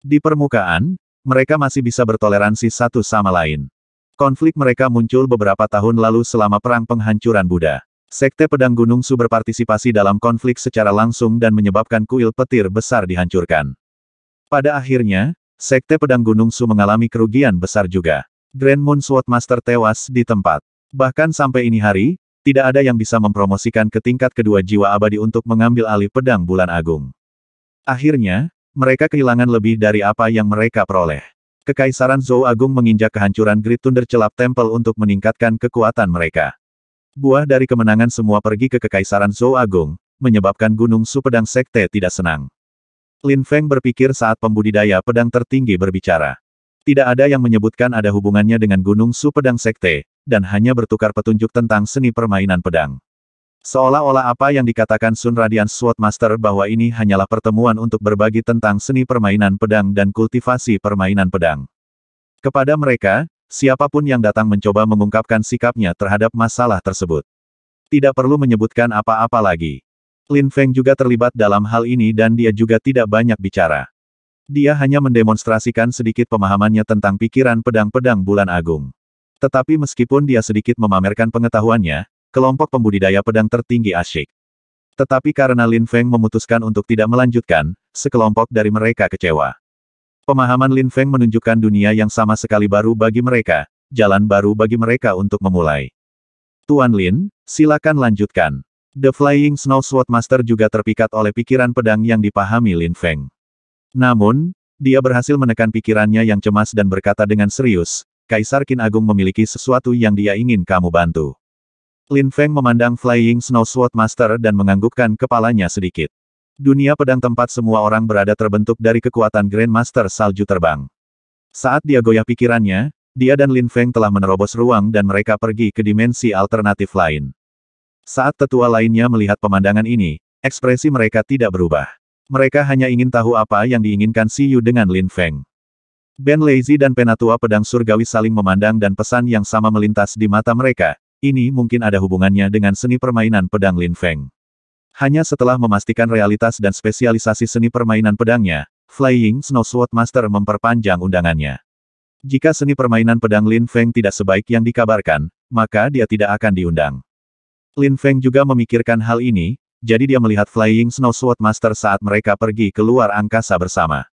Di permukaan, mereka masih bisa bertoleransi satu sama lain. Konflik mereka muncul beberapa tahun lalu selama Perang Penghancuran Buddha. Sekte Pedang Gunung Su berpartisipasi dalam konflik secara langsung dan menyebabkan kuil petir besar dihancurkan. Pada akhirnya, Sekte Pedang Gunung Su mengalami kerugian besar juga. Grand Moon Sword Master tewas di tempat. Bahkan sampai ini hari, tidak ada yang bisa mempromosikan ke tingkat kedua jiwa abadi untuk mengambil alih pedang bulan agung. Akhirnya, mereka kehilangan lebih dari apa yang mereka peroleh. Kekaisaran Zhou Agung menginjak kehancuran Great Thunder Celap Temple untuk meningkatkan kekuatan mereka buah dari kemenangan semua pergi ke Kekaisaran Zhou Agung, menyebabkan Gunung Su Pedang Sekte tidak senang. Lin Feng berpikir saat pembudidaya pedang tertinggi berbicara. Tidak ada yang menyebutkan ada hubungannya dengan Gunung Su Pedang Sekte, dan hanya bertukar petunjuk tentang seni permainan pedang. Seolah-olah apa yang dikatakan Sun Radian Sword Master bahwa ini hanyalah pertemuan untuk berbagi tentang seni permainan pedang dan kultivasi permainan pedang. Kepada mereka, Siapapun yang datang mencoba mengungkapkan sikapnya terhadap masalah tersebut. Tidak perlu menyebutkan apa-apa lagi. Lin Feng juga terlibat dalam hal ini dan dia juga tidak banyak bicara. Dia hanya mendemonstrasikan sedikit pemahamannya tentang pikiran pedang-pedang bulan agung. Tetapi meskipun dia sedikit memamerkan pengetahuannya, kelompok pembudidaya pedang tertinggi asyik. Tetapi karena Lin Feng memutuskan untuk tidak melanjutkan, sekelompok dari mereka kecewa. Pemahaman Lin Feng menunjukkan dunia yang sama sekali baru bagi mereka, jalan baru bagi mereka untuk memulai. Tuan Lin, silakan lanjutkan. The Flying Snow Sword Master juga terpikat oleh pikiran pedang yang dipahami Lin Feng. Namun, dia berhasil menekan pikirannya yang cemas dan berkata dengan serius, Kaisar Qin Agung memiliki sesuatu yang dia ingin kamu bantu. Lin Feng memandang Flying Snow Sword Master dan menganggukkan kepalanya sedikit. Dunia pedang tempat semua orang berada terbentuk dari kekuatan Grandmaster Salju Terbang. Saat dia goyah pikirannya, dia dan Lin Feng telah menerobos ruang dan mereka pergi ke dimensi alternatif lain. Saat tetua lainnya melihat pemandangan ini, ekspresi mereka tidak berubah. Mereka hanya ingin tahu apa yang diinginkan Si Yu dengan Lin Feng. Ben Lazy dan Penatua Pedang Surgawi saling memandang dan pesan yang sama melintas di mata mereka, ini mungkin ada hubungannya dengan seni permainan pedang Lin Feng. Hanya setelah memastikan realitas dan spesialisasi seni permainan pedangnya, Flying Snow Sword Master memperpanjang undangannya. Jika seni permainan pedang Lin Feng tidak sebaik yang dikabarkan, maka dia tidak akan diundang. Lin Feng juga memikirkan hal ini, jadi dia melihat Flying Snow Sword Master saat mereka pergi keluar angkasa bersama.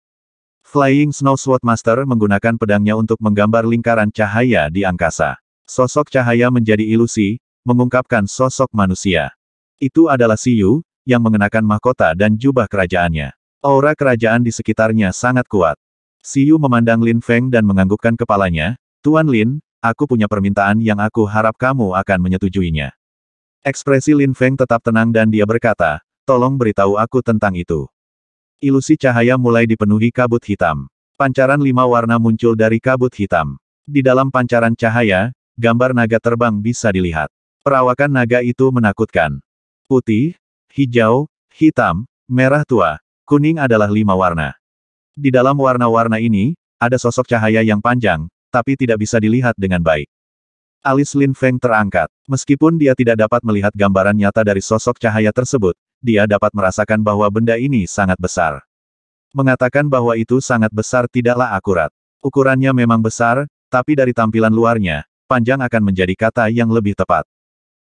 Flying Snow Sword Master menggunakan pedangnya untuk menggambar lingkaran cahaya di angkasa. Sosok cahaya menjadi ilusi, mengungkapkan sosok manusia. Itu adalah Siyu, yang mengenakan mahkota dan jubah kerajaannya. Aura kerajaan di sekitarnya sangat kuat. Siyu memandang Lin Feng dan menganggukkan kepalanya, Tuan Lin, aku punya permintaan yang aku harap kamu akan menyetujuinya. Ekspresi Lin Feng tetap tenang dan dia berkata, tolong beritahu aku tentang itu. Ilusi cahaya mulai dipenuhi kabut hitam. Pancaran lima warna muncul dari kabut hitam. Di dalam pancaran cahaya, gambar naga terbang bisa dilihat. Perawakan naga itu menakutkan. Putih, hijau, hitam, merah tua, kuning adalah lima warna. Di dalam warna-warna ini, ada sosok cahaya yang panjang, tapi tidak bisa dilihat dengan baik. Alis Lin Feng terangkat. Meskipun dia tidak dapat melihat gambaran nyata dari sosok cahaya tersebut, dia dapat merasakan bahwa benda ini sangat besar. Mengatakan bahwa itu sangat besar tidaklah akurat. Ukurannya memang besar, tapi dari tampilan luarnya, panjang akan menjadi kata yang lebih tepat.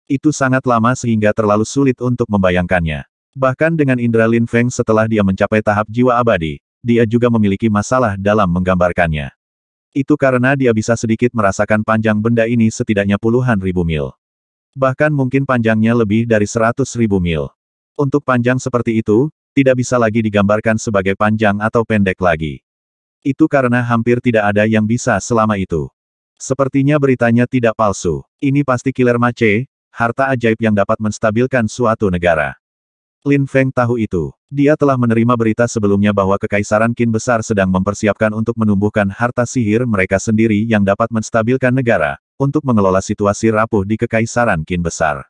Itu sangat lama sehingga terlalu sulit untuk membayangkannya. Bahkan dengan indera Lin Feng setelah dia mencapai tahap jiwa abadi, dia juga memiliki masalah dalam menggambarkannya. Itu karena dia bisa sedikit merasakan panjang benda ini setidaknya puluhan ribu mil. Bahkan mungkin panjangnya lebih dari seratus ribu mil. Untuk panjang seperti itu, tidak bisa lagi digambarkan sebagai panjang atau pendek lagi. Itu karena hampir tidak ada yang bisa selama itu. Sepertinya beritanya tidak palsu. Ini pasti killer Mace, harta ajaib yang dapat menstabilkan suatu negara. Lin Feng tahu itu. Dia telah menerima berita sebelumnya bahwa Kekaisaran Qin Besar sedang mempersiapkan untuk menumbuhkan harta sihir mereka sendiri yang dapat menstabilkan negara, untuk mengelola situasi rapuh di Kekaisaran Qin Besar.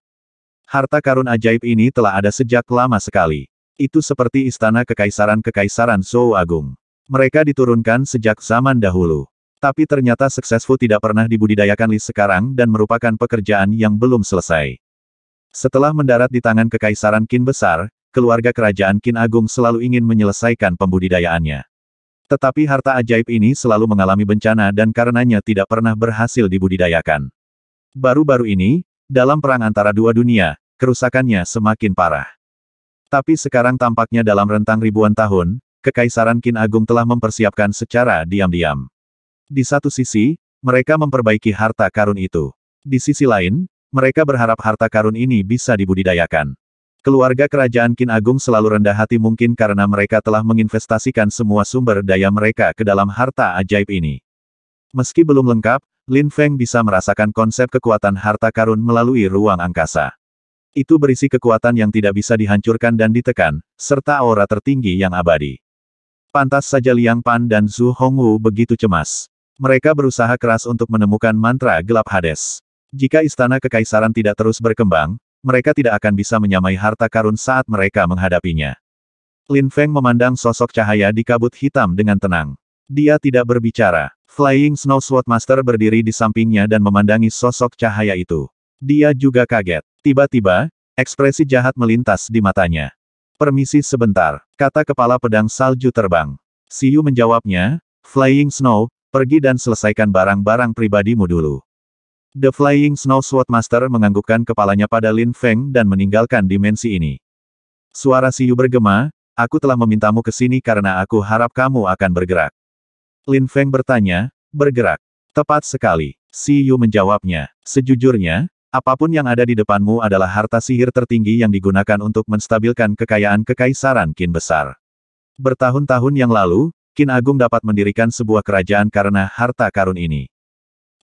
Harta karun ajaib ini telah ada sejak lama sekali. Itu seperti istana kekaisaran-kekaisaran Zhou Agung. Mereka diturunkan sejak zaman dahulu. Tapi ternyata Successful tidak pernah dibudidayakan Li sekarang dan merupakan pekerjaan yang belum selesai. Setelah mendarat di tangan Kekaisaran Qin Besar, keluarga kerajaan Qin Agung selalu ingin menyelesaikan pembudidayaannya. Tetapi harta ajaib ini selalu mengalami bencana dan karenanya tidak pernah berhasil dibudidayakan. Baru-baru ini, dalam perang antara dua dunia, kerusakannya semakin parah. Tapi sekarang tampaknya dalam rentang ribuan tahun, Kekaisaran Qin Agung telah mempersiapkan secara diam-diam. Di satu sisi, mereka memperbaiki harta karun itu. Di sisi lain, mereka berharap harta karun ini bisa dibudidayakan. Keluarga kerajaan Kin Agung selalu rendah hati mungkin karena mereka telah menginvestasikan semua sumber daya mereka ke dalam harta ajaib ini. Meski belum lengkap, Lin Feng bisa merasakan konsep kekuatan harta karun melalui ruang angkasa. Itu berisi kekuatan yang tidak bisa dihancurkan dan ditekan, serta aura tertinggi yang abadi. Pantas saja Liang Pan dan Zhu Hongwu begitu cemas. Mereka berusaha keras untuk menemukan mantra gelap Hades. Jika istana kekaisaran tidak terus berkembang, mereka tidak akan bisa menyamai harta karun saat mereka menghadapinya. Lin Feng memandang sosok cahaya di kabut hitam dengan tenang. Dia tidak berbicara. Flying Snow Sword Master berdiri di sampingnya dan memandangi sosok cahaya itu. Dia juga kaget. Tiba-tiba, ekspresi jahat melintas di matanya. Permisi sebentar, kata kepala pedang salju terbang. Siu menjawabnya, Flying Snow, Pergi dan selesaikan barang-barang pribadimu dulu. The Flying Snow Sword Master menganggukkan kepalanya pada Lin Feng dan meninggalkan dimensi ini. Suara Siu bergema, aku telah memintamu ke sini karena aku harap kamu akan bergerak. Lin Feng bertanya, bergerak. Tepat sekali. Yu menjawabnya, sejujurnya, apapun yang ada di depanmu adalah harta sihir tertinggi yang digunakan untuk menstabilkan kekayaan kekaisaran Kin Besar. Bertahun-tahun yang lalu, Kin Agung dapat mendirikan sebuah kerajaan karena harta karun ini.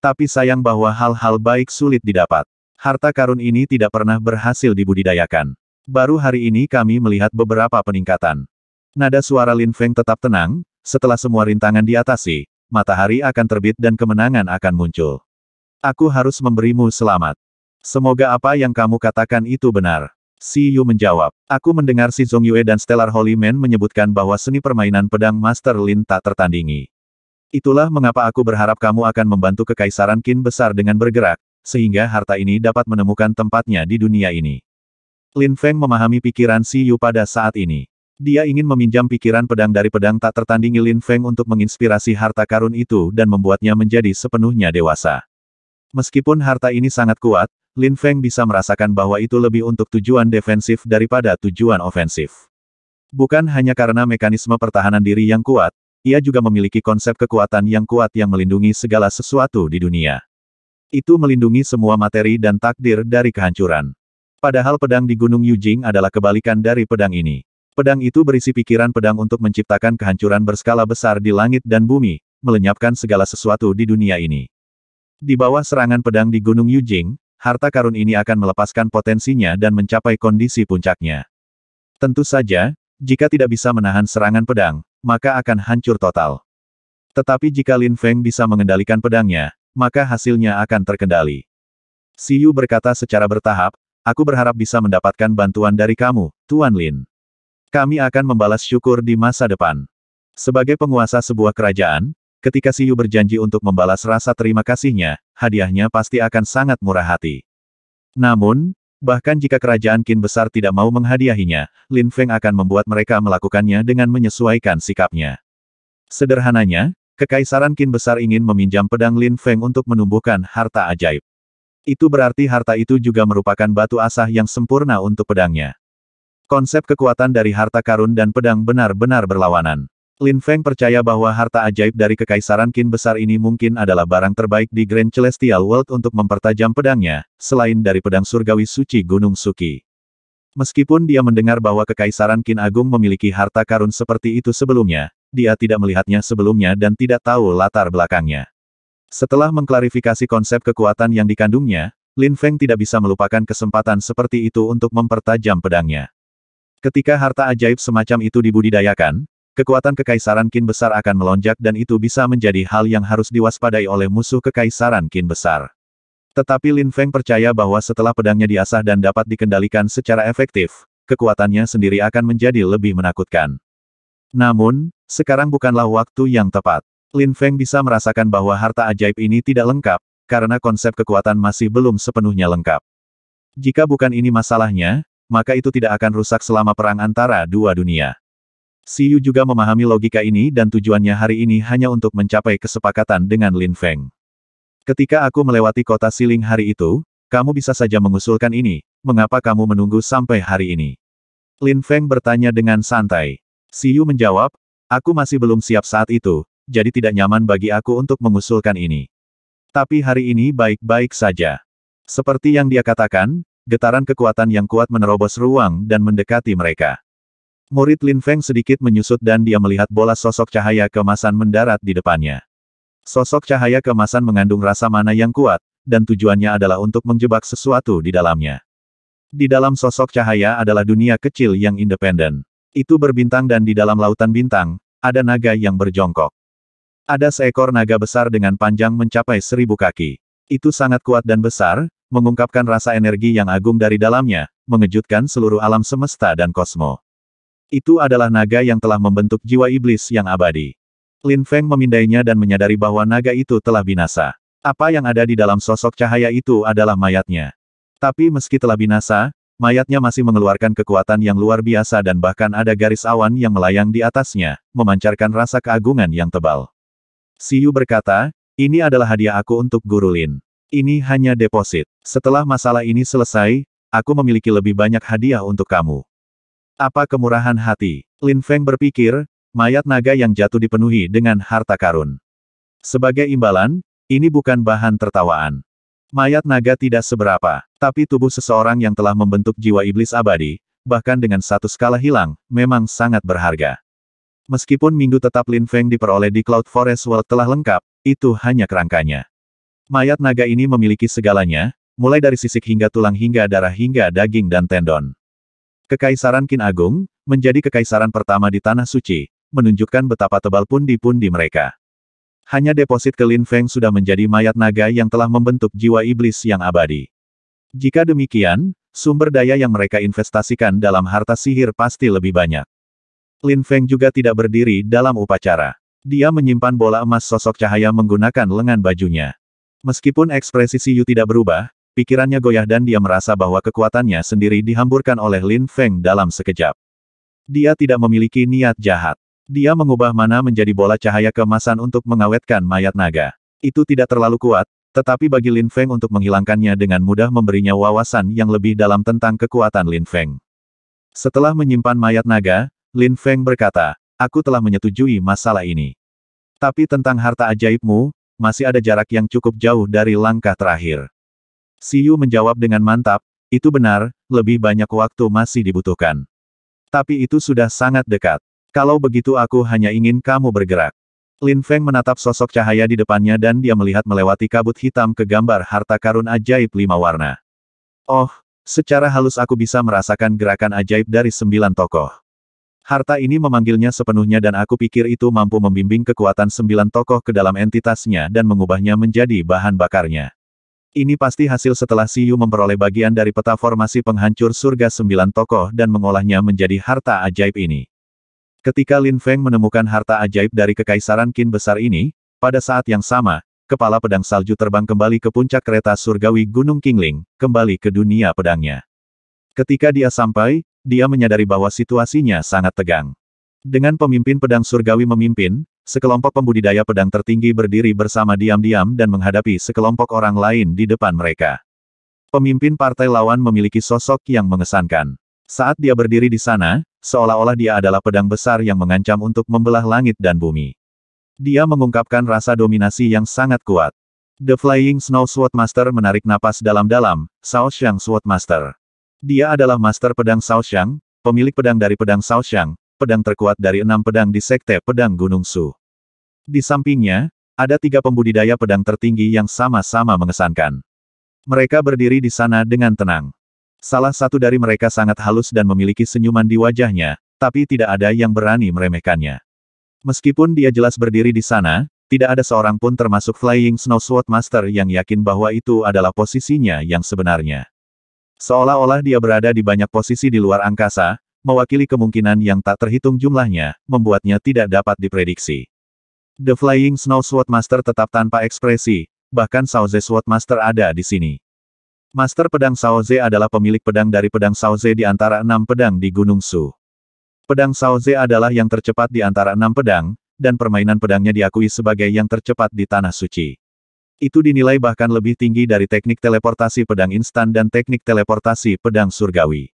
Tapi sayang bahwa hal-hal baik sulit didapat. Harta karun ini tidak pernah berhasil dibudidayakan. Baru hari ini kami melihat beberapa peningkatan. Nada suara Lin Feng tetap tenang, setelah semua rintangan diatasi, matahari akan terbit dan kemenangan akan muncul. Aku harus memberimu selamat. Semoga apa yang kamu katakan itu benar. Si Yu menjawab, aku mendengar si Zhong Yue dan Stellar Holy Man menyebutkan bahwa seni permainan pedang Master Lin tak tertandingi. Itulah mengapa aku berharap kamu akan membantu kekaisaran Qin besar dengan bergerak, sehingga harta ini dapat menemukan tempatnya di dunia ini. Lin Feng memahami pikiran Si Yu pada saat ini. Dia ingin meminjam pikiran pedang dari pedang tak tertandingi Lin Feng untuk menginspirasi harta karun itu dan membuatnya menjadi sepenuhnya dewasa. Meskipun harta ini sangat kuat, Lin Feng bisa merasakan bahwa itu lebih untuk tujuan defensif daripada tujuan ofensif. Bukan hanya karena mekanisme pertahanan diri yang kuat, ia juga memiliki konsep kekuatan yang kuat yang melindungi segala sesuatu di dunia. Itu melindungi semua materi dan takdir dari kehancuran. Padahal pedang di Gunung Yujing adalah kebalikan dari pedang ini. Pedang itu berisi pikiran pedang untuk menciptakan kehancuran berskala besar di langit dan bumi, melenyapkan segala sesuatu di dunia ini. Di bawah serangan pedang di Gunung Yujing, harta karun ini akan melepaskan potensinya dan mencapai kondisi puncaknya. Tentu saja, jika tidak bisa menahan serangan pedang, maka akan hancur total. Tetapi jika Lin Feng bisa mengendalikan pedangnya, maka hasilnya akan terkendali. Siu berkata secara bertahap, aku berharap bisa mendapatkan bantuan dari kamu, Tuan Lin. Kami akan membalas syukur di masa depan. Sebagai penguasa sebuah kerajaan, Ketika Siyu berjanji untuk membalas rasa terima kasihnya, hadiahnya pasti akan sangat murah hati. Namun, bahkan jika kerajaan Qin besar tidak mau menghadiahinya, Lin Feng akan membuat mereka melakukannya dengan menyesuaikan sikapnya. Sederhananya, Kekaisaran Qin besar ingin meminjam pedang Lin Feng untuk menumbuhkan harta ajaib. Itu berarti harta itu juga merupakan batu asah yang sempurna untuk pedangnya. Konsep kekuatan dari harta karun dan pedang benar-benar berlawanan. Lin Feng percaya bahwa harta ajaib dari Kekaisaran Qin besar ini mungkin adalah barang terbaik di Grand Celestial World untuk mempertajam pedangnya, selain dari pedang surgawi suci Gunung Suki. Meskipun dia mendengar bahwa Kekaisaran Qin Agung memiliki harta karun seperti itu sebelumnya, dia tidak melihatnya sebelumnya dan tidak tahu latar belakangnya. Setelah mengklarifikasi konsep kekuatan yang dikandungnya, Lin Feng tidak bisa melupakan kesempatan seperti itu untuk mempertajam pedangnya. Ketika harta ajaib semacam itu dibudidayakan, Kekuatan Kekaisaran Kin Besar akan melonjak dan itu bisa menjadi hal yang harus diwaspadai oleh musuh Kekaisaran Kin Besar. Tetapi Lin Feng percaya bahwa setelah pedangnya diasah dan dapat dikendalikan secara efektif, kekuatannya sendiri akan menjadi lebih menakutkan. Namun, sekarang bukanlah waktu yang tepat. Lin Feng bisa merasakan bahwa harta ajaib ini tidak lengkap, karena konsep kekuatan masih belum sepenuhnya lengkap. Jika bukan ini masalahnya, maka itu tidak akan rusak selama perang antara dua dunia. Siu juga memahami logika ini dan tujuannya hari ini hanya untuk mencapai kesepakatan dengan Lin Feng. Ketika aku melewati kota Siling hari itu, kamu bisa saja mengusulkan ini, mengapa kamu menunggu sampai hari ini? Lin Feng bertanya dengan santai. Siu menjawab, aku masih belum siap saat itu, jadi tidak nyaman bagi aku untuk mengusulkan ini. Tapi hari ini baik-baik saja. Seperti yang dia katakan, getaran kekuatan yang kuat menerobos ruang dan mendekati mereka. Murid Lin Feng sedikit menyusut dan dia melihat bola sosok cahaya kemasan mendarat di depannya. Sosok cahaya kemasan mengandung rasa mana yang kuat, dan tujuannya adalah untuk menjebak sesuatu di dalamnya. Di dalam sosok cahaya adalah dunia kecil yang independen. Itu berbintang dan di dalam lautan bintang, ada naga yang berjongkok. Ada seekor naga besar dengan panjang mencapai seribu kaki. Itu sangat kuat dan besar, mengungkapkan rasa energi yang agung dari dalamnya, mengejutkan seluruh alam semesta dan kosmo. Itu adalah naga yang telah membentuk jiwa iblis yang abadi. Lin Feng memindainya dan menyadari bahwa naga itu telah binasa. Apa yang ada di dalam sosok cahaya itu adalah mayatnya. Tapi meski telah binasa, mayatnya masih mengeluarkan kekuatan yang luar biasa dan bahkan ada garis awan yang melayang di atasnya, memancarkan rasa keagungan yang tebal. Siu berkata, ini adalah hadiah aku untuk Guru Lin. Ini hanya deposit. Setelah masalah ini selesai, aku memiliki lebih banyak hadiah untuk kamu. Apa kemurahan hati? Lin Feng berpikir, mayat naga yang jatuh dipenuhi dengan harta karun. Sebagai imbalan, ini bukan bahan tertawaan. Mayat naga tidak seberapa, tapi tubuh seseorang yang telah membentuk jiwa iblis abadi, bahkan dengan satu skala hilang, memang sangat berharga. Meskipun minggu tetap Lin Feng diperoleh di Cloud Forest World telah lengkap, itu hanya kerangkanya. Mayat naga ini memiliki segalanya, mulai dari sisik hingga tulang hingga darah hingga daging dan tendon. Kekaisaran Qin Agung, menjadi kekaisaran pertama di Tanah Suci, menunjukkan betapa tebal pun pundi mereka. Hanya deposit ke Lin Feng sudah menjadi mayat naga yang telah membentuk jiwa iblis yang abadi. Jika demikian, sumber daya yang mereka investasikan dalam harta sihir pasti lebih banyak. Lin Feng juga tidak berdiri dalam upacara. Dia menyimpan bola emas sosok cahaya menggunakan lengan bajunya. Meskipun ekspresi Yu tidak berubah, Pikirannya goyah dan dia merasa bahwa kekuatannya sendiri dihamburkan oleh Lin Feng dalam sekejap. Dia tidak memiliki niat jahat. Dia mengubah mana menjadi bola cahaya kemasan untuk mengawetkan mayat naga. Itu tidak terlalu kuat, tetapi bagi Lin Feng untuk menghilangkannya dengan mudah memberinya wawasan yang lebih dalam tentang kekuatan Lin Feng. Setelah menyimpan mayat naga, Lin Feng berkata, aku telah menyetujui masalah ini. Tapi tentang harta ajaibmu, masih ada jarak yang cukup jauh dari langkah terakhir. Siu menjawab dengan mantap, itu benar, lebih banyak waktu masih dibutuhkan. Tapi itu sudah sangat dekat. Kalau begitu aku hanya ingin kamu bergerak. Lin Feng menatap sosok cahaya di depannya dan dia melihat melewati kabut hitam ke gambar harta karun ajaib lima warna. Oh, secara halus aku bisa merasakan gerakan ajaib dari sembilan tokoh. Harta ini memanggilnya sepenuhnya dan aku pikir itu mampu membimbing kekuatan sembilan tokoh ke dalam entitasnya dan mengubahnya menjadi bahan bakarnya. Ini pasti hasil setelah Siyu memperoleh bagian dari peta formasi penghancur surga sembilan tokoh dan mengolahnya menjadi harta ajaib ini. Ketika Lin Feng menemukan harta ajaib dari kekaisaran Qin besar ini, pada saat yang sama, kepala pedang salju terbang kembali ke puncak kereta surgawi Gunung Kingling, kembali ke dunia pedangnya. Ketika dia sampai, dia menyadari bahwa situasinya sangat tegang. Dengan pemimpin pedang surgawi memimpin, Sekelompok pembudidaya pedang tertinggi berdiri bersama diam-diam dan menghadapi sekelompok orang lain di depan mereka. Pemimpin partai lawan memiliki sosok yang mengesankan. Saat dia berdiri di sana, seolah-olah dia adalah pedang besar yang mengancam untuk membelah langit dan bumi. Dia mengungkapkan rasa dominasi yang sangat kuat. The Flying Snow Swordmaster menarik napas dalam-dalam, Shaoxiang Swordmaster. Dia adalah master pedang Shaoxiang, pemilik pedang dari pedang Shaoxiang, pedang terkuat dari enam pedang di Sekte Pedang Gunung Su. Di sampingnya, ada tiga pembudidaya pedang tertinggi yang sama-sama mengesankan. Mereka berdiri di sana dengan tenang. Salah satu dari mereka sangat halus dan memiliki senyuman di wajahnya, tapi tidak ada yang berani meremehkannya. Meskipun dia jelas berdiri di sana, tidak ada seorang pun termasuk Flying Snow Sword Master yang yakin bahwa itu adalah posisinya yang sebenarnya. Seolah-olah dia berada di banyak posisi di luar angkasa, mewakili kemungkinan yang tak terhitung jumlahnya, membuatnya tidak dapat diprediksi. The Flying Snow Sword Master tetap tanpa ekspresi, bahkan Saoze Sword Master ada di sini. Master Pedang Saoze adalah pemilik pedang dari pedang Saoze di antara enam pedang di Gunung Su. Pedang Saoze adalah yang tercepat di antara enam pedang, dan permainan pedangnya diakui sebagai yang tercepat di Tanah Suci. Itu dinilai bahkan lebih tinggi dari teknik teleportasi pedang instan dan teknik teleportasi pedang surgawi.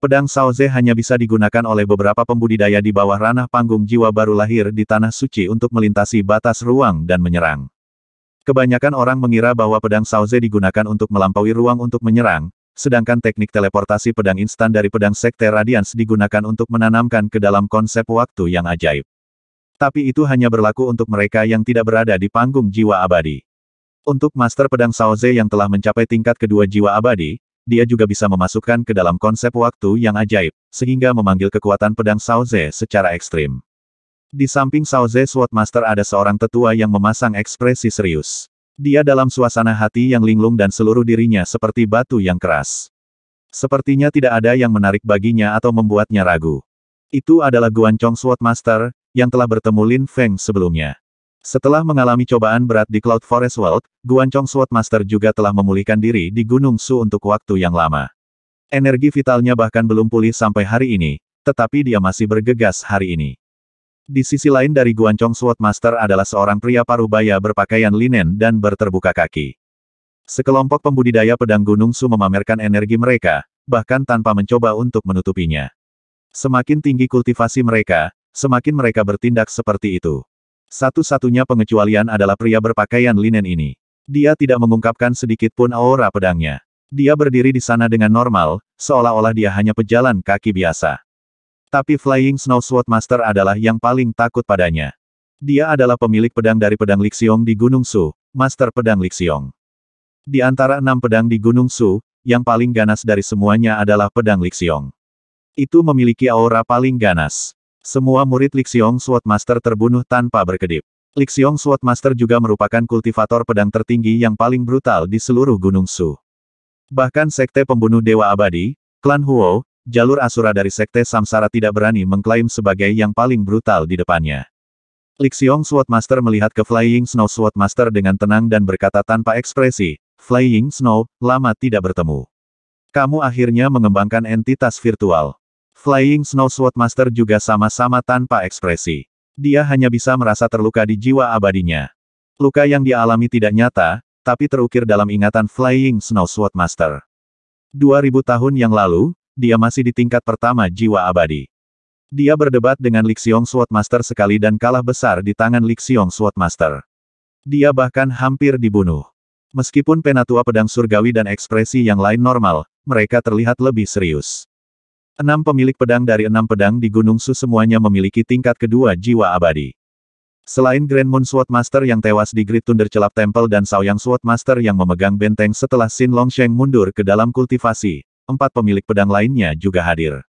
Pedang Saoze hanya bisa digunakan oleh beberapa pembudidaya di bawah ranah panggung jiwa baru lahir di Tanah Suci untuk melintasi batas ruang dan menyerang. Kebanyakan orang mengira bahwa pedang Saoze digunakan untuk melampaui ruang untuk menyerang, sedangkan teknik teleportasi pedang instan dari pedang Sekte Radiance digunakan untuk menanamkan ke dalam konsep waktu yang ajaib. Tapi itu hanya berlaku untuk mereka yang tidak berada di panggung jiwa abadi. Untuk Master Pedang Saoze yang telah mencapai tingkat kedua jiwa abadi, dia juga bisa memasukkan ke dalam konsep waktu yang ajaib, sehingga memanggil kekuatan pedang Saoze secara ekstrim. Di samping Saoze Swordmaster ada seorang tetua yang memasang ekspresi serius. Dia dalam suasana hati yang linglung dan seluruh dirinya seperti batu yang keras. Sepertinya tidak ada yang menarik baginya atau membuatnya ragu. Itu adalah Chong Swordmaster, yang telah bertemu Lin Feng sebelumnya. Setelah mengalami cobaan berat di Cloud Forest World, Guancong Swordmaster juga telah memulihkan diri di Gunung Su untuk waktu yang lama. Energi vitalnya bahkan belum pulih sampai hari ini, tetapi dia masih bergegas hari ini. Di sisi lain dari Guancong Swordmaster adalah seorang pria parubaya berpakaian linen dan berterbuka kaki. Sekelompok pembudidaya pedang Gunung Su memamerkan energi mereka, bahkan tanpa mencoba untuk menutupinya. Semakin tinggi kultivasi mereka, semakin mereka bertindak seperti itu. Satu-satunya pengecualian adalah pria berpakaian linen ini. Dia tidak mengungkapkan sedikit pun aura pedangnya. Dia berdiri di sana dengan normal, seolah-olah dia hanya pejalan kaki biasa. Tapi Flying Snow Sword Master adalah yang paling takut padanya. Dia adalah pemilik pedang dari pedang Lixiong di Gunung Su, Master Pedang Lixiong. Di antara enam pedang di Gunung Su, yang paling ganas dari semuanya adalah pedang Lixiong. Itu memiliki aura paling ganas. Semua murid Lixiong Sword Master terbunuh tanpa berkedip. Lixiong Sword Master juga merupakan kultivator pedang tertinggi yang paling brutal di seluruh Gunung Su. Bahkan Sekte Pembunuh Dewa Abadi, Klan Huo, jalur Asura dari Sekte Samsara tidak berani mengklaim sebagai yang paling brutal di depannya. Lixiong Sword Master melihat ke Flying Snow Sword Master dengan tenang dan berkata tanpa ekspresi, Flying Snow, lama tidak bertemu. Kamu akhirnya mengembangkan entitas virtual. Flying Snow Sword Master juga sama-sama tanpa ekspresi. Dia hanya bisa merasa terluka di jiwa abadinya. Luka yang dialami tidak nyata, tapi terukir dalam ingatan Flying Snow Sword Master. 2000 tahun yang lalu, dia masih di tingkat pertama jiwa abadi. Dia berdebat dengan Lixiong Master sekali dan kalah besar di tangan Lixiong Master. Dia bahkan hampir dibunuh. Meskipun penatua pedang surgawi dan ekspresi yang lain normal, mereka terlihat lebih serius. Enam pemilik pedang dari enam pedang di Gunung Su semuanya memiliki tingkat kedua jiwa abadi. Selain Grand Moon Sword Master yang tewas di Great Thunder Celap Temple dan Saoyang Sword Master yang memegang benteng setelah Xin Longsheng mundur ke dalam kultivasi, empat pemilik pedang lainnya juga hadir.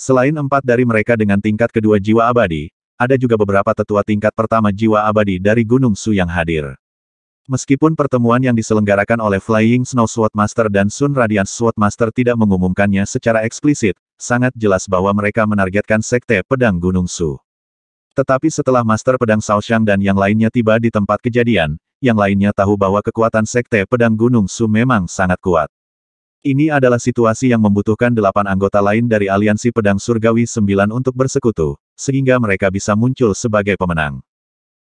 Selain empat dari mereka dengan tingkat kedua jiwa abadi, ada juga beberapa tetua tingkat pertama jiwa abadi dari Gunung Su yang hadir. Meskipun pertemuan yang diselenggarakan oleh Flying Snow Sword Master dan Sun Radiance Sword Master tidak mengumumkannya secara eksplisit, sangat jelas bahwa mereka menargetkan Sekte Pedang Gunung Su. Tetapi setelah Master Pedang Shaoxiang dan yang lainnya tiba di tempat kejadian, yang lainnya tahu bahwa kekuatan Sekte Pedang Gunung Su memang sangat kuat. Ini adalah situasi yang membutuhkan delapan anggota lain dari Aliansi Pedang Surgawi 9 untuk bersekutu, sehingga mereka bisa muncul sebagai pemenang.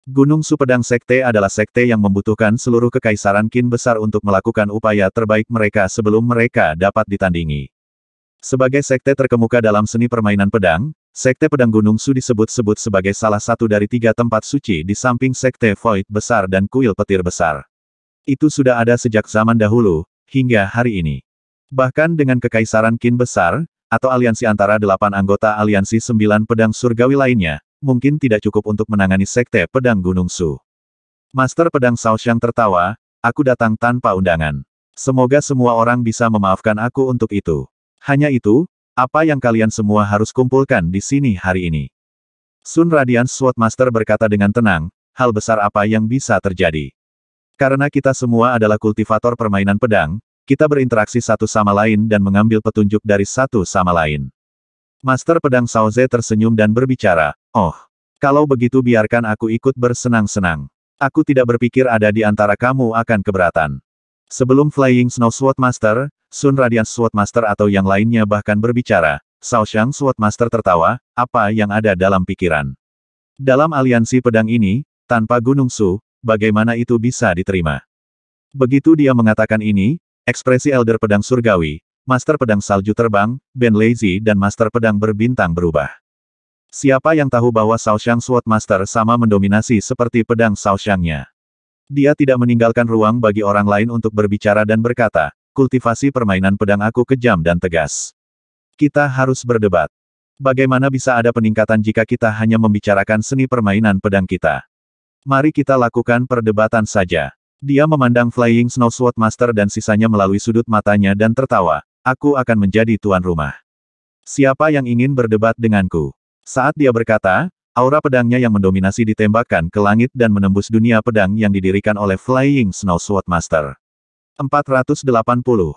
Gunung Su Pedang Sekte adalah sekte yang membutuhkan seluruh kekaisaran kin besar untuk melakukan upaya terbaik mereka sebelum mereka dapat ditandingi. Sebagai sekte terkemuka dalam seni permainan pedang, Sekte Pedang Gunung Su disebut-sebut sebagai salah satu dari tiga tempat suci di samping Sekte Void Besar dan Kuil Petir Besar. Itu sudah ada sejak zaman dahulu, hingga hari ini. Bahkan dengan kekaisaran Qin Besar, atau aliansi antara delapan anggota aliansi sembilan pedang surgawi lainnya, mungkin tidak cukup untuk menangani Sekte Pedang Gunung Su. Master Pedang Shaoxiang tertawa, aku datang tanpa undangan. Semoga semua orang bisa memaafkan aku untuk itu. Hanya itu, apa yang kalian semua harus kumpulkan di sini hari ini. Sun Radian Swordmaster berkata dengan tenang, hal besar apa yang bisa terjadi. Karena kita semua adalah kultivator permainan pedang, kita berinteraksi satu sama lain dan mengambil petunjuk dari satu sama lain. Master Pedang Sauze tersenyum dan berbicara, Oh, kalau begitu biarkan aku ikut bersenang-senang. Aku tidak berpikir ada di antara kamu akan keberatan. Sebelum Flying Snow Swordmaster. Sun Radiant Swordmaster atau yang lainnya bahkan berbicara, Shao Shang Swordmaster tertawa, apa yang ada dalam pikiran. Dalam aliansi pedang ini, tanpa Gunung Su, bagaimana itu bisa diterima? Begitu dia mengatakan ini, ekspresi Elder Pedang Surgawi, Master Pedang Salju Terbang, Ben Lazy dan Master Pedang Berbintang berubah. Siapa yang tahu bahwa Shao Shang Swordmaster sama mendominasi seperti pedang Shao Shangnya? Dia tidak meninggalkan ruang bagi orang lain untuk berbicara dan berkata, kultivasi permainan pedang aku kejam dan tegas. Kita harus berdebat. Bagaimana bisa ada peningkatan jika kita hanya membicarakan seni permainan pedang kita? Mari kita lakukan perdebatan saja. Dia memandang Flying Snow Sword Master dan sisanya melalui sudut matanya dan tertawa. Aku akan menjadi tuan rumah. Siapa yang ingin berdebat denganku? Saat dia berkata, aura pedangnya yang mendominasi ditembakkan ke langit dan menembus dunia pedang yang didirikan oleh Flying Snow Sword Master. 480